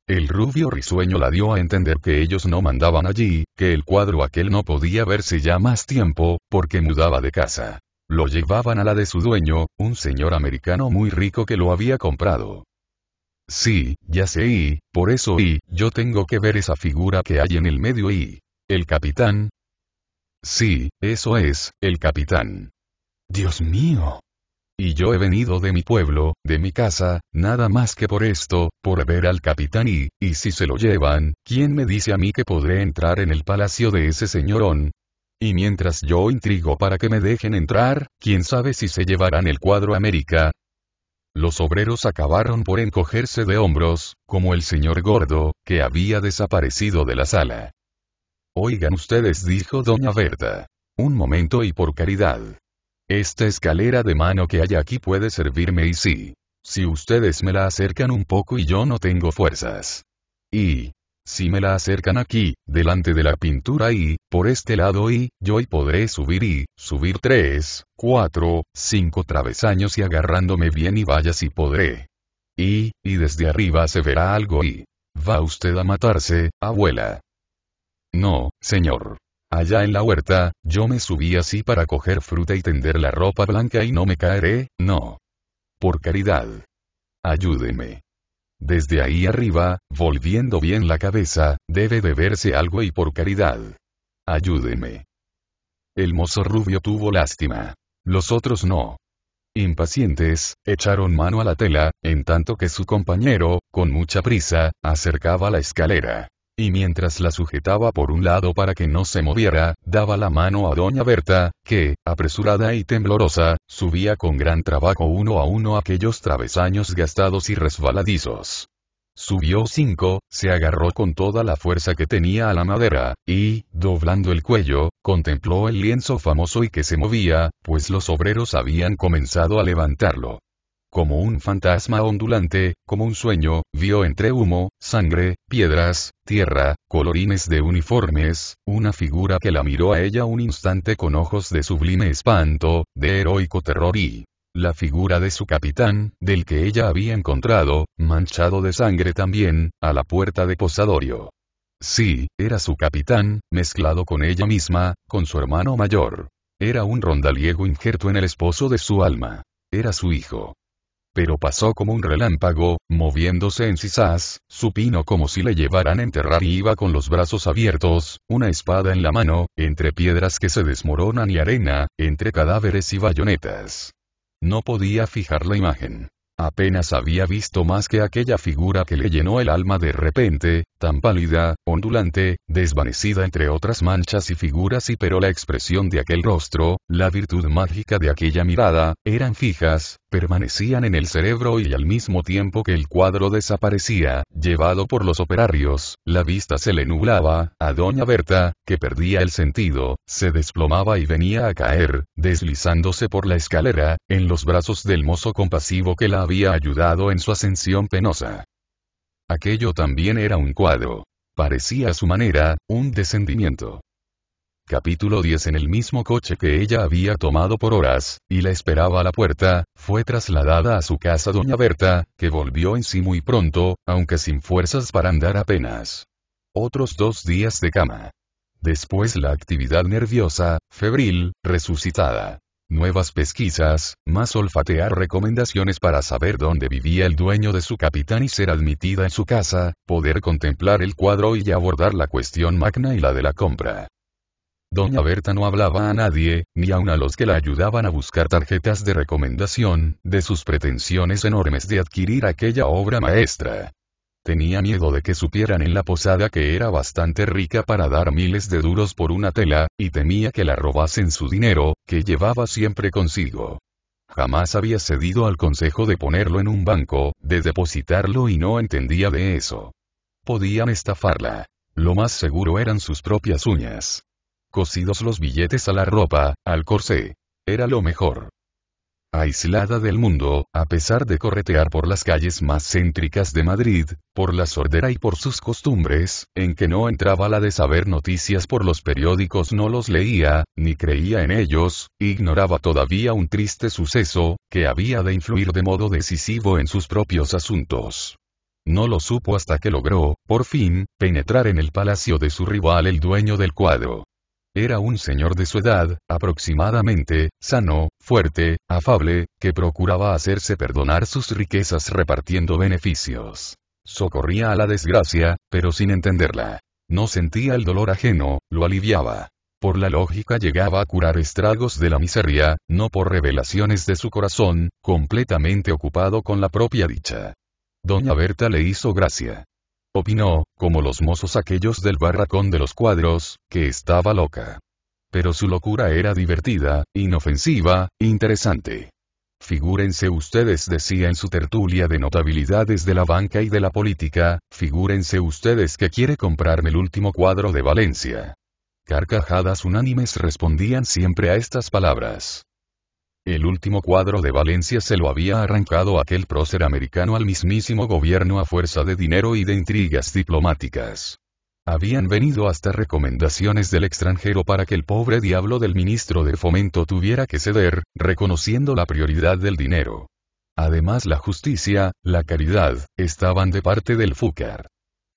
El rubio risueño la dio a entender que ellos no mandaban allí, que el cuadro aquel no podía verse ya más tiempo, porque mudaba de casa. Lo llevaban a la de su dueño, un señor americano muy rico que lo había comprado. Sí, ya sé y, por eso y, yo tengo que ver esa figura que hay en el medio y. El capitán. Sí, eso es, el capitán. Dios mío. Y yo he venido de mi pueblo, de mi casa, nada más que por esto, por ver al capitán y, y si se lo llevan, ¿quién me dice a mí que podré entrar en el palacio de ese señorón? Y mientras yo intrigo para que me dejen entrar, quién sabe si se llevarán el cuadro América, los obreros acabaron por encogerse de hombros, como el señor gordo, que había desaparecido de la sala. Oigan ustedes, dijo doña Berta. Un momento y por caridad, esta escalera de mano que hay aquí puede servirme y sí. Si ustedes me la acercan un poco y yo no tengo fuerzas. Y, si me la acercan aquí, delante de la pintura y, por este lado y, yo y podré subir y, subir tres, cuatro, cinco travesaños y agarrándome bien y vaya si podré. Y, y desde arriba se verá algo y. ¿Va usted a matarse, abuela? No, señor. Allá en la huerta, yo me subí así para coger fruta y tender la ropa blanca y no me caeré, no. Por caridad. Ayúdeme. Desde ahí arriba, volviendo bien la cabeza, debe de verse algo y por caridad. Ayúdeme. El mozo rubio tuvo lástima. Los otros no. Impacientes, echaron mano a la tela, en tanto que su compañero, con mucha prisa, acercaba la escalera y mientras la sujetaba por un lado para que no se moviera, daba la mano a doña Berta, que, apresurada y temblorosa, subía con gran trabajo uno a uno aquellos travesaños gastados y resbaladizos. Subió cinco, se agarró con toda la fuerza que tenía a la madera, y, doblando el cuello, contempló el lienzo famoso y que se movía, pues los obreros habían comenzado a levantarlo. Como un fantasma ondulante, como un sueño, vio entre humo, sangre, piedras, tierra, colorines de uniformes, una figura que la miró a ella un instante con ojos de sublime espanto, de heroico terror y la figura de su capitán, del que ella había encontrado, manchado de sangre también, a la puerta de Posadorio. Sí, era su capitán, mezclado con ella misma, con su hermano mayor. Era un rondaliego injerto en el esposo de su alma. Era su hijo pero pasó como un relámpago, moviéndose en sisas, supino como si le llevaran a enterrar y iba con los brazos abiertos, una espada en la mano, entre piedras que se desmoronan y arena, entre cadáveres y bayonetas. No podía fijar la imagen. Apenas había visto más que aquella figura que le llenó el alma de repente, tan pálida, ondulante, desvanecida entre otras manchas y figuras y pero la expresión de aquel rostro, la virtud mágica de aquella mirada, eran fijas, permanecían en el cerebro y al mismo tiempo que el cuadro desaparecía, llevado por los operarios, la vista se le nublaba, a doña Berta, que perdía el sentido, se desplomaba y venía a caer, deslizándose por la escalera, en los brazos del mozo compasivo que la había ayudado en su ascensión penosa. Aquello también era un cuadro. Parecía a su manera, un descendimiento capítulo 10 en el mismo coche que ella había tomado por horas, y la esperaba a la puerta, fue trasladada a su casa doña Berta, que volvió en sí muy pronto, aunque sin fuerzas para andar apenas. Otros dos días de cama. Después la actividad nerviosa, febril, resucitada. Nuevas pesquisas, más olfatear recomendaciones para saber dónde vivía el dueño de su capitán y ser admitida en su casa, poder contemplar el cuadro y abordar la cuestión magna y la de la compra. Doña Berta no hablaba a nadie, ni aun a los que la ayudaban a buscar tarjetas de recomendación, de sus pretensiones enormes de adquirir aquella obra maestra. Tenía miedo de que supieran en la posada que era bastante rica para dar miles de duros por una tela, y temía que la robasen su dinero, que llevaba siempre consigo. Jamás había cedido al consejo de ponerlo en un banco, de depositarlo y no entendía de eso. Podían estafarla. Lo más seguro eran sus propias uñas cosidos los billetes a la ropa, al corsé. Era lo mejor. Aislada del mundo, a pesar de corretear por las calles más céntricas de Madrid, por la sordera y por sus costumbres, en que no entraba la de saber noticias por los periódicos, no los leía, ni creía en ellos, ignoraba todavía un triste suceso, que había de influir de modo decisivo en sus propios asuntos. No lo supo hasta que logró, por fin, penetrar en el palacio de su rival el dueño del cuadro. Era un señor de su edad, aproximadamente, sano, fuerte, afable, que procuraba hacerse perdonar sus riquezas repartiendo beneficios. Socorría a la desgracia, pero sin entenderla. No sentía el dolor ajeno, lo aliviaba. Por la lógica llegaba a curar estragos de la miseria, no por revelaciones de su corazón, completamente ocupado con la propia dicha. Doña Berta le hizo gracia. Opinó, como los mozos aquellos del barracón de los cuadros, que estaba loca. Pero su locura era divertida, inofensiva, interesante. Figúrense ustedes, decía en su tertulia de notabilidades de la banca y de la política, figúrense ustedes que quiere comprarme el último cuadro de Valencia. Carcajadas unánimes respondían siempre a estas palabras. El último cuadro de Valencia se lo había arrancado aquel prócer americano al mismísimo gobierno a fuerza de dinero y de intrigas diplomáticas. Habían venido hasta recomendaciones del extranjero para que el pobre diablo del ministro de Fomento tuviera que ceder, reconociendo la prioridad del dinero. Además la justicia, la caridad, estaban de parte del Fúcar.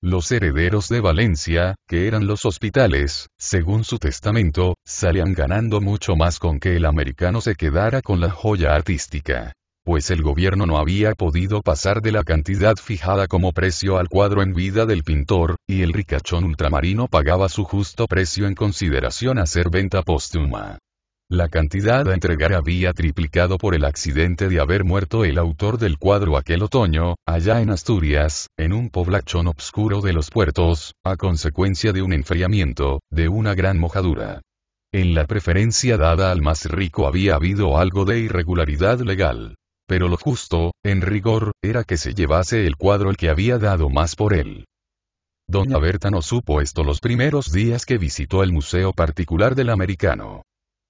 Los herederos de Valencia, que eran los hospitales, según su testamento, salían ganando mucho más con que el americano se quedara con la joya artística pues el gobierno no había podido pasar de la cantidad fijada como precio al cuadro en vida del pintor, y el ricachón ultramarino pagaba su justo precio en consideración a ser venta póstuma. La cantidad a entregar había triplicado por el accidente de haber muerto el autor del cuadro aquel otoño, allá en Asturias, en un poblachón obscuro de los puertos, a consecuencia de un enfriamiento, de una gran mojadura. En la preferencia dada al más rico había habido algo de irregularidad legal. Pero lo justo, en rigor, era que se llevase el cuadro el que había dado más por él. Doña Berta no supo esto los primeros días que visitó el Museo Particular del Americano.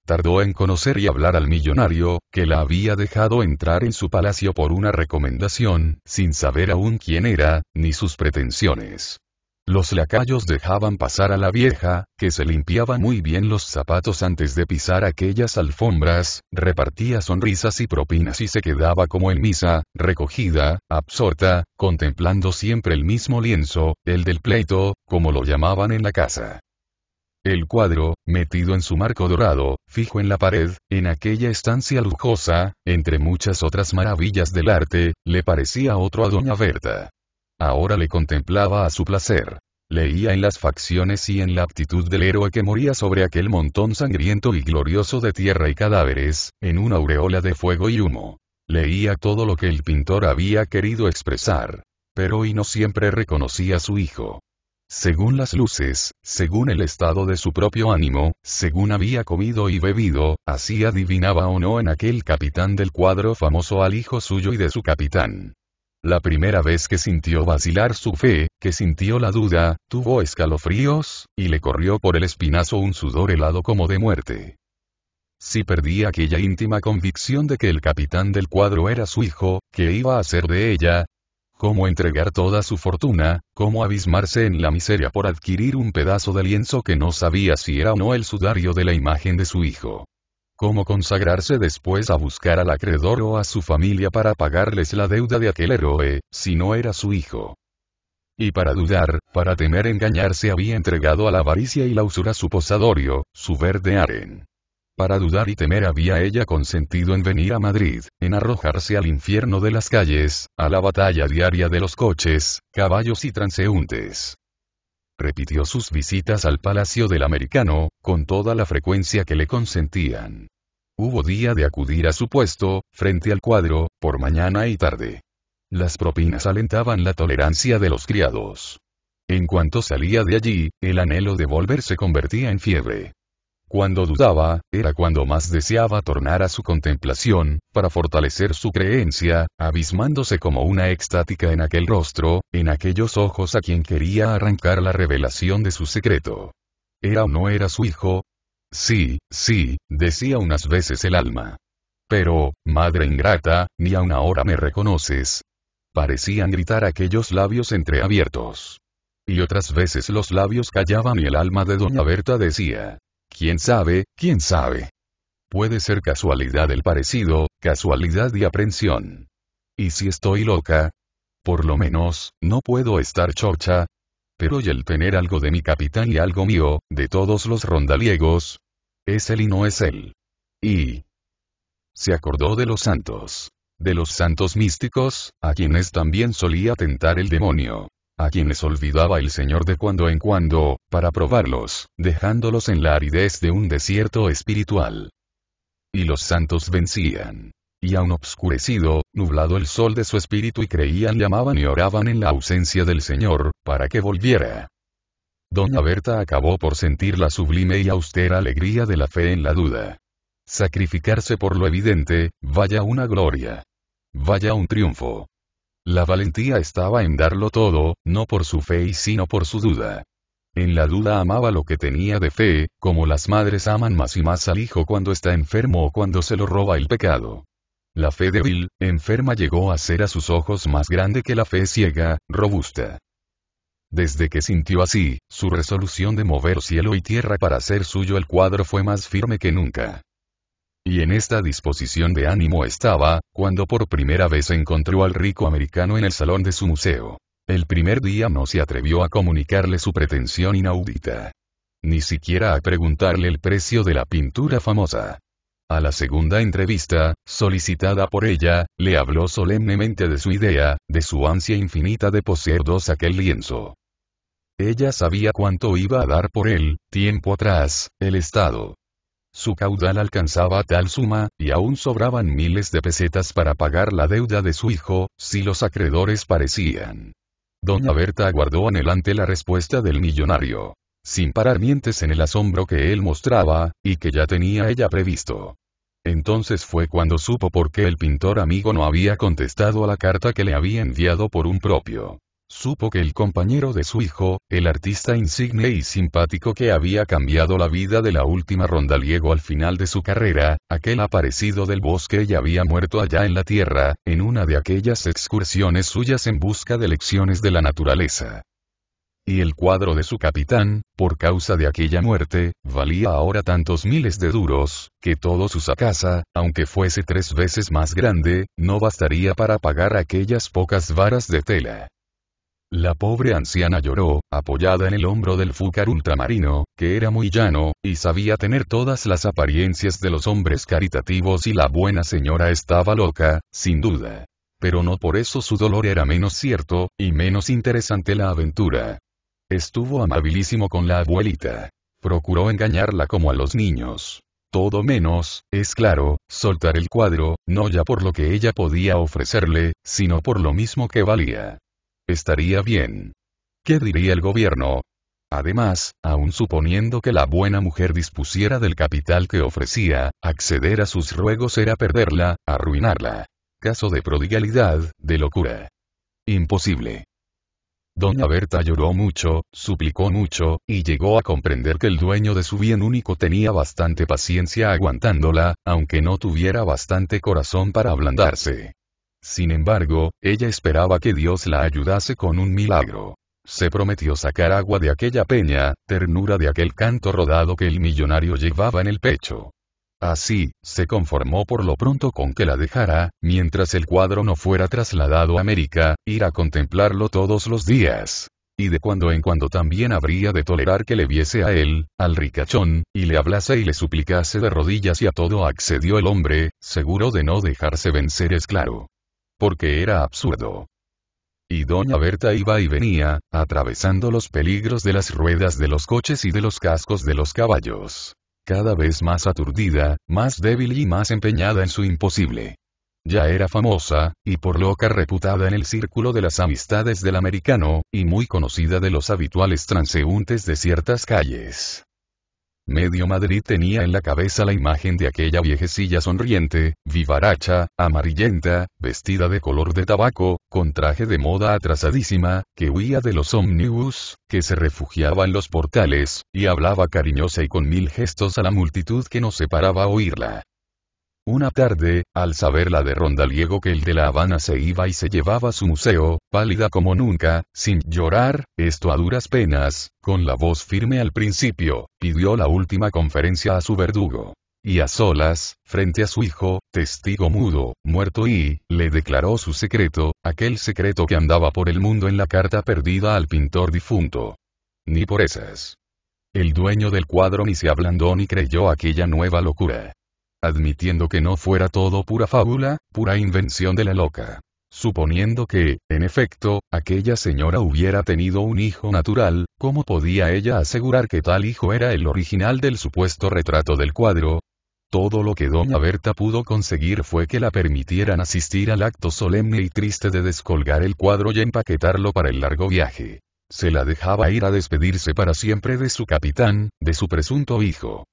Tardó en conocer y hablar al millonario, que la había dejado entrar en su palacio por una recomendación, sin saber aún quién era, ni sus pretensiones. Los lacayos dejaban pasar a la vieja, que se limpiaba muy bien los zapatos antes de pisar aquellas alfombras, repartía sonrisas y propinas y se quedaba como en misa, recogida, absorta, contemplando siempre el mismo lienzo, el del pleito, como lo llamaban en la casa. El cuadro, metido en su marco dorado, fijo en la pared, en aquella estancia lujosa, entre muchas otras maravillas del arte, le parecía otro a doña Berta. Ahora le contemplaba a su placer. Leía en las facciones y en la actitud del héroe que moría sobre aquel montón sangriento y glorioso de tierra y cadáveres, en una aureola de fuego y humo. Leía todo lo que el pintor había querido expresar. Pero hoy no siempre reconocía a su hijo según las luces, según el estado de su propio ánimo, según había comido y bebido, así adivinaba o no en aquel capitán del cuadro famoso al hijo suyo y de su capitán. La primera vez que sintió vacilar su fe, que sintió la duda, tuvo escalofríos, y le corrió por el espinazo un sudor helado como de muerte. Si perdía aquella íntima convicción de que el capitán del cuadro era su hijo, que iba a ser de ella, cómo entregar toda su fortuna, cómo abismarse en la miseria por adquirir un pedazo de lienzo que no sabía si era o no el sudario de la imagen de su hijo. Cómo consagrarse después a buscar al acreedor o a su familia para pagarles la deuda de aquel héroe, si no era su hijo. Y para dudar, para temer engañarse había entregado a la avaricia y la usura su posadorio, su verde aren. Para dudar y temer había ella consentido en venir a Madrid, en arrojarse al infierno de las calles, a la batalla diaria de los coches, caballos y transeúntes. Repitió sus visitas al Palacio del Americano, con toda la frecuencia que le consentían. Hubo día de acudir a su puesto, frente al cuadro, por mañana y tarde. Las propinas alentaban la tolerancia de los criados. En cuanto salía de allí, el anhelo de volver se convertía en fiebre. Cuando dudaba, era cuando más deseaba tornar a su contemplación, para fortalecer su creencia, abismándose como una extática en aquel rostro, en aquellos ojos a quien quería arrancar la revelación de su secreto. ¿Era o no era su hijo? Sí, sí, decía unas veces el alma. Pero, madre ingrata, ni aun ahora me reconoces. Parecían gritar aquellos labios entreabiertos. Y otras veces los labios callaban y el alma de doña Berta decía, ¿Quién sabe? ¿Quién sabe? Puede ser casualidad el parecido, casualidad y aprensión. ¿Y si estoy loca? Por lo menos, no puedo estar chocha. Pero y el tener algo de mi capitán y algo mío, de todos los rondaliegos. Es él y no es él. Y... Se acordó de los santos. De los santos místicos, a quienes también solía tentar el demonio a quienes olvidaba el Señor de cuando en cuando, para probarlos, dejándolos en la aridez de un desierto espiritual. Y los santos vencían. Y aun obscurecido, nublado el sol de su espíritu y creían, llamaban y oraban en la ausencia del Señor, para que volviera. Doña Berta acabó por sentir la sublime y austera alegría de la fe en la duda. Sacrificarse por lo evidente, vaya una gloria. Vaya un triunfo. La valentía estaba en darlo todo, no por su fe y sino por su duda. En la duda amaba lo que tenía de fe, como las madres aman más y más al hijo cuando está enfermo o cuando se lo roba el pecado. La fe débil, enferma llegó a ser a sus ojos más grande que la fe ciega, robusta. Desde que sintió así, su resolución de mover cielo y tierra para hacer suyo el cuadro fue más firme que nunca. Y en esta disposición de ánimo estaba, cuando por primera vez encontró al rico americano en el salón de su museo. El primer día no se atrevió a comunicarle su pretensión inaudita. Ni siquiera a preguntarle el precio de la pintura famosa. A la segunda entrevista, solicitada por ella, le habló solemnemente de su idea, de su ansia infinita de poseer dos aquel lienzo. Ella sabía cuánto iba a dar por él, tiempo atrás, el Estado. Su caudal alcanzaba tal suma, y aún sobraban miles de pesetas para pagar la deuda de su hijo, si los acreedores parecían. Doña Berta aguardó anhelante la respuesta del millonario. Sin parar mientes en el asombro que él mostraba, y que ya tenía ella previsto. Entonces fue cuando supo por qué el pintor amigo no había contestado a la carta que le había enviado por un propio. Supo que el compañero de su hijo, el artista insigne y simpático que había cambiado la vida de la última rondaliego al final de su carrera, aquel aparecido del bosque y había muerto allá en la tierra, en una de aquellas excursiones suyas en busca de lecciones de la naturaleza y el cuadro de su capitán, por causa de aquella muerte, valía ahora tantos miles de duros, que todo su sacasa, aunque fuese tres veces más grande, no bastaría para pagar aquellas pocas varas de tela. La pobre anciana lloró, apoyada en el hombro del fúcar ultramarino, que era muy llano, y sabía tener todas las apariencias de los hombres caritativos y la buena señora estaba loca, sin duda. Pero no por eso su dolor era menos cierto, y menos interesante la aventura. Estuvo amabilísimo con la abuelita. Procuró engañarla como a los niños todo menos, es claro, soltar el cuadro, no ya por lo que ella podía ofrecerle, sino por lo mismo que valía. Estaría bien. ¿Qué diría el gobierno? Además, aun suponiendo que la buena mujer dispusiera del capital que ofrecía, acceder a sus ruegos era perderla, arruinarla. Caso de prodigalidad, de locura. Imposible. Doña Berta lloró mucho, suplicó mucho, y llegó a comprender que el dueño de su bien único tenía bastante paciencia aguantándola, aunque no tuviera bastante corazón para ablandarse. Sin embargo, ella esperaba que Dios la ayudase con un milagro. Se prometió sacar agua de aquella peña, ternura de aquel canto rodado que el millonario llevaba en el pecho. Así, se conformó por lo pronto con que la dejara, mientras el cuadro no fuera trasladado a América, ir a contemplarlo todos los días. Y de cuando en cuando también habría de tolerar que le viese a él, al ricachón, y le hablase y le suplicase de rodillas y a todo accedió el hombre, seguro de no dejarse vencer es claro porque era absurdo. Y doña Berta iba y venía, atravesando los peligros de las ruedas de los coches y de los cascos de los caballos. Cada vez más aturdida, más débil y más empeñada en su imposible. Ya era famosa, y por loca reputada en el círculo de las amistades del americano, y muy conocida de los habituales transeúntes de ciertas calles. Medio Madrid tenía en la cabeza la imagen de aquella viejecilla sonriente, vivaracha, amarillenta, vestida de color de tabaco, con traje de moda atrasadísima, que huía de los ómnibus, que se refugiaba en los portales, y hablaba cariñosa y con mil gestos a la multitud que nos separaba a oírla. Una tarde, al saber la de Rondaliego que el de La Habana se iba y se llevaba a su museo, pálida como nunca, sin llorar, esto a duras penas, con la voz firme al principio, pidió la última conferencia a su verdugo. Y a solas, frente a su hijo, testigo mudo, muerto y, le declaró su secreto, aquel secreto que andaba por el mundo en la carta perdida al pintor difunto. Ni por esas. El dueño del cuadro ni se ablandó ni creyó aquella nueva locura admitiendo que no fuera todo pura fábula, pura invención de la loca. Suponiendo que, en efecto, aquella señora hubiera tenido un hijo natural, ¿cómo podía ella asegurar que tal hijo era el original del supuesto retrato del cuadro? Todo lo que doña Berta pudo conseguir fue que la permitieran asistir al acto solemne y triste de descolgar el cuadro y empaquetarlo para el largo viaje. Se la dejaba ir a despedirse para siempre de su capitán, de su presunto hijo.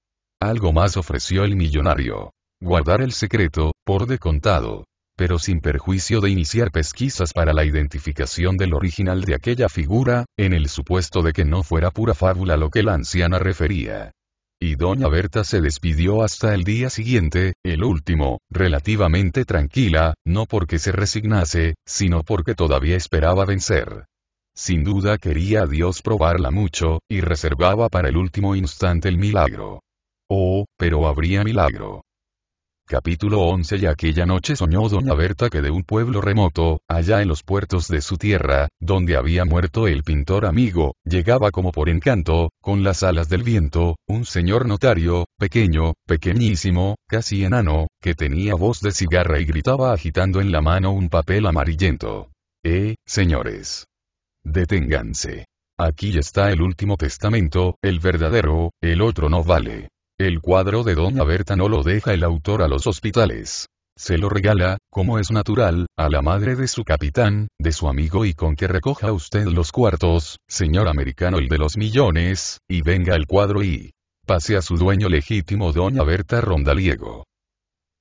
Algo más ofreció el millonario. Guardar el secreto, por de contado, Pero sin perjuicio de iniciar pesquisas para la identificación del original de aquella figura, en el supuesto de que no fuera pura fábula lo que la anciana refería y doña Berta se despidió hasta el día siguiente, el último, relativamente tranquila, no porque se resignase, sino porque todavía esperaba vencer. Sin duda quería a Dios probarla mucho, y reservaba para el último instante el milagro. Oh, pero habría milagro. Capítulo 11 Y aquella noche soñó doña Berta que de un pueblo remoto, allá en los puertos de su tierra, donde había muerto el pintor amigo, llegaba como por encanto, con las alas del viento, un señor notario, pequeño, pequeñísimo, casi enano, que tenía voz de cigarra y gritaba agitando en la mano un papel amarillento. Eh, señores. Deténganse. Aquí está el último testamento, el verdadero, el otro no vale. El cuadro de Doña Berta no lo deja el autor a los hospitales. Se lo regala, como es natural, a la madre de su capitán, de su amigo y con que recoja usted los cuartos, señor americano el de los millones, y venga el cuadro y pase a su dueño legítimo doña Berta Rondaliego.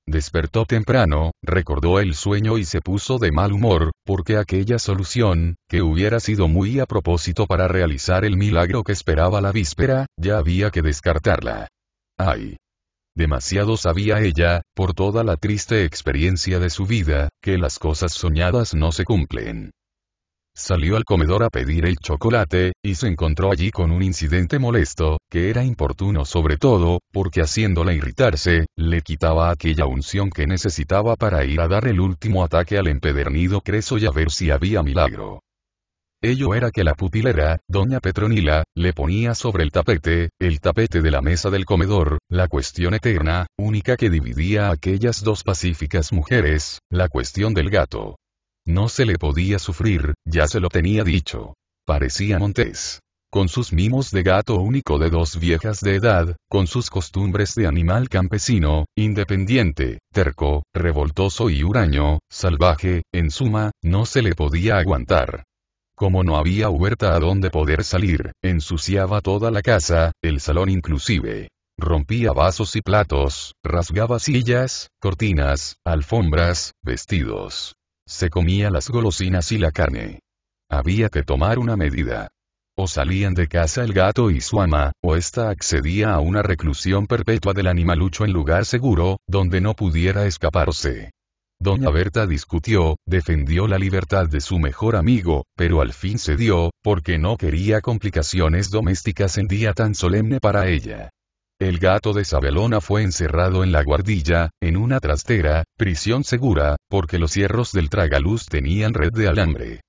Despertó temprano, recordó el sueño y se puso de mal humor, porque aquella solución, que hubiera sido muy a propósito para realizar el milagro que esperaba la víspera, ya había que descartarla. Ay. Demasiado sabía ella, por toda la triste experiencia de su vida, que las cosas soñadas no se cumplen. Salió al comedor a pedir el chocolate, y se encontró allí con un incidente molesto, que era importuno sobre todo, porque haciéndola irritarse, le quitaba aquella unción que necesitaba para ir a dar el último ataque al empedernido Creso y a ver si había milagro. Ello era que la putilera, doña Petronila, le ponía sobre el tapete, el tapete de la mesa del comedor, la cuestión eterna, única que dividía a aquellas dos pacíficas mujeres, la cuestión del gato. No se le podía sufrir, ya se lo tenía dicho. Parecía Montés. Con sus mimos de gato único de dos viejas de edad, con sus costumbres de animal campesino, independiente, terco, revoltoso y huraño, salvaje, en suma, no se le podía aguantar. Como no había huerta a donde poder salir, ensuciaba toda la casa, el salón inclusive. Rompía vasos y platos, rasgaba sillas, cortinas, alfombras, vestidos. Se comía las golosinas y la carne. Había que tomar una medida. O salían de casa el gato y su ama, o ésta accedía a una reclusión perpetua del animalucho en lugar seguro, donde no pudiera escaparse. Doña Berta discutió, defendió la libertad de su mejor amigo, pero al fin cedió, porque no quería complicaciones domésticas en día tan solemne para ella. El gato de Sabelona fue encerrado en la guardilla, en una trastera, prisión segura, porque los hierros del tragaluz tenían red de alambre.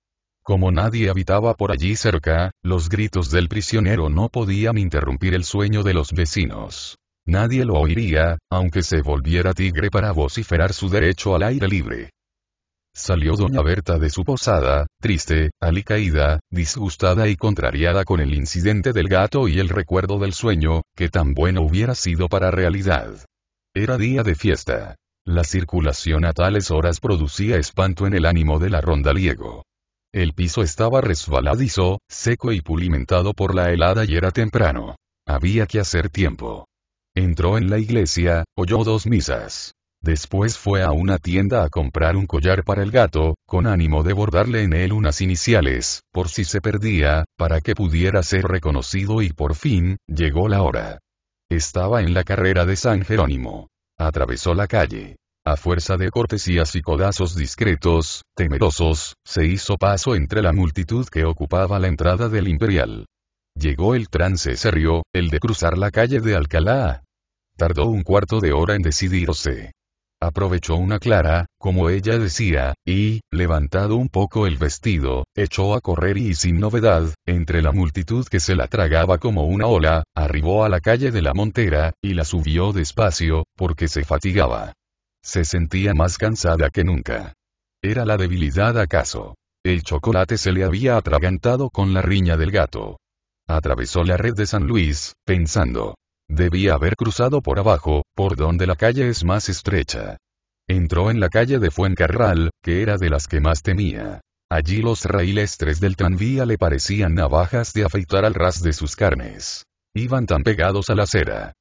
Como nadie habitaba por allí cerca, los gritos del prisionero no podían interrumpir el sueño de los vecinos. Nadie lo oiría, aunque se volviera tigre para vociferar su derecho al aire libre. Salió doña Berta de su posada, triste, alicaída, disgustada y contrariada con el incidente del gato y el recuerdo del sueño, que tan bueno hubiera sido para realidad. Era día de fiesta. La circulación a tales horas producía espanto en el ánimo de la rondaliego. El piso estaba resbaladizo, seco y pulimentado por la helada y era temprano. Había que hacer tiempo. Entró en la iglesia, oyó dos misas. Después fue a una tienda a comprar un collar para el gato, con ánimo de bordarle en él unas iniciales, por si se perdía, para que pudiera ser reconocido y por fin, llegó la hora. Estaba en la carrera de San Jerónimo. Atravesó la calle. A fuerza de cortesías y codazos discretos, temerosos, se hizo paso entre la multitud que ocupaba la entrada del imperial. Llegó el trance serio, el de cruzar la calle de Alcalá, Tardó un cuarto de hora en decidirse. Aprovechó una clara, como ella decía, y, levantado un poco el vestido, echó a correr y sin novedad, entre la multitud que se la tragaba como una ola, arribó a la calle de la Montera, y la subió despacio, porque se fatigaba. Se sentía más cansada que nunca. ¿Era la debilidad acaso? El chocolate se le había atragantado con la riña del gato. Atravesó la red de San Luis, pensando. Debía haber cruzado por abajo, por donde la calle es más estrecha. Entró en la calle de Fuencarral, que era de las que más temía. Allí los tres del tranvía le parecían navajas de afeitar al ras de sus carnes. Iban tan pegados a la acera.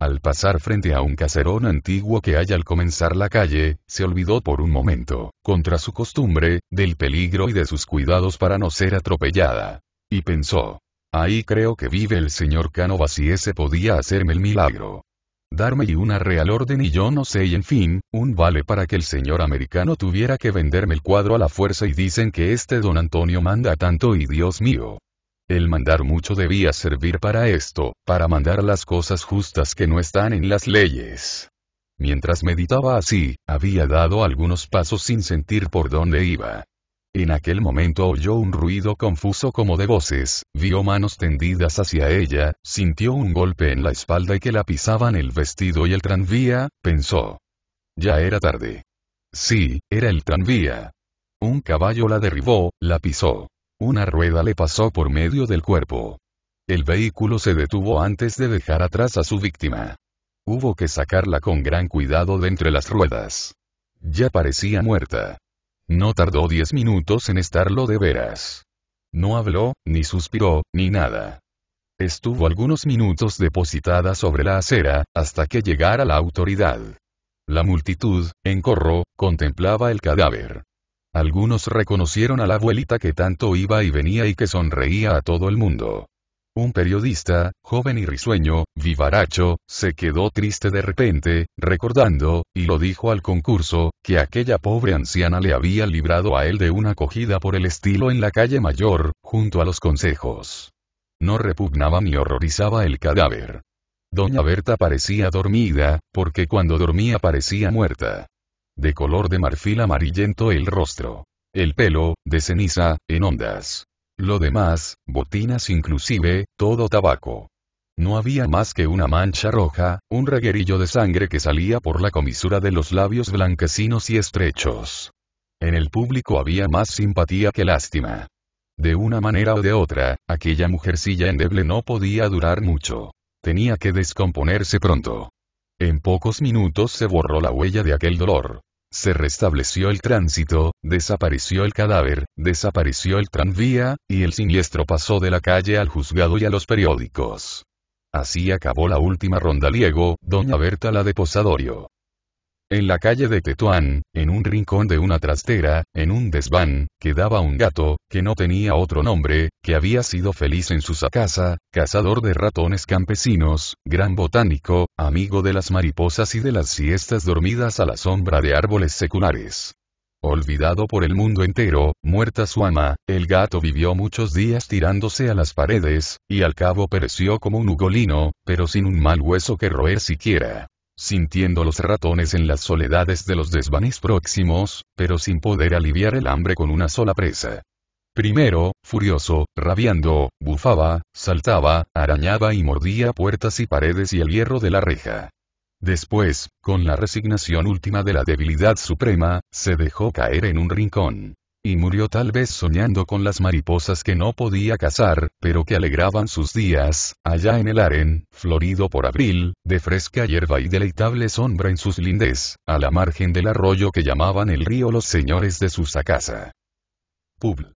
Al pasar frente a un caserón antiguo que hay al comenzar la calle, se olvidó por un momento, contra su costumbre, del peligro y de sus cuidados para no ser atropellada. Y pensó, Ahí creo que vive el señor Canova si ese podía hacerme el milagro. Darme y una real orden y yo no sé y en fin, un vale para que el señor americano tuviera que venderme el cuadro a la fuerza y dicen que este don Antonio manda tanto y Dios mío. El mandar mucho debía servir para esto, para mandar las cosas justas que no están en las leyes. Mientras meditaba así, había dado algunos pasos sin sentir por dónde iba. En aquel momento oyó un ruido confuso como de voces, vio manos tendidas hacia ella, sintió un golpe en la espalda y que la pisaban el vestido y el tranvía, pensó. Ya era tarde. Sí, era el tranvía. Un caballo la derribó, la pisó. Una rueda le pasó por medio del cuerpo. El vehículo se detuvo antes de dejar atrás a su víctima. Hubo que sacarla con gran cuidado de entre las ruedas. Ya parecía muerta. No tardó diez minutos en estarlo de veras. No habló, ni suspiró, ni nada. Estuvo algunos minutos depositada sobre la acera, hasta que llegara la autoridad. La multitud, en corro, contemplaba el cadáver. Algunos reconocieron a la abuelita que tanto iba y venía y que sonreía a todo el mundo. Un periodista, joven y risueño, vivaracho, se quedó triste de repente, recordando, y lo dijo al concurso, que aquella pobre anciana le había librado a él de una acogida por el estilo en la calle mayor, junto a los consejos. No repugnaba ni horrorizaba el cadáver. Doña Berta parecía dormida, porque cuando dormía parecía muerta. De color de marfil amarillento el rostro. El pelo, de ceniza, en ondas lo demás, botinas inclusive, todo tabaco. No había más que una mancha roja, un reguerillo de sangre que salía por la comisura de los labios blanquecinos y estrechos. En el público había más simpatía que lástima. De una manera o de otra, aquella mujercilla endeble no podía durar mucho. Tenía que descomponerse pronto. En pocos minutos se borró la huella de aquel dolor. Se restableció el tránsito, desapareció el cadáver, desapareció el tranvía, y el siniestro pasó de la calle al juzgado y a los periódicos. Así acabó la última ronda Liego, doña Berta la de Posadorio. En la calle de Tetuán, en un rincón de una trastera, en un desván, quedaba un gato, que no tenía otro nombre, que había sido feliz en su casa, cazador de ratones campesinos, gran botánico, amigo de las mariposas y de las siestas dormidas a la sombra de árboles seculares. Olvidado por el mundo entero, muerta su ama, el gato vivió muchos días tirándose a las paredes, y al cabo pereció como un ugolino, pero sin un mal hueso que roer siquiera sintiendo los ratones en las soledades de los desvanes próximos, pero sin poder aliviar el hambre con una sola presa. Primero, furioso, rabiando, bufaba, saltaba, arañaba y mordía puertas y paredes y el hierro de la reja. Después, con la resignación última de la debilidad suprema, se dejó caer en un rincón. Y murió tal vez soñando con las mariposas que no podía cazar, pero que alegraban sus días, allá en el aren, florido por abril, de fresca hierba y deleitable sombra en sus lindes, a la margen del arroyo que llamaban el río los señores de su Casa. Publ.